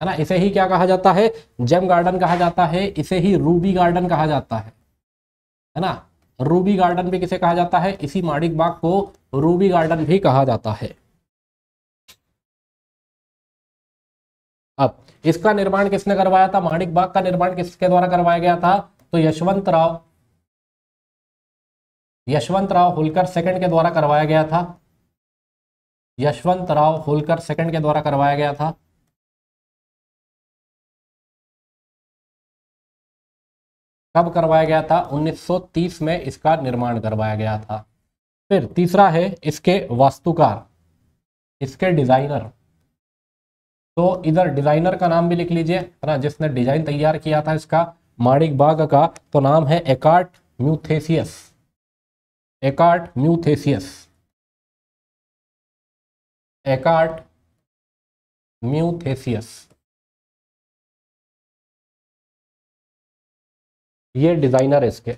Speaker 2: है ना इसे ही क्या कहा जाता है जेम गार्डन कहा जाता है इसे ही रूबी गार्डन कहा जाता है है ना रूबी गार्डन भी किसे कहा जाता है इसी माड़िक बाग को रूबी गार्डन भी कहा जाता है
Speaker 1: इसका निर्माण किसने करवाया था माणिक बाग का निर्माण किसके द्वारा करवाया गया था तो यशवंत राव यशवंत राव होलकर सेकंड के द्वारा करवाया गया था यशवंत राव होलकर सेकंड के द्वारा करवाया गया था कब करवाया गया था 1930 में इसका निर्माण करवाया गया था
Speaker 2: फिर तीसरा है इसके वास्तुकार इसके डिजाइनर तो इधर डिज़ाइनर का नाम भी लिख लीजिए है ना जिसने डिज़ाइन तैयार किया था इसका
Speaker 1: माणिक बाग का तो नाम है Eckart Muthesius Eckart Muthesius Eckart Muthesius ये डिज़ाइनर है इसके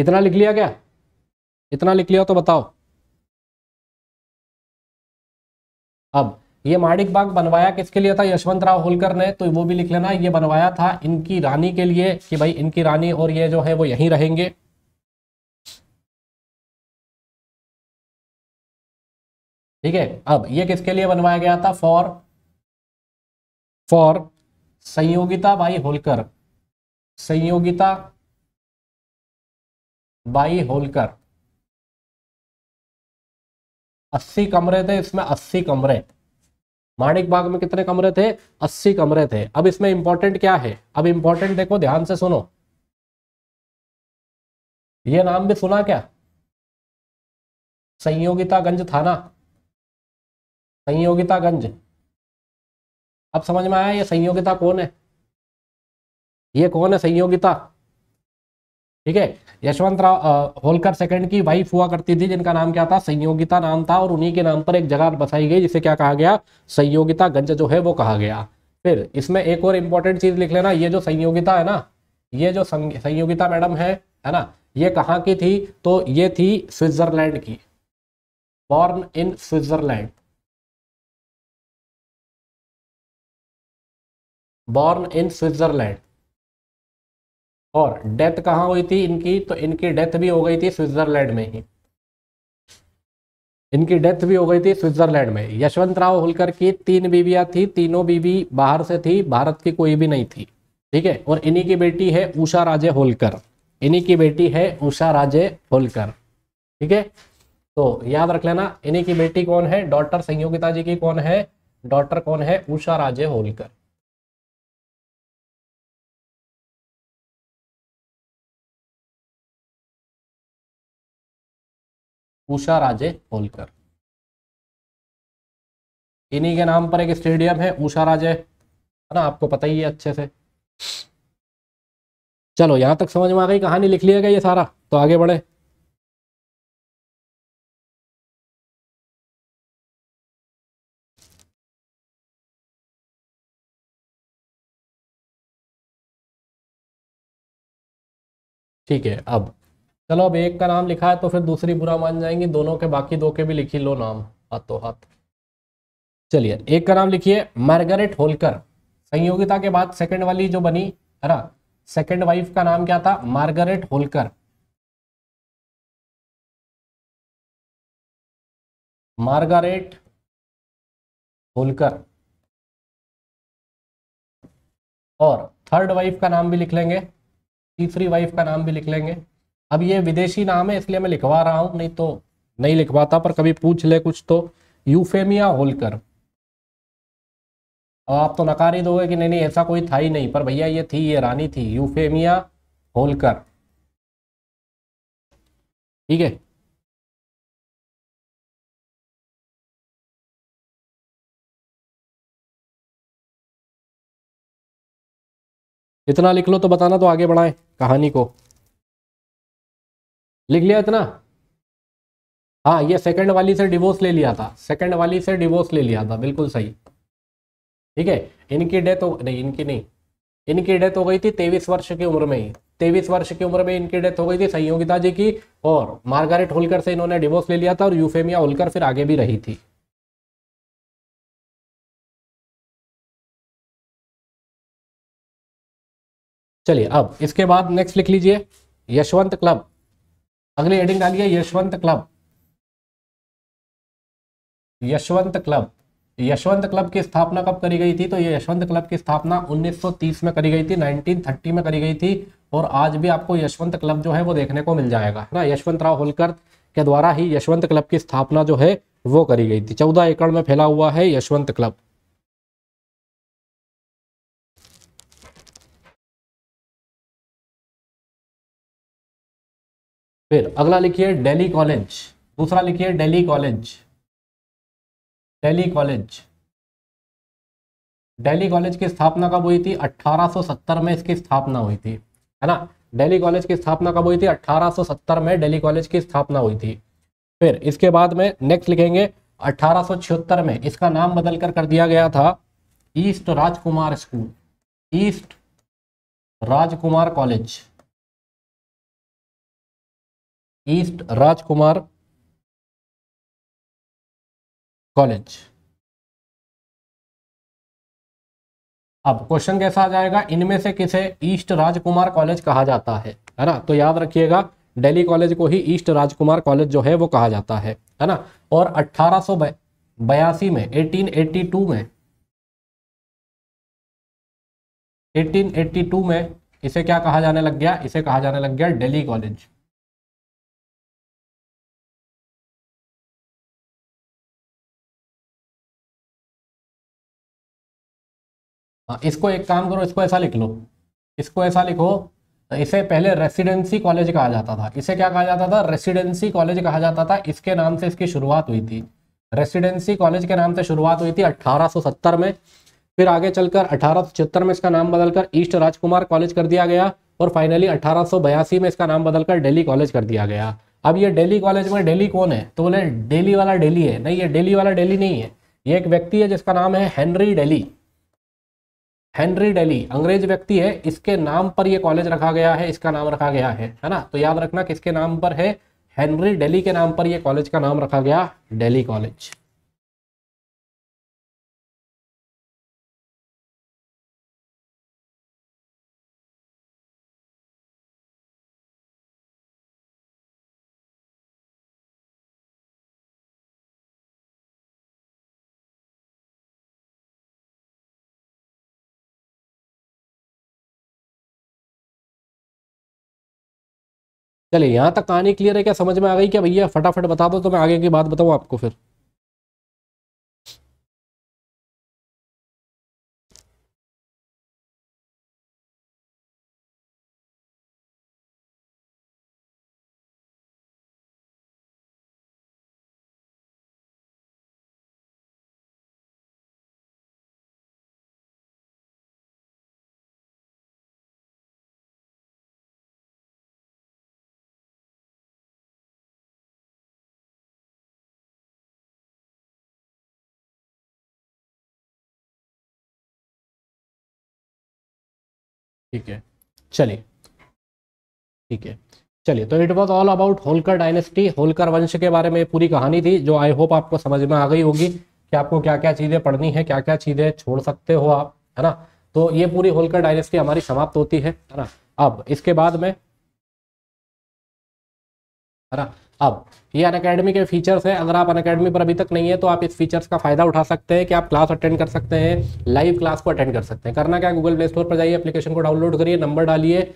Speaker 1: इतना लिख लिया क्या इतना लिख लिया तो बताओ अब ये माणिक बाग बनवाया किसके लिए था यशवंत राव होलकर ने तो वो भी लिख लेना ये बनवाया था इनकी रानी के लिए कि भाई इनकी रानी और ये जो है वो यहीं रहेंगे ठीक है अब ये किसके लिए बनवाया गया था फॉर फॉर संयोगिता भाई होलकर संयोगिता बाई होलकर अस्सी कमरे थे इसमें अस्सी कमरे माणिक बाग में कितने कमरे थे अस्सी कमरे थे
Speaker 2: अब इसमें इंपॉर्टेंट क्या है अब इंपॉर्टेंट देखो ध्यान से सुनो
Speaker 1: ये नाम भी सुना क्या संयोगितागंज थाना संयोगितागंज अब समझ में आया ये संयोगिता कौन है ये कौन है संयोगिता ठीक है
Speaker 2: यशवंत राव होलकर सेकंड की वाइफ हुआ करती थी जिनका नाम क्या था संयोगिता नाम था और उन्हीं के नाम पर एक जगह बसाई गई जिसे क्या कहा गया संयोगिता गंज जो है वो कहा गया फिर इसमें एक और इम्पोर्टेंट चीज लिख लेना ये जो संयोगिता है ना ये जो संयोगिता मैडम है है
Speaker 1: ना ये कहाँ की थी तो ये थी स्विट्जरलैंड की born in Switzerland born in Switzerland और डेथ कहाँ हुई थी इनकी
Speaker 2: तो इनकी डेथ भी हो गई थी स्विट्जरलैंड में ही इनकी डेथ भी हो गई थी स्विट्जरलैंड में यशवंत राव होलकर की तीन बीबिया थी तीनों बीवी बाहर से थी भारत की कोई भी नहीं थी ठीक है और इन्हीं की बेटी है उषा राजे होलकर इन्हीं की बेटी है उषा राजे होलकर ठीक है तो याद रख लेना इन्हीं की बेटी
Speaker 1: कौन है डॉक्टर संयोगिता जी की कौन है डॉटर कौन है उषा राजे होलकर उषा राजे होलकर इन्हीं के नाम पर एक स्टेडियम है उषा राजे है ना आपको पता ही है अच्छे से चलो यहां तक समझ में आ गई कहानी लिख गया ये सारा तो आगे बढ़े ठीक है अब चलो अब एक का नाम लिखा है तो फिर दूसरी बुरा मान जाएंगी दोनों के बाकी दो के भी लिखी लो नाम
Speaker 2: हाथों तो हाथ चलिए एक का नाम लिखिए मार्गरेट होलकर
Speaker 1: संयोगिता के बाद सेकंड वाली जो बनी है ना सेकंड वाइफ का नाम क्या था मार्गरेट होलकर मार्गरेट होलकर और थर्ड वाइफ का नाम भी लिख लेंगे तीसरी वाइफ का नाम भी लिख लेंगे
Speaker 2: अब ये विदेशी नाम है इसलिए मैं लिखवा रहा हूँ नहीं तो नहीं लिखवाता पर कभी पूछ ले कुछ तो यूफेमिया होलकर अब आप तो नकार ही दोगे कि नहीं
Speaker 1: नहीं ऐसा कोई था ही नहीं पर भैया ये थी ये रानी थी यूफेमिया होलकर ठीक है इतना लिख लो तो बताना तो आगे बढ़ाएं कहानी को लिख लिया इतना हाँ ये सेकंड वाली से डिवोर्स ले लिया
Speaker 2: था सेकंड वाली से डिवोर्स ले लिया था बिल्कुल सही ठीक है इनकी डेथ हो नहीं इनकी नहीं इनकी डेथ हो गई थी तेईस वर्ष की उम्र में ही तेईस वर्ष की उम्र में इनकी डेथ हो गई
Speaker 1: थी संयोगिता जी की और मार्गारेट होलकर से इन्होंने डिवोर्स ले लिया था और यूफेमिया होलकर फिर आगे भी रही थी चलिए अब इसके बाद नेक्स्ट लिख लीजिए यशवंत क्लब अगली हेडिंग डालिए Yashwant club
Speaker 2: Yashwant club Yashwant club की स्थापना कब करी गई थी तो ये यशवंत क्लब की स्थापना 1930 में करी गई थी 1930 में करी गई थी और आज भी आपको यशवंत क्लब जो है वो देखने को मिल जाएगा है ना यशवंत राव होलकर के द्वारा ही यशवंत क्लब की स्थापना जो है वो
Speaker 1: करी गई थी चौदह एकड़ में फैला हुआ है यशवंत क्लब फिर अगला लिखिए दिल्ली कॉलेज दूसरा लिखिए Delhi college Delhi college Delhi college की स्थापना
Speaker 2: कब हुई थी 1870 में इसकी स्थापना हुई थी है ना दिल्ली कॉलेज की स्थापना कब हुई थी 1870 में दिल्ली कॉलेज की स्थापना हुई थी फिर इसके बाद में नेक्स्ट लिखेंगे अठारह में इसका नाम बदलकर कर दिया गया था east Rajkumar school
Speaker 1: east Rajkumar college east Rajkumar college अब क्वेश्चन कैसा आ जाएगा इनमें से किसे ईस्ट राजकुमार कॉलेज कहा जाता है है ना तो याद रखिएगा
Speaker 2: दिल्ली कॉलेज को ही ईस्ट राजकुमार कॉलेज जो है वो कहा जाता है है ना और अट्ठारह में 1882 में
Speaker 1: 1882 में इसे क्या कहा जाने लग गया इसे कहा जाने लग गया दिल्ली कॉलेज हाँ, इसको एक काम करो इसको ऐसा लिख लो इसको ऐसा लिखो तो इसे पहले रेसिडेंसी कॉलेज कहा
Speaker 2: जाता था इसे क्या कहा जाता था रेसिडेंसी कॉलेज कहा जाता था इसके नाम से इसकी शुरुआत हुई थी रेसिडेंसी कॉलेज के नाम से शुरुआत हुई थी 1870 में फिर आगे चलकर अठारह में इसका नाम बदलकर ईस्ट राजकुमार कॉलेज कर दिया गया और फाइनली अठारह में इसका नाम बदलकर डेली कॉलेज कर दिया गया अब ये डेली कॉलेज में डेली कौन है तो बोले डेली वाला डेली है नहीं ये डेली वाला डेली नहीं है ये एक व्यक्ति है जिसका नाम है हेनरी डेली हेनरी डेली अंग्रेज व्यक्ति है इसके नाम पर यह कॉलेज रखा गया है इसका नाम रखा गया है है ना तो याद
Speaker 1: रखना किसके नाम पर है हेनरी डेली के नाम पर यह कॉलेज का नाम रखा गया डेली कॉलेज चलिए यहाँ तक कहानी क्लियर है क्या समझ में आ गई क्या भैया फटाफट बता दो तो मैं आगे की बात बताऊँ आपको फिर ठीक है चलिए ठीक है
Speaker 2: चलिए तो it was all about Holkar dynasty Holkar वंश के बारे में पूरी कहानी थी जो आई होप आपको समझ में आ गई होगी कि आपको क्या क्या चीज़ें पढ़नी है क्या क्या चीज़ें छोड़ सकते हो आप है ना तो ये पूरी होलकर डायनेस्टी हमारी समाप्त होती है है ना अब इसके बाद में है ना अब ये अन अकेडमी के फीचर्स हैं अगर आप अन अकेडमी पर अभी तक नहीं है तो आप इस फीचर्स का फायदा उठा सकते हैं कि आप क्लास अटेंड कर सकते हैं लाइव क्लास को अटेंड कर सकते हैं करना क्या गूगल प्ले स्टोर पर जाइए एप्लीकेशन को डाउनलोड करिए नंबर डालिए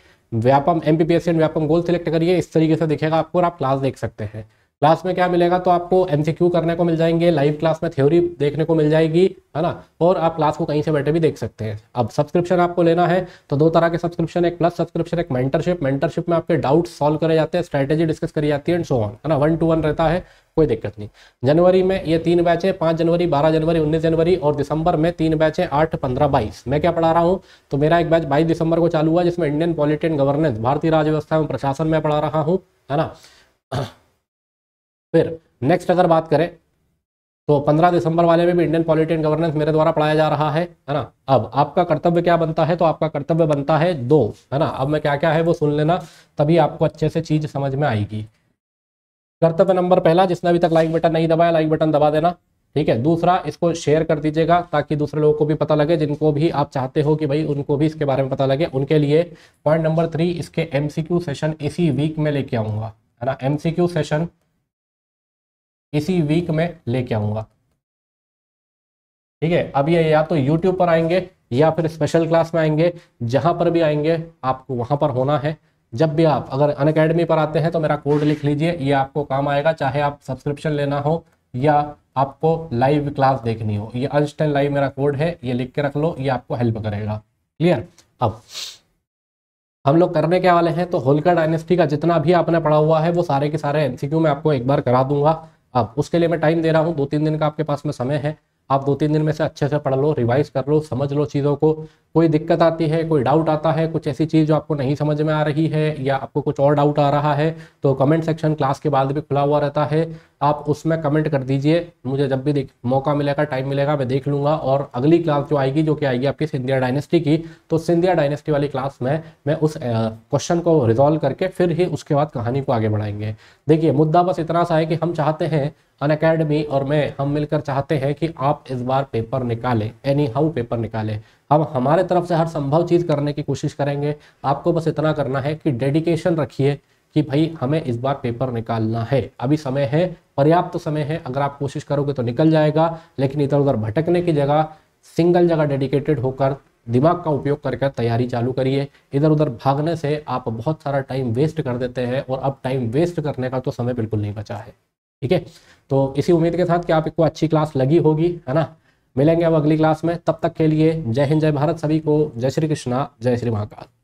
Speaker 2: Vyapam M P P S and Vyapam goal select करिए इस तरीके से दिखेगा आपको और आप क्लास देख सकते हैं क्लास में क्या मिलेगा तो आपको एमसीक्यू करने को मिल जाएंगे लाइव क्लास में थ्योरी देखने को मिल जाएगी है ना और आप क्लास को कहीं से बैठे भी देख सकते हैं अब सब्सक्रिप्शन आपको लेना है तो दो तरह के सब्सक्रिप्शन एक प्लस सब्सक्रिप्शन एक मेंटरशिप मेंटरशिप में आपके डाउट सॉल्व करे जाते हैं स्ट्रैटेजी डिस्कस करी जाती है एंड सो ऑन है ना वन टू वन रहता है कोई दिक्कत नहीं जनवरी में ये तीन बैच है पांच जनवरी बारह जनवरी उन्नीस जनवरी और दिसंबर में तीन बैच है आठ पंद्रह बाईस मैं क्या पढ़ा रहा हूँ तो मेरा एक बैच बाईस दिसंबर को चालू हुआ जिसमें इंडियन पॉलिटी एंड गवर्नेंस भारतीय राज्य व्यवस्था एवं प्रशासन में पढ़ा रहा हूँ है ना फिर नेक्स्ट अगर बात करें तो 15 दिसंबर वाले में भी इंडियन पॉलिटी एंड गवर्नेंस मेरे द्वारा पढ़ाया जा रहा है है ना अब आपका कर्तव्य क्या बनता है तो आपका कर्तव्य बनता है दो है ना अब मैं क्या क्या है वो सुन लेना तभी आपको अच्छे से चीज समझ में आएगी कर्तव्य नंबर पहला जिसने अभी तक लाइक बटन नहीं दबाया लाइक बटन दबा देना ठीक है दूसरा इसको शेयर कर दीजिएगा ताकि दूसरे लोगों को भी पता लगे जिनको भी आप चाहते हो कि भाई उनको भी इसके बारे में पता लगे उनके लिए पॉइंट नंबर थ्री इसके एमसीक्यू सेशन इसी वीक में लेके आऊंगा है ना एमसीक्यू सेशन इसी वीक में लेके आऊंगा ठीक है अब ये या तो यूट्यूब पर आएंगे या फिर स्पेशल क्लास में आएंगे जहां पर भी आएंगे आपको वहां पर होना है जब भी आप अगर अन अकेडमी पर आते हैं तो मेरा कोड लिख लीजिए ये आपको काम आएगा चाहे आप सब्सक्रिप्शन लेना हो या आपको लाइव क्लास देखनी हो ये अनस्टन लाइव मेरा कोड है ये लिख के रख लो ये आपको हेल्प करेगा क्लियर अब हम लोग करने के वाले हैं तो होलकर डायनेस्टी का जितना भी आपने पढ़ा हुआ है वो सारे के सारे एनसीक्यू में आपको एक बार करा दूंगा अब उसके लिए मैं टाइम दे रहा हूँ दो तीन दिन का आपके पास में समय है आप दो तीन दिन में से अच्छे से पढ़ लो रिवाइज कर लो समझ लो चीज़ों को कोई दिक्कत आती है कोई डाउट आता है कुछ ऐसी चीज़ जो आपको नहीं समझ में आ रही है या आपको कुछ और डाउट आ रहा है तो कमेंट सेक्शन क्लास के बाद भी खुला हुआ रहता है आप उसमें कमेंट कर दीजिए मुझे जब भी देख मौका मिलेगा टाइम मिलेगा मैं देख लूंगा और अगली क्लास जो आएगी जो कि आएगी आपकी सिंधिया डायनेस्टी की तो सिंधिया डायनेस्टी वाली क्लास में मैं उस क्वेश्चन को रिजोल्व करके फिर ही उसके बाद कहानी को आगे बढ़ाएंगे देखिए मुद्दा बस इतना सा है कि हम चाहते हैं अन अकेडमी और मैं हम मिलकर चाहते हैं कि आप इस बार पेपर निकालें एनी हाउ पेपर निकालें हम हमारे तरफ से हर संभव चीज़ करने की कोशिश करेंगे आपको बस इतना करना है कि डेडिकेशन रखिए कि भाई हमें इस बार पेपर निकालना है अभी समय है पर्याप्त तो समय है अगर आप कोशिश करोगे तो निकल जाएगा लेकिन इधर उधर भटकने की जगह सिंगल जगह डेडिकेटेड होकर दिमाग का उपयोग करके तैयारी चालू करिए इधर उधर भागने से आप बहुत सारा टाइम वेस्ट कर देते हैं और अब टाइम वेस्ट करने का तो समय बिल्कुल नहीं बचा है ठीक है तो इसी उम्मीद के साथ कि आपको अच्छी क्लास लगी होगी है ना मिलेंगे अब अगली क्लास में तब तक के लिए जय हिंद जय भारत सभी को
Speaker 1: जय श्री कृष्णा जय श्री महाकाल